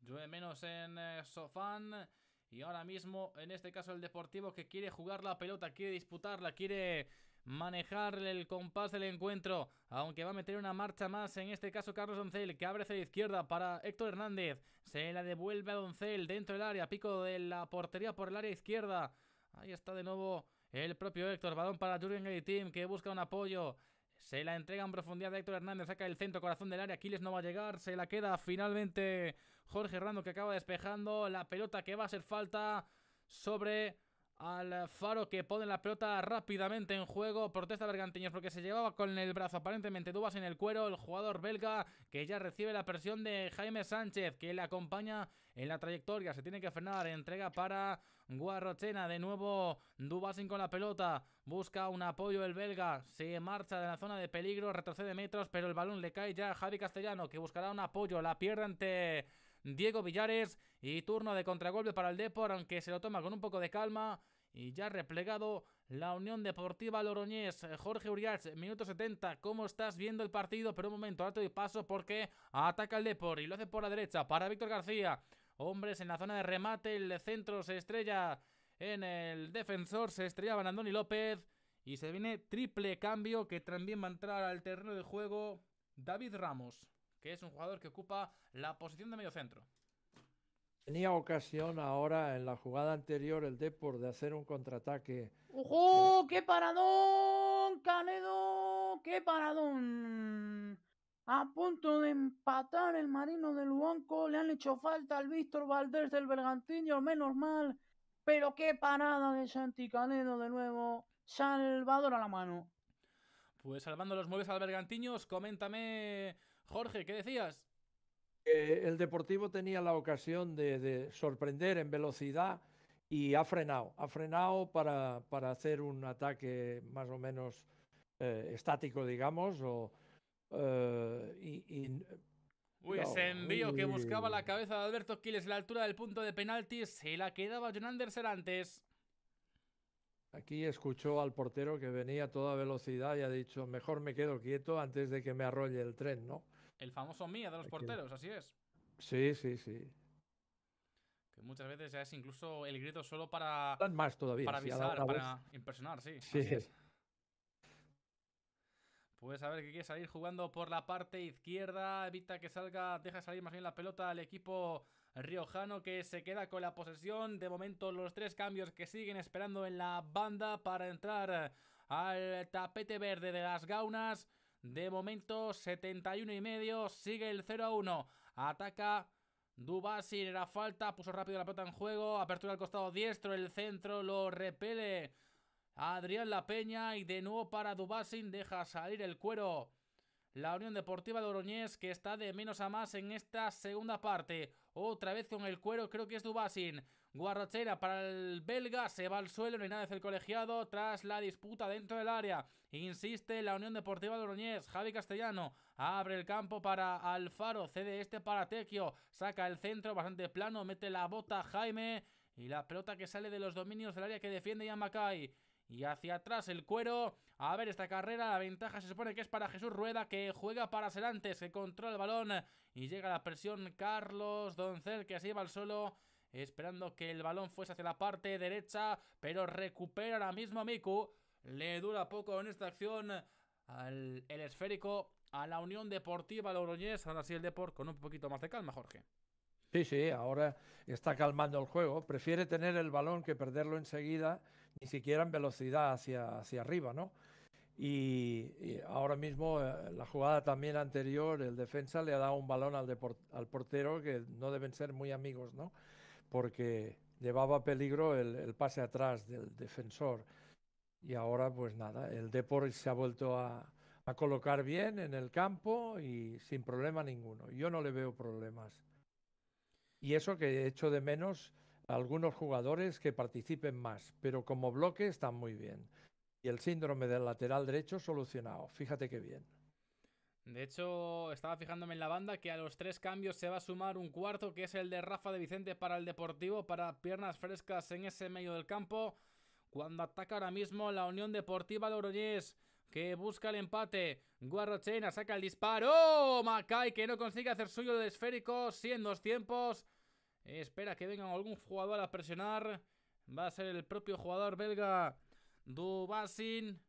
Llueve menos en eh, Sofán. Y ahora mismo, en este caso, el Deportivo que quiere jugar la pelota, quiere disputarla, quiere manejar el compás del encuentro, aunque va a meter una marcha más, en este caso Carlos Doncel, que abre hacia la izquierda para Héctor Hernández, se la devuelve a Doncel dentro del área, pico de la portería por el área izquierda, ahí está de nuevo el propio Héctor, balón para Jurgen Team que busca un apoyo, se la entrega en profundidad de Héctor Hernández, saca el centro corazón del área, Aquiles no va a llegar, se la queda finalmente Jorge Rando que acaba despejando la pelota que va a ser falta sobre al Faro que pone la pelota rápidamente en juego. Protesta Bergantiños porque se llevaba con el brazo aparentemente Dubas en el cuero. El jugador belga que ya recibe la presión de Jaime Sánchez que le acompaña en la trayectoria. Se tiene que frenar. Entrega para Guarrochena. De nuevo Dubasin con la pelota. Busca un apoyo el belga. Se marcha de la zona de peligro. Retrocede metros pero el balón le cae ya a Javi Castellano que buscará un apoyo. La pierde ante Diego Villares y turno de contragolpe para el Depor, aunque se lo toma con un poco de calma. Y ya replegado la Unión Deportiva Loroñés. Jorge Uriach, minuto 70. ¿Cómo estás viendo el partido? Pero un momento, alto y paso porque ataca el Depor y lo hace por la derecha para Víctor García. Hombres en la zona de remate. El centro se estrella en el defensor. Se estrella Andoni López. Y se viene triple cambio que también va a entrar al terreno de juego David Ramos que es un jugador que ocupa la posición de medio centro. Tenía ocasión ahora en la jugada anterior el Depor de hacer un contraataque. ¡Ojo! ¡Qué paradón! ¡Canedo! ¡Qué paradón! A punto de empatar el Marino del Luanco. Le han hecho falta al Víctor Valdés del Bergantino. menos mal. Pero qué parada de Santi Canedo de nuevo. Salvador a la mano. Pues salvando los muebles al Bergantiños, coméntame Jorge, ¿qué decías? el Deportivo tenía la ocasión de, sorprender en velocidad y ha frenado. Ha frenado para, para hacer un ataque más o menos eh, estático, digamos, eh, Uy, ese envío que buscaba la cabeza de Alberto Quiles la altura del punto de penalti se la quedaba John Andersen antes. Aquí escuchó al portero que venía a toda velocidad y ha dicho, mejor me quedo quieto antes de que me arrolle el tren, ¿no? El famoso Mía de los porteros, así es. Sí, sí, sí. Que muchas veces ya es incluso el grito solo para. más todavía. Para avisar, para impresionar, sí. Sí. Puedes Pues que quiere salir jugando por la parte izquierda. Evita que salga, deja salir más bien la pelota al equipo riojano que se queda con la posesión. De momento, los tres cambios que siguen esperando en la banda para entrar al tapete verde de las gaunas. De momento, 71 y medio. Sigue el 0 a 1. Ataca. Dubasin, era falta, puso rápido la pelota en juego, apertura al costado diestro, el centro lo repele Adrián La Peña y de nuevo para Dubasin deja salir el cuero. La Unión Deportiva de Oroñez que está de menos a más en esta segunda parte. Otra vez con el cuero, creo que es Dubasin. Guarrochera para el belga, se va al suelo, no hay nada del el colegiado, tras la disputa dentro del área. Insiste la Unión Deportiva de Oroñez, Javi Castellano abre el campo para Alfaro, cede este para Tequio, saca el centro bastante plano, mete la bota Jaime y la pelota que sale de los dominios del área que defiende Yamakai y hacia atrás el cuero. A ver esta carrera, la ventaja se supone que es para Jesús Rueda que juega para Serantes, que controla el balón y llega la presión Carlos Doncel que así va al solo esperando que el balón fuese hacia la parte derecha, pero recupera ahora mismo Miku. Le dura poco en esta acción el esférico a la Unión Deportiva Logroñés. Ahora sí el deporte con un poquito más de calma, Jorge. Sí, sí, ahora está calmando el juego. Prefiere tener el balón que perderlo enseguida ni siquiera en velocidad hacia, hacia arriba, ¿no? Y, ahora mismo, eh, la jugada también anterior, el defensa le ha dado un balón al, al portero que no deben ser muy amigos, ¿no? Porque llevaba peligro el, el pase atrás del defensor. Y ahora, pues nada, el Depor se ha vuelto a, a colocar bien en el campo y sin problema ninguno. Yo no le veo problemas. Y eso que he hecho de menos algunos jugadores que participen más, pero como bloque están muy bien. Y el síndrome del lateral derecho solucionado, fíjate qué bien. De hecho, estaba fijándome en la banda que a los tres cambios se va a sumar un cuarto, que es el de Rafa de Vicente para el Deportivo, para piernas frescas en ese medio del campo. Cuando ataca ahora mismo la Unión Deportiva de que busca el empate. Guarrochena saca el disparo. ¡Oh! Macay, que no consigue hacer suyo el esférico, siendo dos tiempos. Eh, espera que venga algún jugador a presionar. Va a ser el propio jugador belga Dubasin.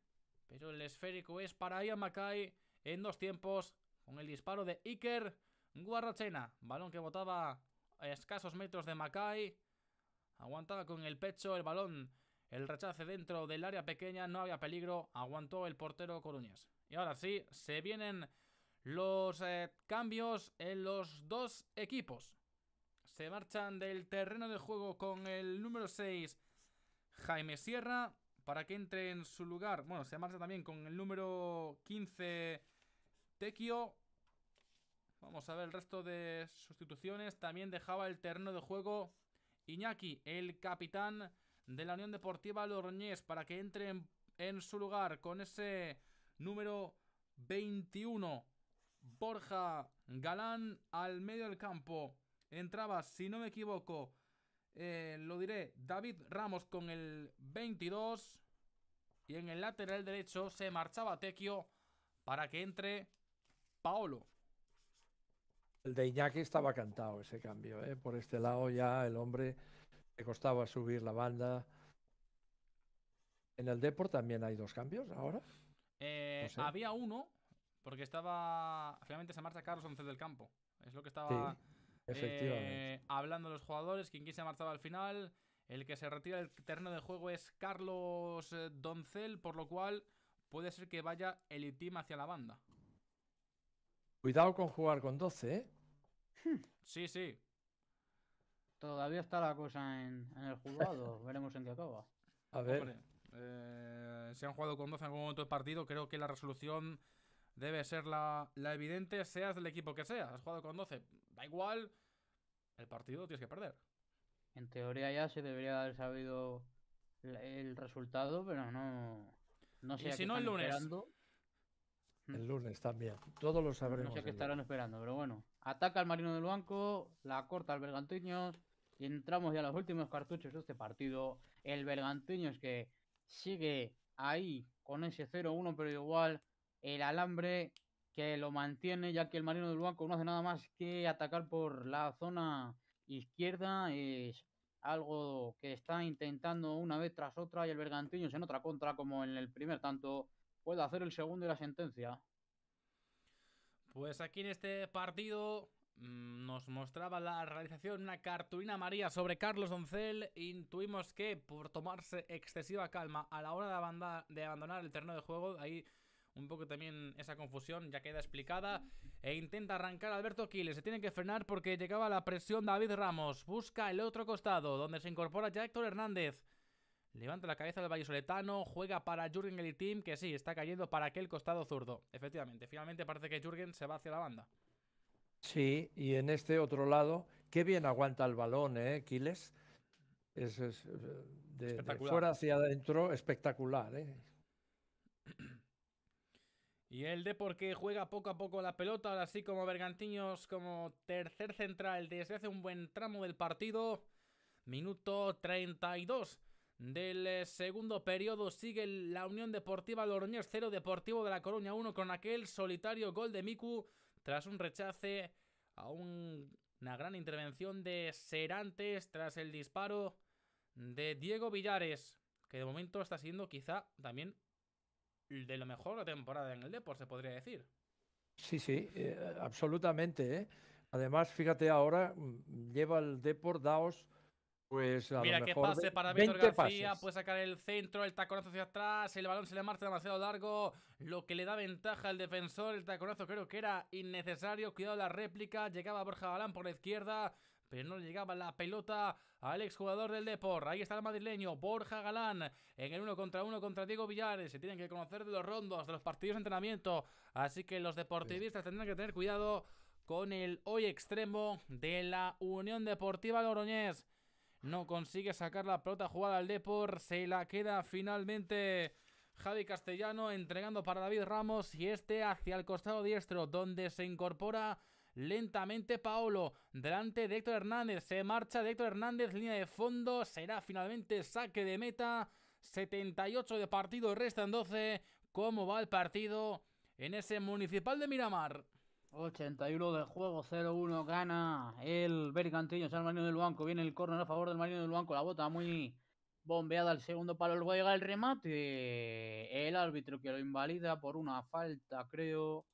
Pero el esférico es para Ian Mackay en dos tiempos. Con el disparo de Iker Guarrachena. Balón que botaba a escasos metros de Mackay. Aguantaba con el pecho el balón. El rechace dentro del área pequeña. No había peligro. Aguantó el portero Coruñas. Y ahora sí, se vienen los eh, cambios en los dos equipos. Se marchan del terreno de juego con el número 6, Jaime Sierra, para que entre en su lugar. Bueno, se marcha también con el número 15, Tequio. Vamos a ver el resto de sustituciones. También dejaba el terreno de juego Iñaki, el capitán de la Unión Deportiva Lorñés, para que entre en, en su lugar con ese número 21, Borja Galán, al medio del campo entraba, si no me equivoco, eh, lo diré, David Ramos con el 22. Y en el lateral derecho se marchaba Tequio para que entre Paolo. El de Iñaki estaba cantado ese cambio. ¿eh? Por este lado ya el hombre le costaba subir la banda. En el Deport también hay dos cambios ahora. Eh, había uno, porque estaba. Finalmente se marcha Carlos 11 del campo. Es lo que estaba. Eh, hablando de los jugadores, quien quise marchaba al final, el que se retira del terreno de juego es Carlos eh, Doncel, por lo cual puede ser que vaya el team hacia la banda. Cuidado con jugar con 12, ¿eh? Sí, sí. Todavía está la cosa en, el juzgado. (laughs) Veremos en qué acaba. A ver. Hombre, eh, se han jugado con 12 en algún momento del partido. Creo que la resolución debe ser la, la, evidente, seas del equipo que sea Has jugado con 12. Da igual, el partido tienes que perder. En teoría ya se debería haber sabido el resultado, pero no. No sé. si no el lunes. Esperando. El mm. lunes también. Todos lo sabremos. No sé qué estarán esperando, pero bueno. Ataca al Marino del Banco, la corta al Bergantiños. Y entramos ya a los últimos cartuchos de este partido. El Bergantiños que sigue ahí con ese 0-1, pero igual el alambre que lo mantiene ya que el Marino del Banco no hace nada más que atacar por la zona izquierda. Es algo que está intentando una vez tras otra y el Bergantiños en otra contra como en el primer tanto puede hacer el segundo y la sentencia. Pues aquí en este partido mm, nos mostraba la realización una cartulina maría sobre Carlos Doncel. Intuimos que por tomarse excesiva calma a la hora de, abandonar el terreno de juego, ahí un poco también esa confusión ya queda explicada. E intenta arrancar Alberto Quiles. Se tiene que frenar porque llegaba la presión David Ramos. Busca el otro costado, donde se incorpora ya Héctor Hernández. Levanta la cabeza del vallisoletano, juega para Jürgen el team, que sí, está cayendo para aquel costado zurdo. Efectivamente, finalmente parece que Jürgen se va hacia la banda. Sí, y en este otro lado, qué bien aguanta el balón, ¿eh, Quiles? Es, eh, de, fuera hacia adentro, espectacular, ¿eh? Y el de porque juega poco a poco la pelota, ahora sí como Bergantiños como tercer central desde hace un buen tramo del partido. Minuto 32 del eh, segundo periodo sigue la Unión Deportiva Loroñez cero Deportivo de la Coruña 1 con aquel solitario gol de Miku tras un rechace a una gran intervención de Serantes tras el disparo de Diego Villares, que de momento está siendo quizá también de lo mejor la temporada en el deporte se podría decir. Sí, sí, eh, absolutamente. ¿eh? Además, fíjate ahora, mm, lleva el deporte Daos. Pues a Mira lo mejor que pase para Víctor García, pases. puede sacar el centro, el taconazo hacia atrás, el balón se le marcha demasiado largo, lo que le da ventaja al defensor, el taconazo creo que era innecesario, cuidado la réplica, llegaba Borja Balán por la izquierda, pero no le llegaba la pelota al exjugador del Depor. Ahí está el madrileño, Borja Galán, en el uno contra uno contra Diego Villares. Se tienen que conocer de los rondos, de los partidos de entrenamiento. Así que los deportivistas tendrán que tener cuidado con el hoy extremo de la Unión Deportiva Loroñés. No consigue sacar la pelota jugada al Depor. Se la queda finalmente Javi Castellano entregando para David Ramos y este hacia el costado diestro donde se incorpora lentamente Paolo, delante de Héctor Hernández, se marcha Héctor Hernández, línea de fondo, será finalmente saque de meta, 78 de partido, restan 12, ¿cómo va el partido en ese municipal de Miramar? 81 de juego, 0-1, gana el Bergantiño, San Marino del Banco, viene el córner a favor del Marino del Banco, la bota muy bombeada al segundo palo, luego llega el remate, el árbitro que lo invalida por una falta, creo,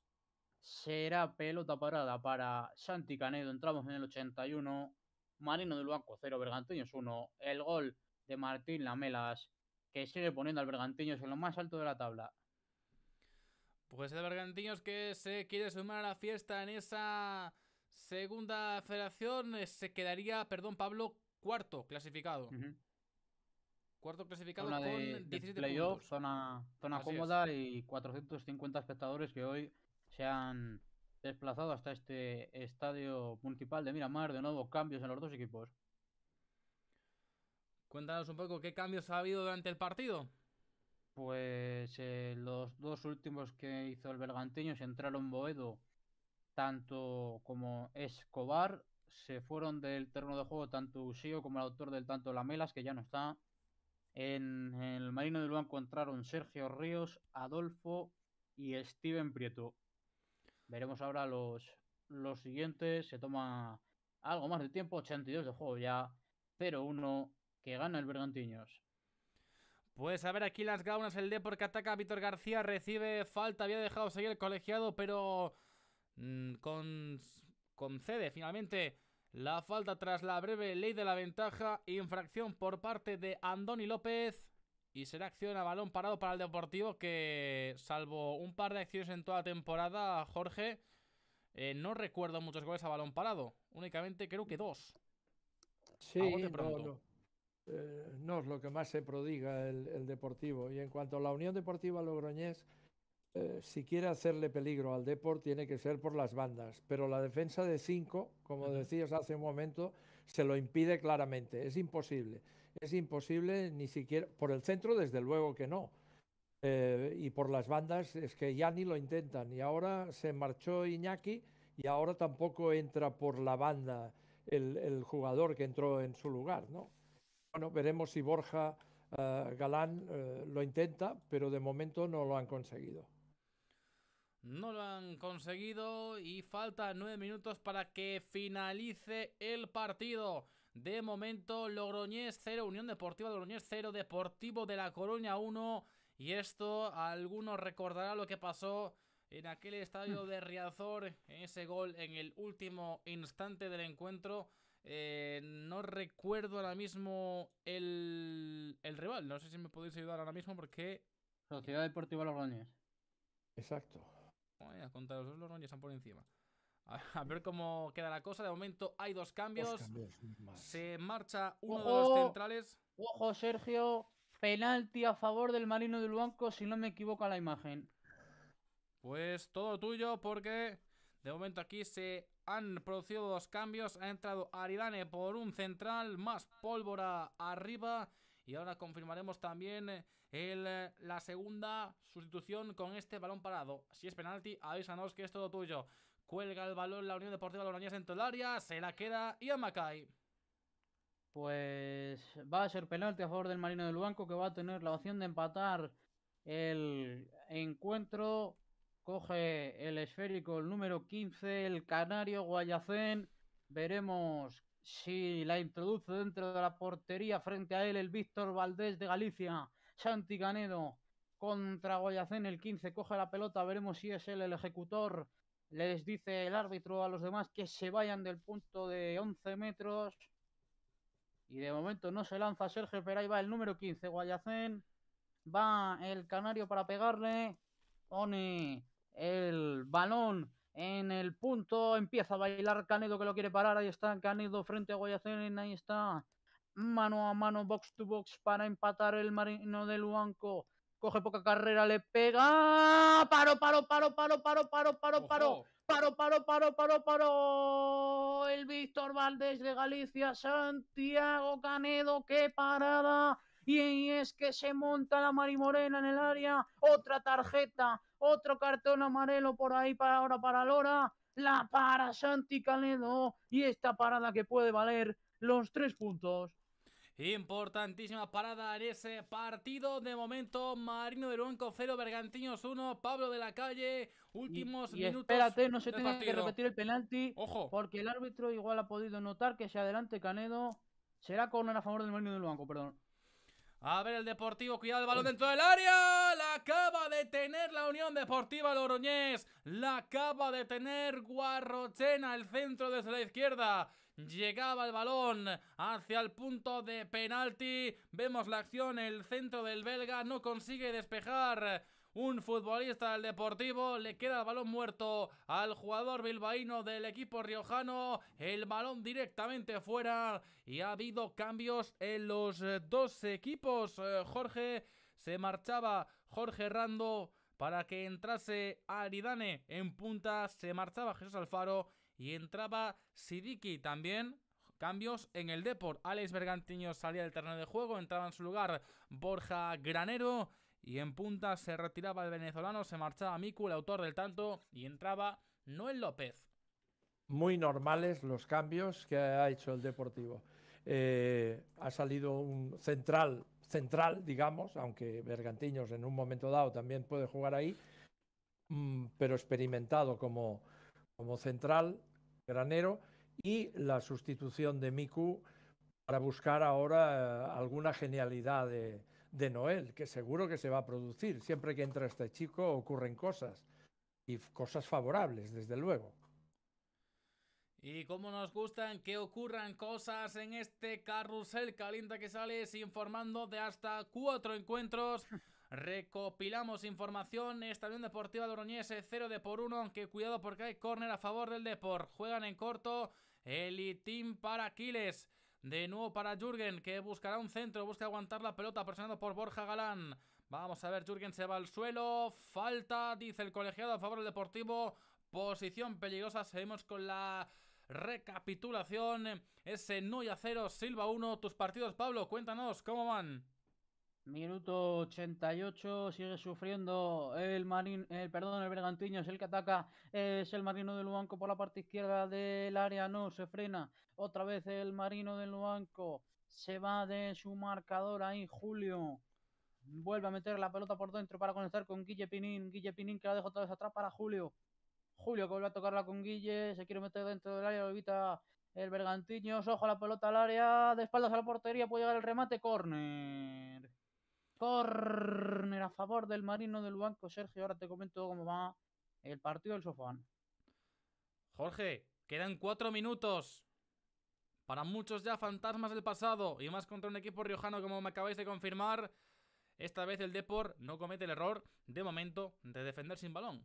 será pelota parada para Santi Canedo. Entramos en el 81. Marino del Banco 0, Bergantiños 1. El gol de Martín Lamelas, que sigue poniendo al Bergantiños en lo más alto de la tabla. Pues el Bergantiños que se quiere sumar a la fiesta en esa segunda federación, eh, se quedaría, perdón, Pablo, cuarto clasificado. Cuarto clasificado zona con 17 puntos. Zona, zona cómoda y 450 espectadores que hoy se han desplazado hasta este estadio municipal de Miramar. De nuevo, cambios en los dos equipos. Cuéntanos un poco qué cambios ha habido durante el partido. Pues eh, los dos últimos que hizo el Berganteño se entraron Boedo, tanto como Escobar. Se fueron del terreno de juego tanto Usío como el autor del tanto Lamelas, que ya no está. En el Marino de Luan encontraron Sergio Ríos, Adolfo y Steven Prieto. Veremos ahora los, los siguientes. Se toma algo más de tiempo, 82 de juego ya, 0-1, que gana el Bergantiños. Pues a ver aquí las gaunas, el D porque ataca, Víctor García recibe falta, había dejado seguir el colegiado, pero mm, concede finalmente la falta tras la breve ley de la ventaja, infracción por parte de Andoni López. Y será acción a balón parado para el Deportivo que, salvo un par de acciones en toda la temporada, Jorge, eh, no recuerdo muchos goles a balón parado. Únicamente creo que dos. Sí, eh, no, es lo que más se prodiga el, Deportivo. Y en cuanto a la Unión Deportiva Logroñés, eh, si quiere hacerle peligro al Deport, tiene que ser por las bandas. Pero la defensa de cinco, como decías hace un momento, se lo impide claramente. Es imposible es imposible ni siquiera, por el centro desde luego que no, eh, y por las bandas es que ya ni lo intentan, y ahora se marchó Iñaki y ahora tampoco entra por la banda el, jugador que entró en su lugar, ¿no? Bueno, veremos si Borja eh, Galán eh, lo intenta, pero de momento no lo han conseguido. No lo han conseguido y falta nueve minutos para que finalice el partido. De momento, Logroñés 0, Unión Deportiva de Logroñés 0, Deportivo de La Coruña 1. Y esto, algunos recordará lo que pasó en aquel estadio mm. de Riazor, ese gol en el último instante del encuentro. Eh, no recuerdo ahora mismo el, rival. No sé si me podéis ayudar ahora mismo porque. Sociedad Deportiva Logroñés. Exacto. a contar los dos Logroñés están por encima. (laughs) A ver cómo queda la cosa. De momento hay dos cambios. Se marcha uno de los centrales. Ojo, Sergio. Penalti a favor del Marino del Banco, si no me equivoco a la imagen. Pues todo tuyo, porque de momento aquí se han producido dos cambios. Ha entrado Aridane por un central, más pólvora arriba. Y ahora confirmaremos también eh, el, eh, la segunda sustitución con este balón parado. Si es penalti, avísanos que es todo tuyo. Cuelga el balón la Unión Deportiva en todo el área, se la queda y a Macay. Pues va a ser penalti a favor del Marino del Banco que va a tener la opción de empatar el encuentro. Coge el esférico el número 15, el canario Guayacén. Veremos si la introduce dentro de la portería frente a él el Víctor Valdés de Galicia. Santi Ganedo contra Guayacén el 15 coge la pelota. Veremos si es él el ejecutor les dice el árbitro a los demás que se vayan del punto de 11 metros. Y de momento no se lanza Sergio, pero ahí va el número 15, Guayacén. Va el canario para pegarle. Pone el balón en el punto. Empieza a bailar Canedo que lo quiere parar. Ahí está Canedo frente a Guayacén. Ahí está. Mano a mano, box to box para empatar el marino del Luanco coge poca carrera, le pega. Paro, paro, paro, paro, paro, paro, paro, paro. Paro, paro, paro, paro, paro. El Víctor Valdés de Galicia, Santiago Canedo, qué parada. Y es que se monta la Mari Morena en el área. Otra tarjeta, otro cartón amarelo por ahí para ahora para Lora. La para Santi Canedo. Y esta parada que puede valer los tres puntos. Importantísima parada en ese partido. De momento, Marino de Luenco 0, Bergantinos 1, Pablo de la Calle, últimos minutos. Espérate, no se tiene que repetir el penalti. Ojo. Porque el árbitro igual ha podido notar que se adelante Canedo. Será con a favor del Marino de Luenco, perdón. A ver el Deportivo, cuidado el balón dentro del área. La acaba de tener la Unión Deportiva Loroñés. La acaba de tener Guarrochena, el centro desde la izquierda. Llegaba el balón hacia el punto de penalti. Vemos la acción, el centro del belga no consigue despejar un futbolista del Deportivo, le queda el balón muerto al jugador bilbaíno del equipo riojano, el balón directamente fuera y ha habido cambios en los eh, dos equipos. Eh, Jorge se marchaba, Jorge Rando para que entrase Aridane en punta, se marchaba Jesús Alfaro y entraba Sidiki también. Cambios en el Deport. Alex Bergantiño salía del terreno de juego, entraba en su lugar Borja Granero y en punta se retiraba el venezolano, se marchaba Miku, el autor del tanto, y entraba Noel López. Muy normales los cambios que ha hecho el Deportivo. Eh, ha salido un central, central, digamos, aunque Bergantiños en un momento dado también puede jugar ahí, mm, pero experimentado como, como central, granero y la sustitución de Miku para buscar ahora eh, alguna genialidad de, Noel, que seguro que se va a producir. Siempre que entra este chico ocurren cosas y cosas favorables, desde luego. Y como nos gustan que ocurran cosas en este carrusel caliente que sales informando de hasta cuatro encuentros (laughs) Recopilamos información, Estadio Deportiva de 0 de por 1, aunque cuidado porque hay córner a favor del Depor. Juegan en corto, el para Aquiles. De nuevo para Jürgen, que buscará un centro, busca aguantar la pelota, presionado por Borja Galán. Vamos a ver, Jürgen se va al suelo. Falta, dice el colegiado a favor del Deportivo. Posición peligrosa, seguimos con la recapitulación. Ese Noya 0, Silva 1. Tus partidos, Pablo, cuéntanos cómo van. Minuto 88, sigue sufriendo el Marín, el eh, perdón, el es el que ataca es el Marino del Luanco por la parte izquierda del área, no, se frena, otra vez el Marino del Luanco, se va de su marcador ahí Julio, vuelve a meter la pelota por dentro para conectar con Guille Pinín, Guille Pinín que la deja otra vez atrás para Julio, Julio que vuelve a tocarla con Guille, se quiere meter dentro del área, lo evita el Bergantiños, ojo la pelota al área, de espaldas a la portería, puede llegar el remate, Corner Corner a favor del Marino del Banco. Sergio, ahora te comento cómo va el partido del Sofán. Jorge, quedan cuatro minutos. Para muchos ya fantasmas del pasado y más contra un equipo riojano como me acabáis de confirmar. Esta vez el Depor no comete el error de momento de defender sin balón.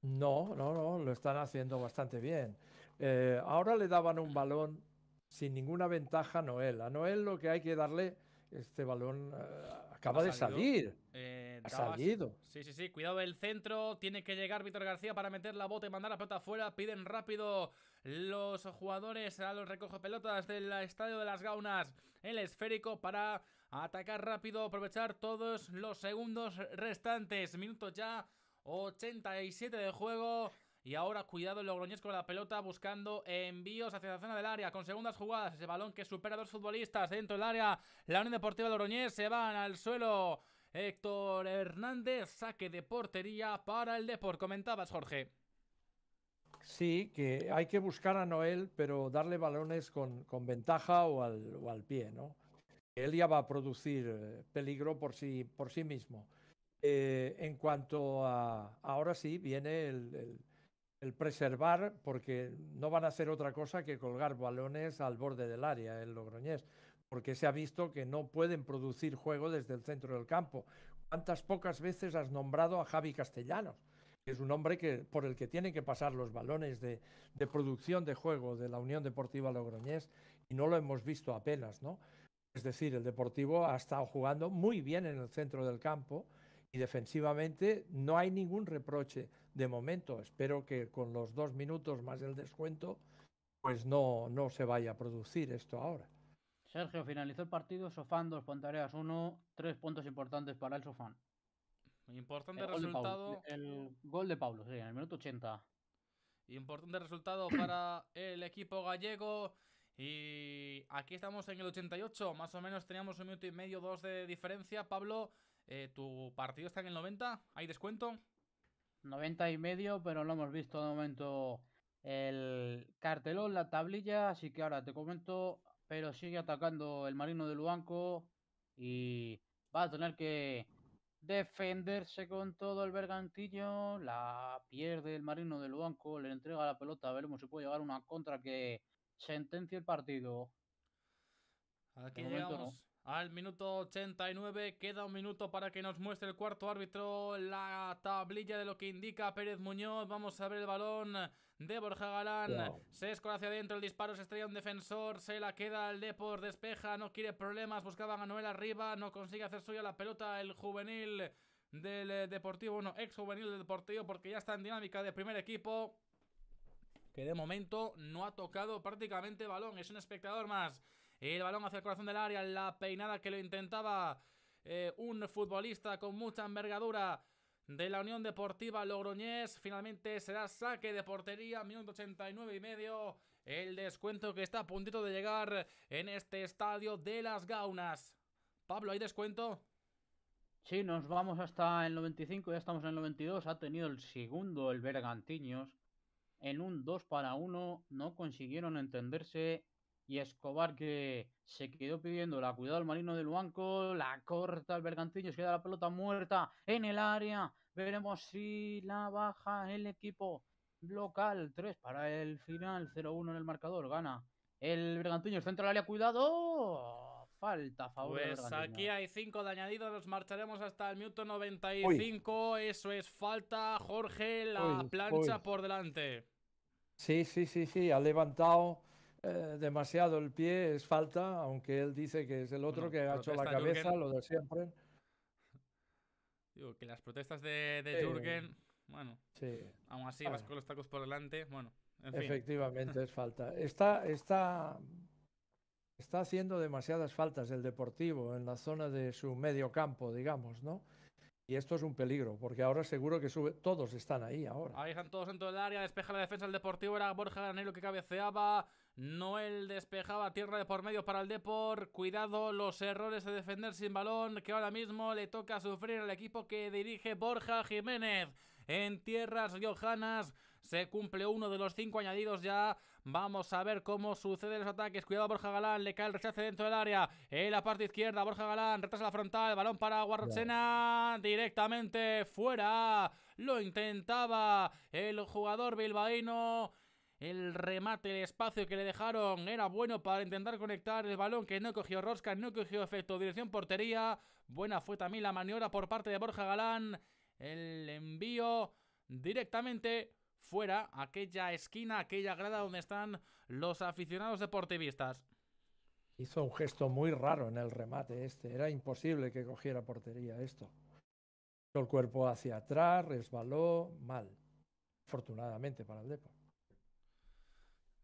No, no, no, lo están haciendo bastante bien. Eh, ahora le daban un balón sin ninguna ventaja a Noel. A Noel lo que hay que darle este balón eh, acaba de salir. Eh, ha salido. Sí, sí, sí. Cuidado del centro. Tiene que llegar Víctor García para meter la bota y mandar la pelota afuera. Piden rápido los jugadores a los recoge pelotas del Estadio de las Gaunas. El esférico para atacar rápido, aprovechar todos los segundos restantes. Minuto ya 87 de juego. Y ahora cuidado el Logroñés con la pelota buscando envíos hacia la zona del área con segundas jugadas. Ese balón que supera a dos futbolistas dentro del área. La Unión Deportiva Logroñés se van al suelo. Héctor Hernández, saque de portería para el deporte Comentabas, Jorge. Sí, que hay que buscar a Noel, pero darle balones con, ventaja o al, pie, ¿no? Él ya va a producir eh, peligro por sí, por sí mismo. Eh, en cuanto a. Ahora sí, viene el el preservar, porque no van a hacer otra cosa que colgar balones al borde del área, el Logroñés, porque se ha visto que no pueden producir juego desde el centro del campo. ¿Cuántas pocas veces has nombrado a Javi Castellanos? es un hombre que, por el que tienen que pasar los balones de, de producción de juego de la Unión Deportiva Logroñés, y no lo hemos visto apenas, ¿no? Es decir, el Deportivo ha estado jugando muy bien en el centro del campo, y defensivamente no hay ningún reproche de momento. Espero que con los dos minutos más el descuento, pues no, no se vaya a producir esto ahora. Sergio, finalizó el partido, Sofán dos Pontareas uno tres puntos importantes para el Sofán. Importante eh, resultado. el gol de Pablo, sí, en el minuto 80. Importante resultado (clears throat) para el equipo gallego. Y aquí estamos en el 88, más o menos teníamos un minuto y medio, dos de diferencia. Pablo, eh, ¿Tu partido está en el 90? ¿Hay descuento? 90 y medio, pero no hemos visto de momento el cartelón, la tablilla, así que ahora te comento, pero sigue atacando el marino de Luanco y va a tener que defenderse con todo el bergantillo, la pierde el marino de Luanco, le entrega la pelota, a veremos si puede llegar una contra que sentencie el partido al minuto 89. Queda un minuto para que nos muestre el cuarto árbitro la tablilla de lo que indica Pérez Muñoz. Vamos a ver el balón de Borja Galán. Se escola hacia adentro, el disparo se estrella un defensor, se la queda el Depor, despeja, no quiere problemas, buscaba a Noel arriba, no consigue hacer suya la pelota el juvenil del eh, Deportivo, bueno, ex juvenil del Deportivo porque ya está en dinámica de primer equipo que de momento no ha tocado prácticamente balón. Es un espectador más el balón hacia el corazón del área, la peinada que lo intentaba eh, un futbolista con mucha envergadura de la Unión Deportiva Logroñés. Finalmente será saque de portería, minuto 89 y medio. El descuento que está a puntito de llegar en este estadio de las Gaunas. Pablo, ¿hay descuento? Sí, nos vamos hasta el 95, ya estamos en el 92. Ha tenido el segundo el Bergantiños. En un 2 para 1 no consiguieron entenderse y Escobar que se quedó pidiendo la cuidado al marino del banco, la corta el Se queda la pelota muerta en el área. Veremos si la baja el equipo local. 3 para el final, 0-1 en el marcador, gana el Bergantiños, centro del área, cuidado. Falta, favor. Pues aquí hay cinco de añadido, nos marcharemos hasta el minuto 95. Eso es falta, Jorge, la plancha por delante. Sí, sí, sí, sí, ha levantado eh, demasiado el pie, es falta, aunque él dice que es el otro que ha hecho la cabeza, lo de siempre. (laughs) Digo, que las protestas de, Jürgen, bueno, aún así ah. vas con los tacos por delante, bueno, Efectivamente, es falta. (laughs) Está, está, está haciendo demasiadas faltas el Deportivo en la zona de su medio campo, digamos, ¿no? Y esto es un peligro, porque ahora seguro que sube. Todos están ahí ahora. Ahí están todos en todo el área, despeja la defensa del Deportivo, era Borja Granero que cabeceaba. Noel despejaba tierra de por medio para el Depor. Cuidado los errores de defender sin balón que ahora mismo le toca sufrir al equipo que dirige Borja Jiménez. En tierras riojanas se cumple uno de los cinco añadidos ya. Vamos a ver cómo suceden los ataques. Cuidado Borja Galán, le cae el rechace dentro del área. En la parte izquierda, Borja Galán retrasa la frontal, balón para Guarrochena directamente fuera. Lo intentaba el jugador bilbaíno. El remate, el espacio que le dejaron era bueno para intentar conectar el balón que no cogió Rosca, no cogió efecto, dirección portería. Buena fue también la maniobra por parte de Borja Galán. El envío directamente fuera, aquella esquina, aquella grada donde están los aficionados deportivistas. Hizo un gesto muy raro en el remate este. Era imposible que cogiera portería esto. El cuerpo hacia atrás, resbaló mal. Afortunadamente para el depo.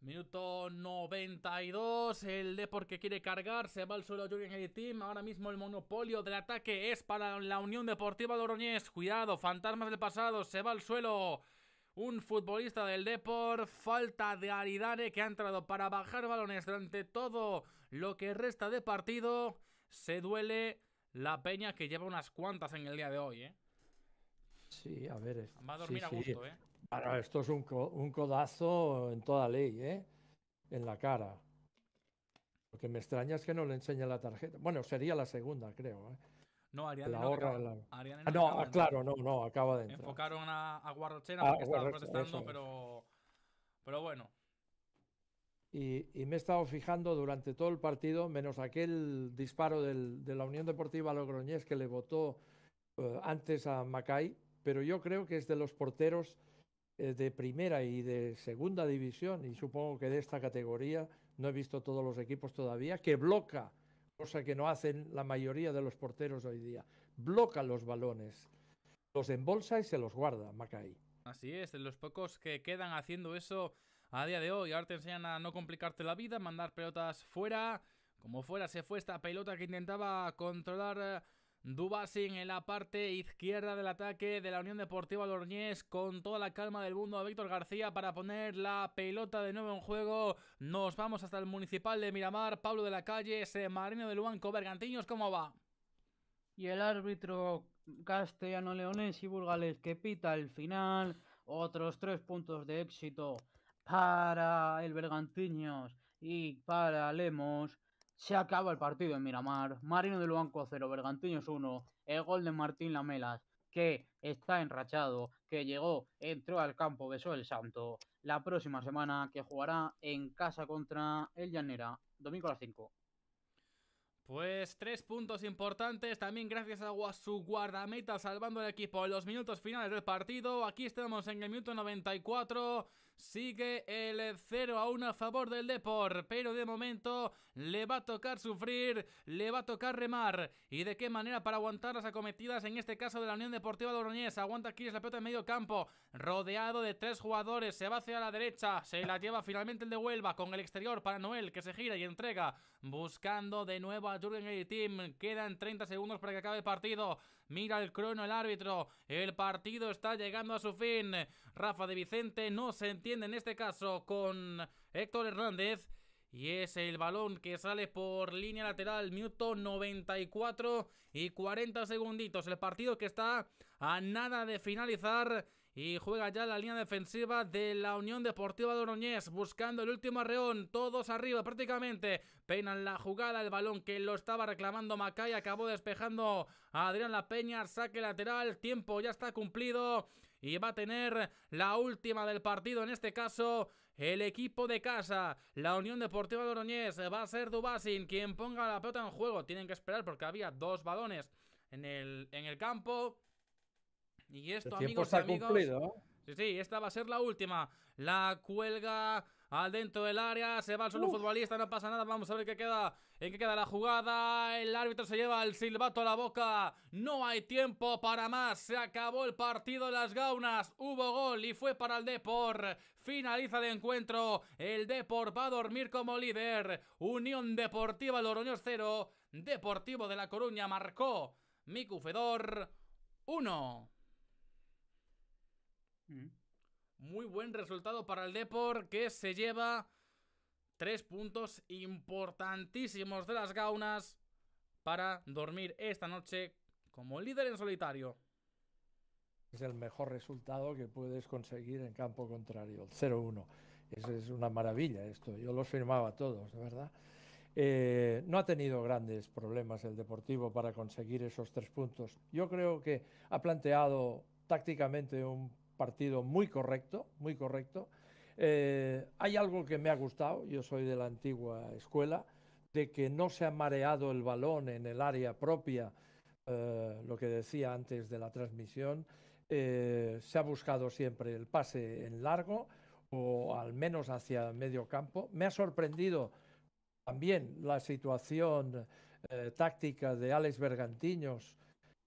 Minuto 92, el Depor que quiere cargar, se va al suelo Jurgen team ahora mismo el monopolio del ataque es para la Unión Deportiva Oroñez, cuidado, fantasmas del pasado, se va al suelo un futbolista del Depor, falta de Aridane que ha entrado para bajar balones durante todo lo que resta de partido, se duele la peña que lleva unas cuantas en el día de hoy, ¿eh? Sí, a ver. Va a dormir a gusto, ¿eh? esto es un, un codazo en toda ley, ¿eh? En la cara. Lo que me extraña es que no le enseñe la tarjeta. Bueno, sería la segunda, creo. ¿eh? No, Ariane no, la... no, ah, ah, claro, no, no, acaba de entrar. Enfocaron a, a Guarrochena ah, porque estaba protestando, pero, pero bueno. Y, y, me he estado fijando durante todo el partido, menos aquel disparo de la Unión Deportiva Logroñés que le votó eh, antes a Macay, pero yo creo que es de los porteros eh, de primera y de segunda división, y supongo que de esta categoría, no he visto todos los equipos todavía, que bloca, cosa que no hacen la mayoría de los porteros hoy día, bloca los balones, los embolsa y se los guarda, Macay. Así es, de los pocos que quedan haciendo eso a día de hoy, ahora te enseñan a no complicarte la vida, mandar pelotas fuera, como fuera se fue esta pelota que intentaba controlar eh, Dubasin en la parte izquierda del ataque de la Unión Deportiva Lorñés con toda la calma del mundo a Víctor García para poner la pelota de nuevo en juego. Nos vamos hasta el Municipal de Miramar, Pablo de la Calle, Marino del banco Bergantiños, ¿cómo va? Y el árbitro castellano Leones y burgales que pita el final, otros tres puntos de éxito para el Bergantiños y para Lemos se acaba el partido en Miramar. Marino del Banco 0, Bergantiños 1. El gol de Martín Lamelas, que está enrachado, que llegó, entró al campo, besó el santo. La próxima semana que jugará en casa contra el Llanera, domingo a las 5. Pues tres puntos importantes, también gracias a su guardameta salvando al equipo en los minutos finales del partido. Aquí estamos en el minuto 94. Sigue el 0 a 1 a favor del Depor, pero de momento le va a tocar sufrir, le va a tocar remar. ¿Y de qué manera para aguantar las acometidas en este caso de la Unión Deportiva de Oroñez? Aguanta aquí la pelota en medio campo, rodeado de tres jugadores, se va hacia la derecha, se la lleva finalmente el de Huelva con el exterior para Noel que se gira y entrega, buscando de nuevo a Jürgen Team. Quedan 30 segundos para que acabe el partido. Mira el crono, el árbitro. El partido está llegando a su fin. Rafa de Vicente no se entiende en este caso con Héctor Hernández. Y es el balón que sale por línea lateral, minuto 94 y 40 segunditos. El partido que está a nada de finalizar y juega ya la línea defensiva de la Unión Deportiva de Oroñez, buscando el último arreón, todos arriba prácticamente. Peinan la jugada, el balón que lo estaba reclamando Macay, acabó despejando a Adrián La Peña, saque lateral, tiempo ya está cumplido y va a tener la última del partido, en este caso el equipo de casa, la Unión Deportiva de Oroñez, va a ser Dubasin quien ponga la pelota en juego, tienen que esperar porque había dos balones en el, en el campo. Y esto, amigos amigos. Cumplido. Sí, sí, esta va a ser la última. La cuelga al dentro del área. Se va el solo futbolista, no pasa nada. Vamos a ver qué queda. En qué queda la jugada. El árbitro se lleva el silbato a la boca. No hay tiempo para más. Se acabó el partido de las gaunas. Hubo gol y fue para el Depor. Finaliza el encuentro. El Depor va a dormir como líder. Unión Deportiva Loroños 0. Deportivo de La Coruña marcó. Miku Fedor 1. Muy buen resultado para el Depor que se lleva tres puntos importantísimos de las gaunas para dormir esta noche como líder en solitario. Es el mejor resultado que puedes conseguir en campo contrario, el 0-1. Es, una maravilla esto, yo los firmaba todos, de verdad. Eh, no ha tenido grandes problemas el Deportivo para conseguir esos tres puntos. Yo creo que ha planteado tácticamente un partido muy correcto, muy correcto. Eh, hay algo que me ha gustado, yo soy de la antigua escuela, de que no se ha mareado el balón en el área propia, eh, lo que decía antes de la transmisión, eh, se ha buscado siempre el pase en largo o al menos hacia medio campo. Me ha sorprendido también la situación táctica de Alex Bergantiños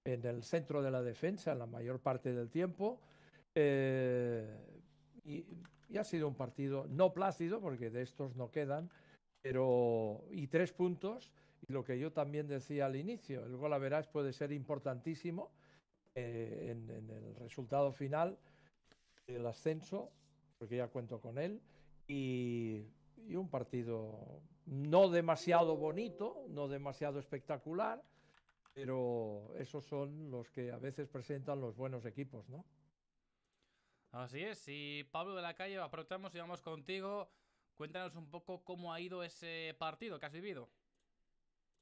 en el centro de la defensa en la mayor parte del tiempo eh, y, ha sido un partido no plácido, porque de estos no quedan, pero y tres puntos. Y lo que yo también decía al inicio, el gol a verás puede ser importantísimo eh, en, el resultado final del ascenso, porque ya cuento con él. Y, y un partido no demasiado bonito, no demasiado espectacular, pero esos son los que a veces presentan los buenos equipos, ¿no? Así es, y Pablo de la Calle, aprovechamos y vamos contigo. Cuéntanos un poco cómo ha ido ese partido que has vivido.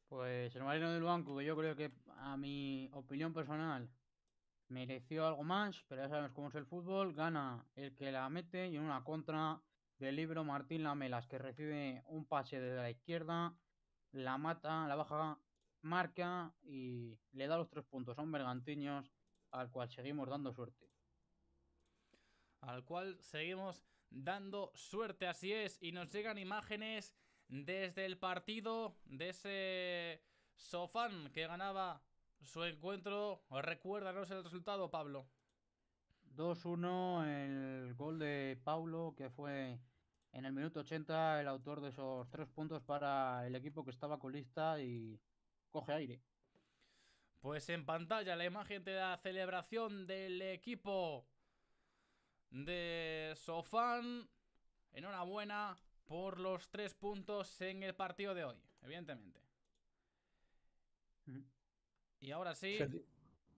Pues el Marino del Banco, que yo creo que a mi opinión personal mereció algo más, pero ya sabemos cómo es el fútbol. Gana el que la mete y en una contra del libro Martín Lamelas, que recibe un pase desde la izquierda, la mata, la baja, marca y le da los tres puntos a un Bergantiños al cual seguimos dando suerte al cual seguimos dando suerte, así es, y nos llegan imágenes desde el partido de ese Sofán que ganaba su encuentro. Recuérdanos el resultado, Pablo. 2-1 el gol de Paulo, que fue en el minuto 80 el autor de esos tres puntos para el equipo que estaba colista y coge aire. Pues en pantalla la imagen de la celebración del equipo de Sofán. Enhorabuena por los tres puntos en el partido de hoy, evidentemente. Y ahora sí.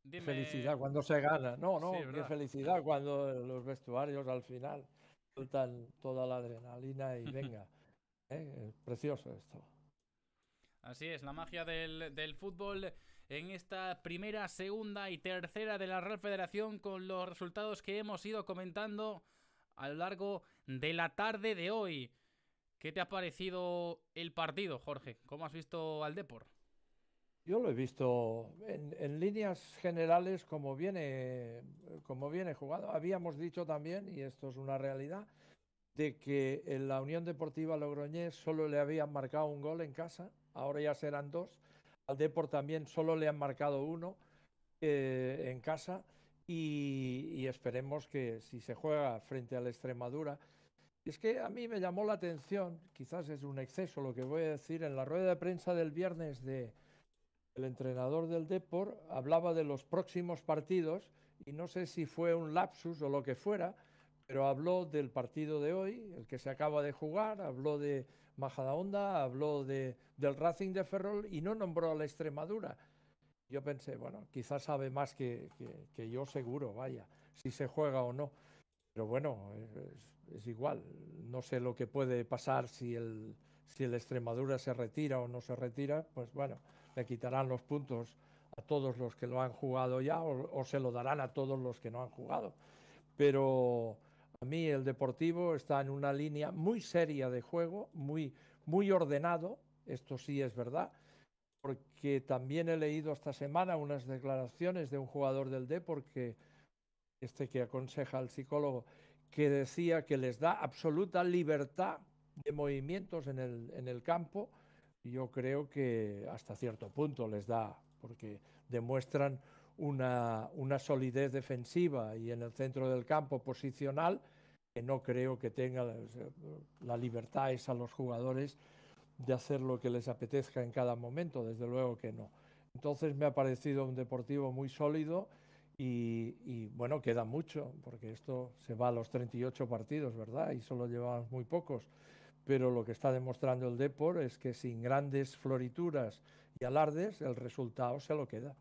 Felicidad cuando se gana. No, no, qué felicidad cuando los vestuarios al final soltan toda la adrenalina y (laughs) venga. ¿Eh? Precioso esto. Así es, la magia del, del fútbol en esta primera, segunda y tercera de la Real Federación con los resultados que hemos ido comentando a lo largo de la tarde de hoy. ¿Qué te ha parecido el partido, Jorge? ¿Cómo has visto al Depor? Yo lo he visto en, líneas generales como viene, como viene jugado. Habíamos dicho también, y esto es una realidad, de que en la Unión Deportiva Logroñés solo le habían marcado un gol en casa, ahora ya serán dos, al Deport también solo le han marcado uno eh, en casa y, esperemos que si se juega frente a la Extremadura. Es que a mí me llamó la atención, quizás es un exceso lo que voy a decir, en la rueda de prensa del viernes de el entrenador del Deport hablaba de los próximos partidos y no sé si fue un lapsus o lo que fuera, pero habló del partido de hoy, el que se acaba de jugar, habló de Majadahonda habló de, del Racing de Ferrol y no nombró a la Extremadura. Yo pensé, bueno, quizás sabe más que, yo seguro, vaya, si se juega o no. Pero bueno, es, igual. No sé lo que puede pasar si el, si el Extremadura se retira o no se retira. Pues bueno, le quitarán los puntos a todos los que lo han jugado ya o se lo darán a todos los que no han jugado. Pero a mí el Deportivo está en una línea muy seria de juego, muy, muy ordenado, esto sí es verdad, porque también he leído esta semana unas declaraciones de un jugador del D, porque este que aconseja al psicólogo, que decía que les da absoluta libertad de movimientos en el, en el campo. Yo creo que hasta cierto punto les da, porque demuestran una, una solidez defensiva y en el centro del campo posicional que no creo que tenga la, libertad es a los jugadores de hacer lo que les apetezca en cada momento, desde luego que no. Entonces me ha parecido un deportivo muy sólido y, bueno, queda mucho, porque esto se va a los 38 partidos, ¿verdad? Y solo llevamos muy pocos. Pero lo que está demostrando el Depor es que sin grandes florituras y alardes, el resultado se lo queda.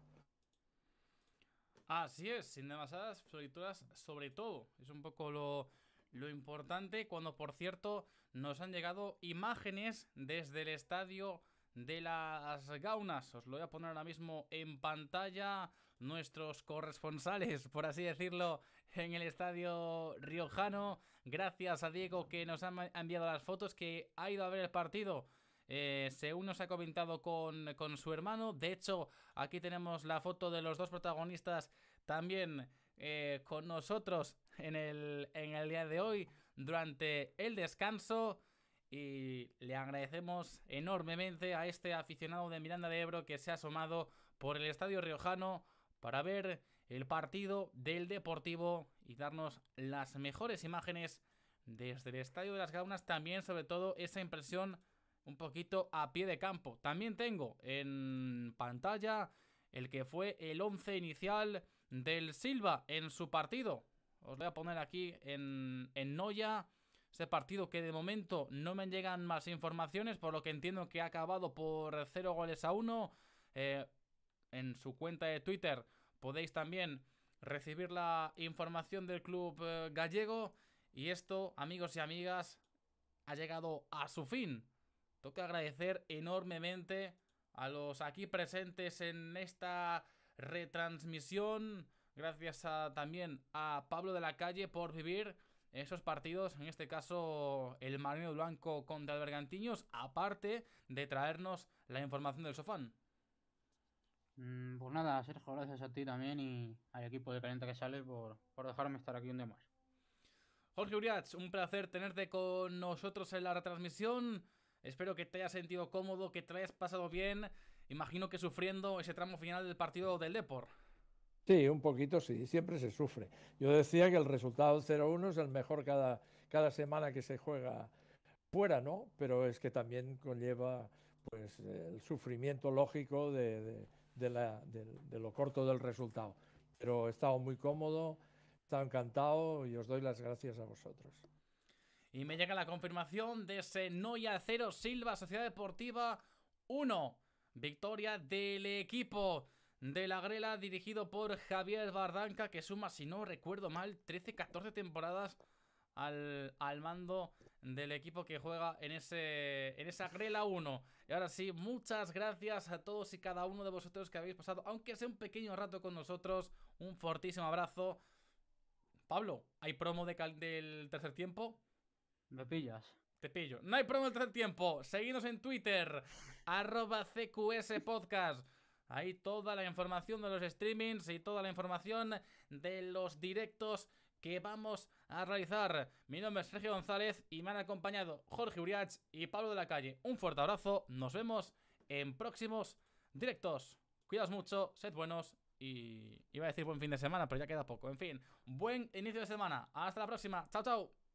Así es, sin demasiadas florituras sobre todo. Es un poco lo, lo importante cuando, por cierto, nos han llegado imágenes desde el estadio de las gaunas. Os lo voy a poner ahora mismo en pantalla. Nuestros corresponsales, por así decirlo, en el estadio riojano. Gracias a Diego que nos ha enviado las fotos, que ha ido a ver el partido eh, según nos ha comentado con, su hermano. De hecho, aquí tenemos la foto de los dos protagonistas también eh, con nosotros en el, en el día de hoy durante el descanso. Y le agradecemos enormemente a este aficionado de Miranda de Ebro que se ha asomado por el Estadio Riojano para ver el partido del Deportivo y darnos las mejores imágenes desde el Estadio de las Gaunas. También, sobre todo, esa impresión un poquito a pie de campo. También tengo en pantalla el que fue el once inicial del Silva en su partido. Os voy a poner aquí en, en Noya ese partido que de momento no me llegan más informaciones, por lo que entiendo que ha acabado por 0 goles a 1. Eh, en su cuenta de Twitter podéis también recibir la información del club eh, gallego. Y esto, amigos y amigas, ha llegado a su fin. Toca agradecer enormemente a los aquí presentes en esta retransmisión. Gracias también a Pablo de la Calle por vivir esos partidos, en este caso el Marino Blanco contra el Bergantiños, aparte de traernos la información del sofán. Mm, pues nada, Sergio, gracias a ti también y al equipo de Calienta que sale por, dejarme estar aquí un día más. Jorge Uriach, un placer tenerte con nosotros en la retransmisión. Espero que te hayas sentido cómodo, que te hayas pasado bien. Imagino que sufriendo ese tramo final del partido del Lepor. Sí, un poquito sí, siempre se sufre. Yo decía que el resultado 0-1 es el mejor cada, semana que se juega fuera, ¿no? Pero es que también conlleva pues el sufrimiento lógico de, de lo corto del resultado. Pero he estado muy cómodo, he estado encantado y os doy las gracias a vosotros. Y me llega la confirmación de ese Noia 0 Silva Sociedad Deportiva 1. Victoria del equipo de la Grela dirigido por Javier Bardanca que suma, si no recuerdo mal, 13-14 temporadas al, mando del equipo que juega en, ese, en esa Grela 1. Y ahora sí, muchas gracias a todos y cada uno de vosotros que habéis pasado, aunque sea un pequeño rato con nosotros, un fortísimo abrazo. Pablo, ¿hay promo del tercer tiempo? Me pillas. Te pillo. No hay problema del tiempo. Seguimos en Twitter, (laughs) arroba CQS Podcast. Ahí toda la información de los streamings y toda la información de los directos que vamos a realizar. Mi nombre es Sergio González y me han acompañado Jorge Uriach y Pablo de la Calle. Un fuerte abrazo, nos vemos en próximos directos. Cuidaos mucho, sed buenos y iba a decir buen fin de semana, pero ya queda poco. En fin, buen inicio de semana. Hasta la próxima. Chao, chao.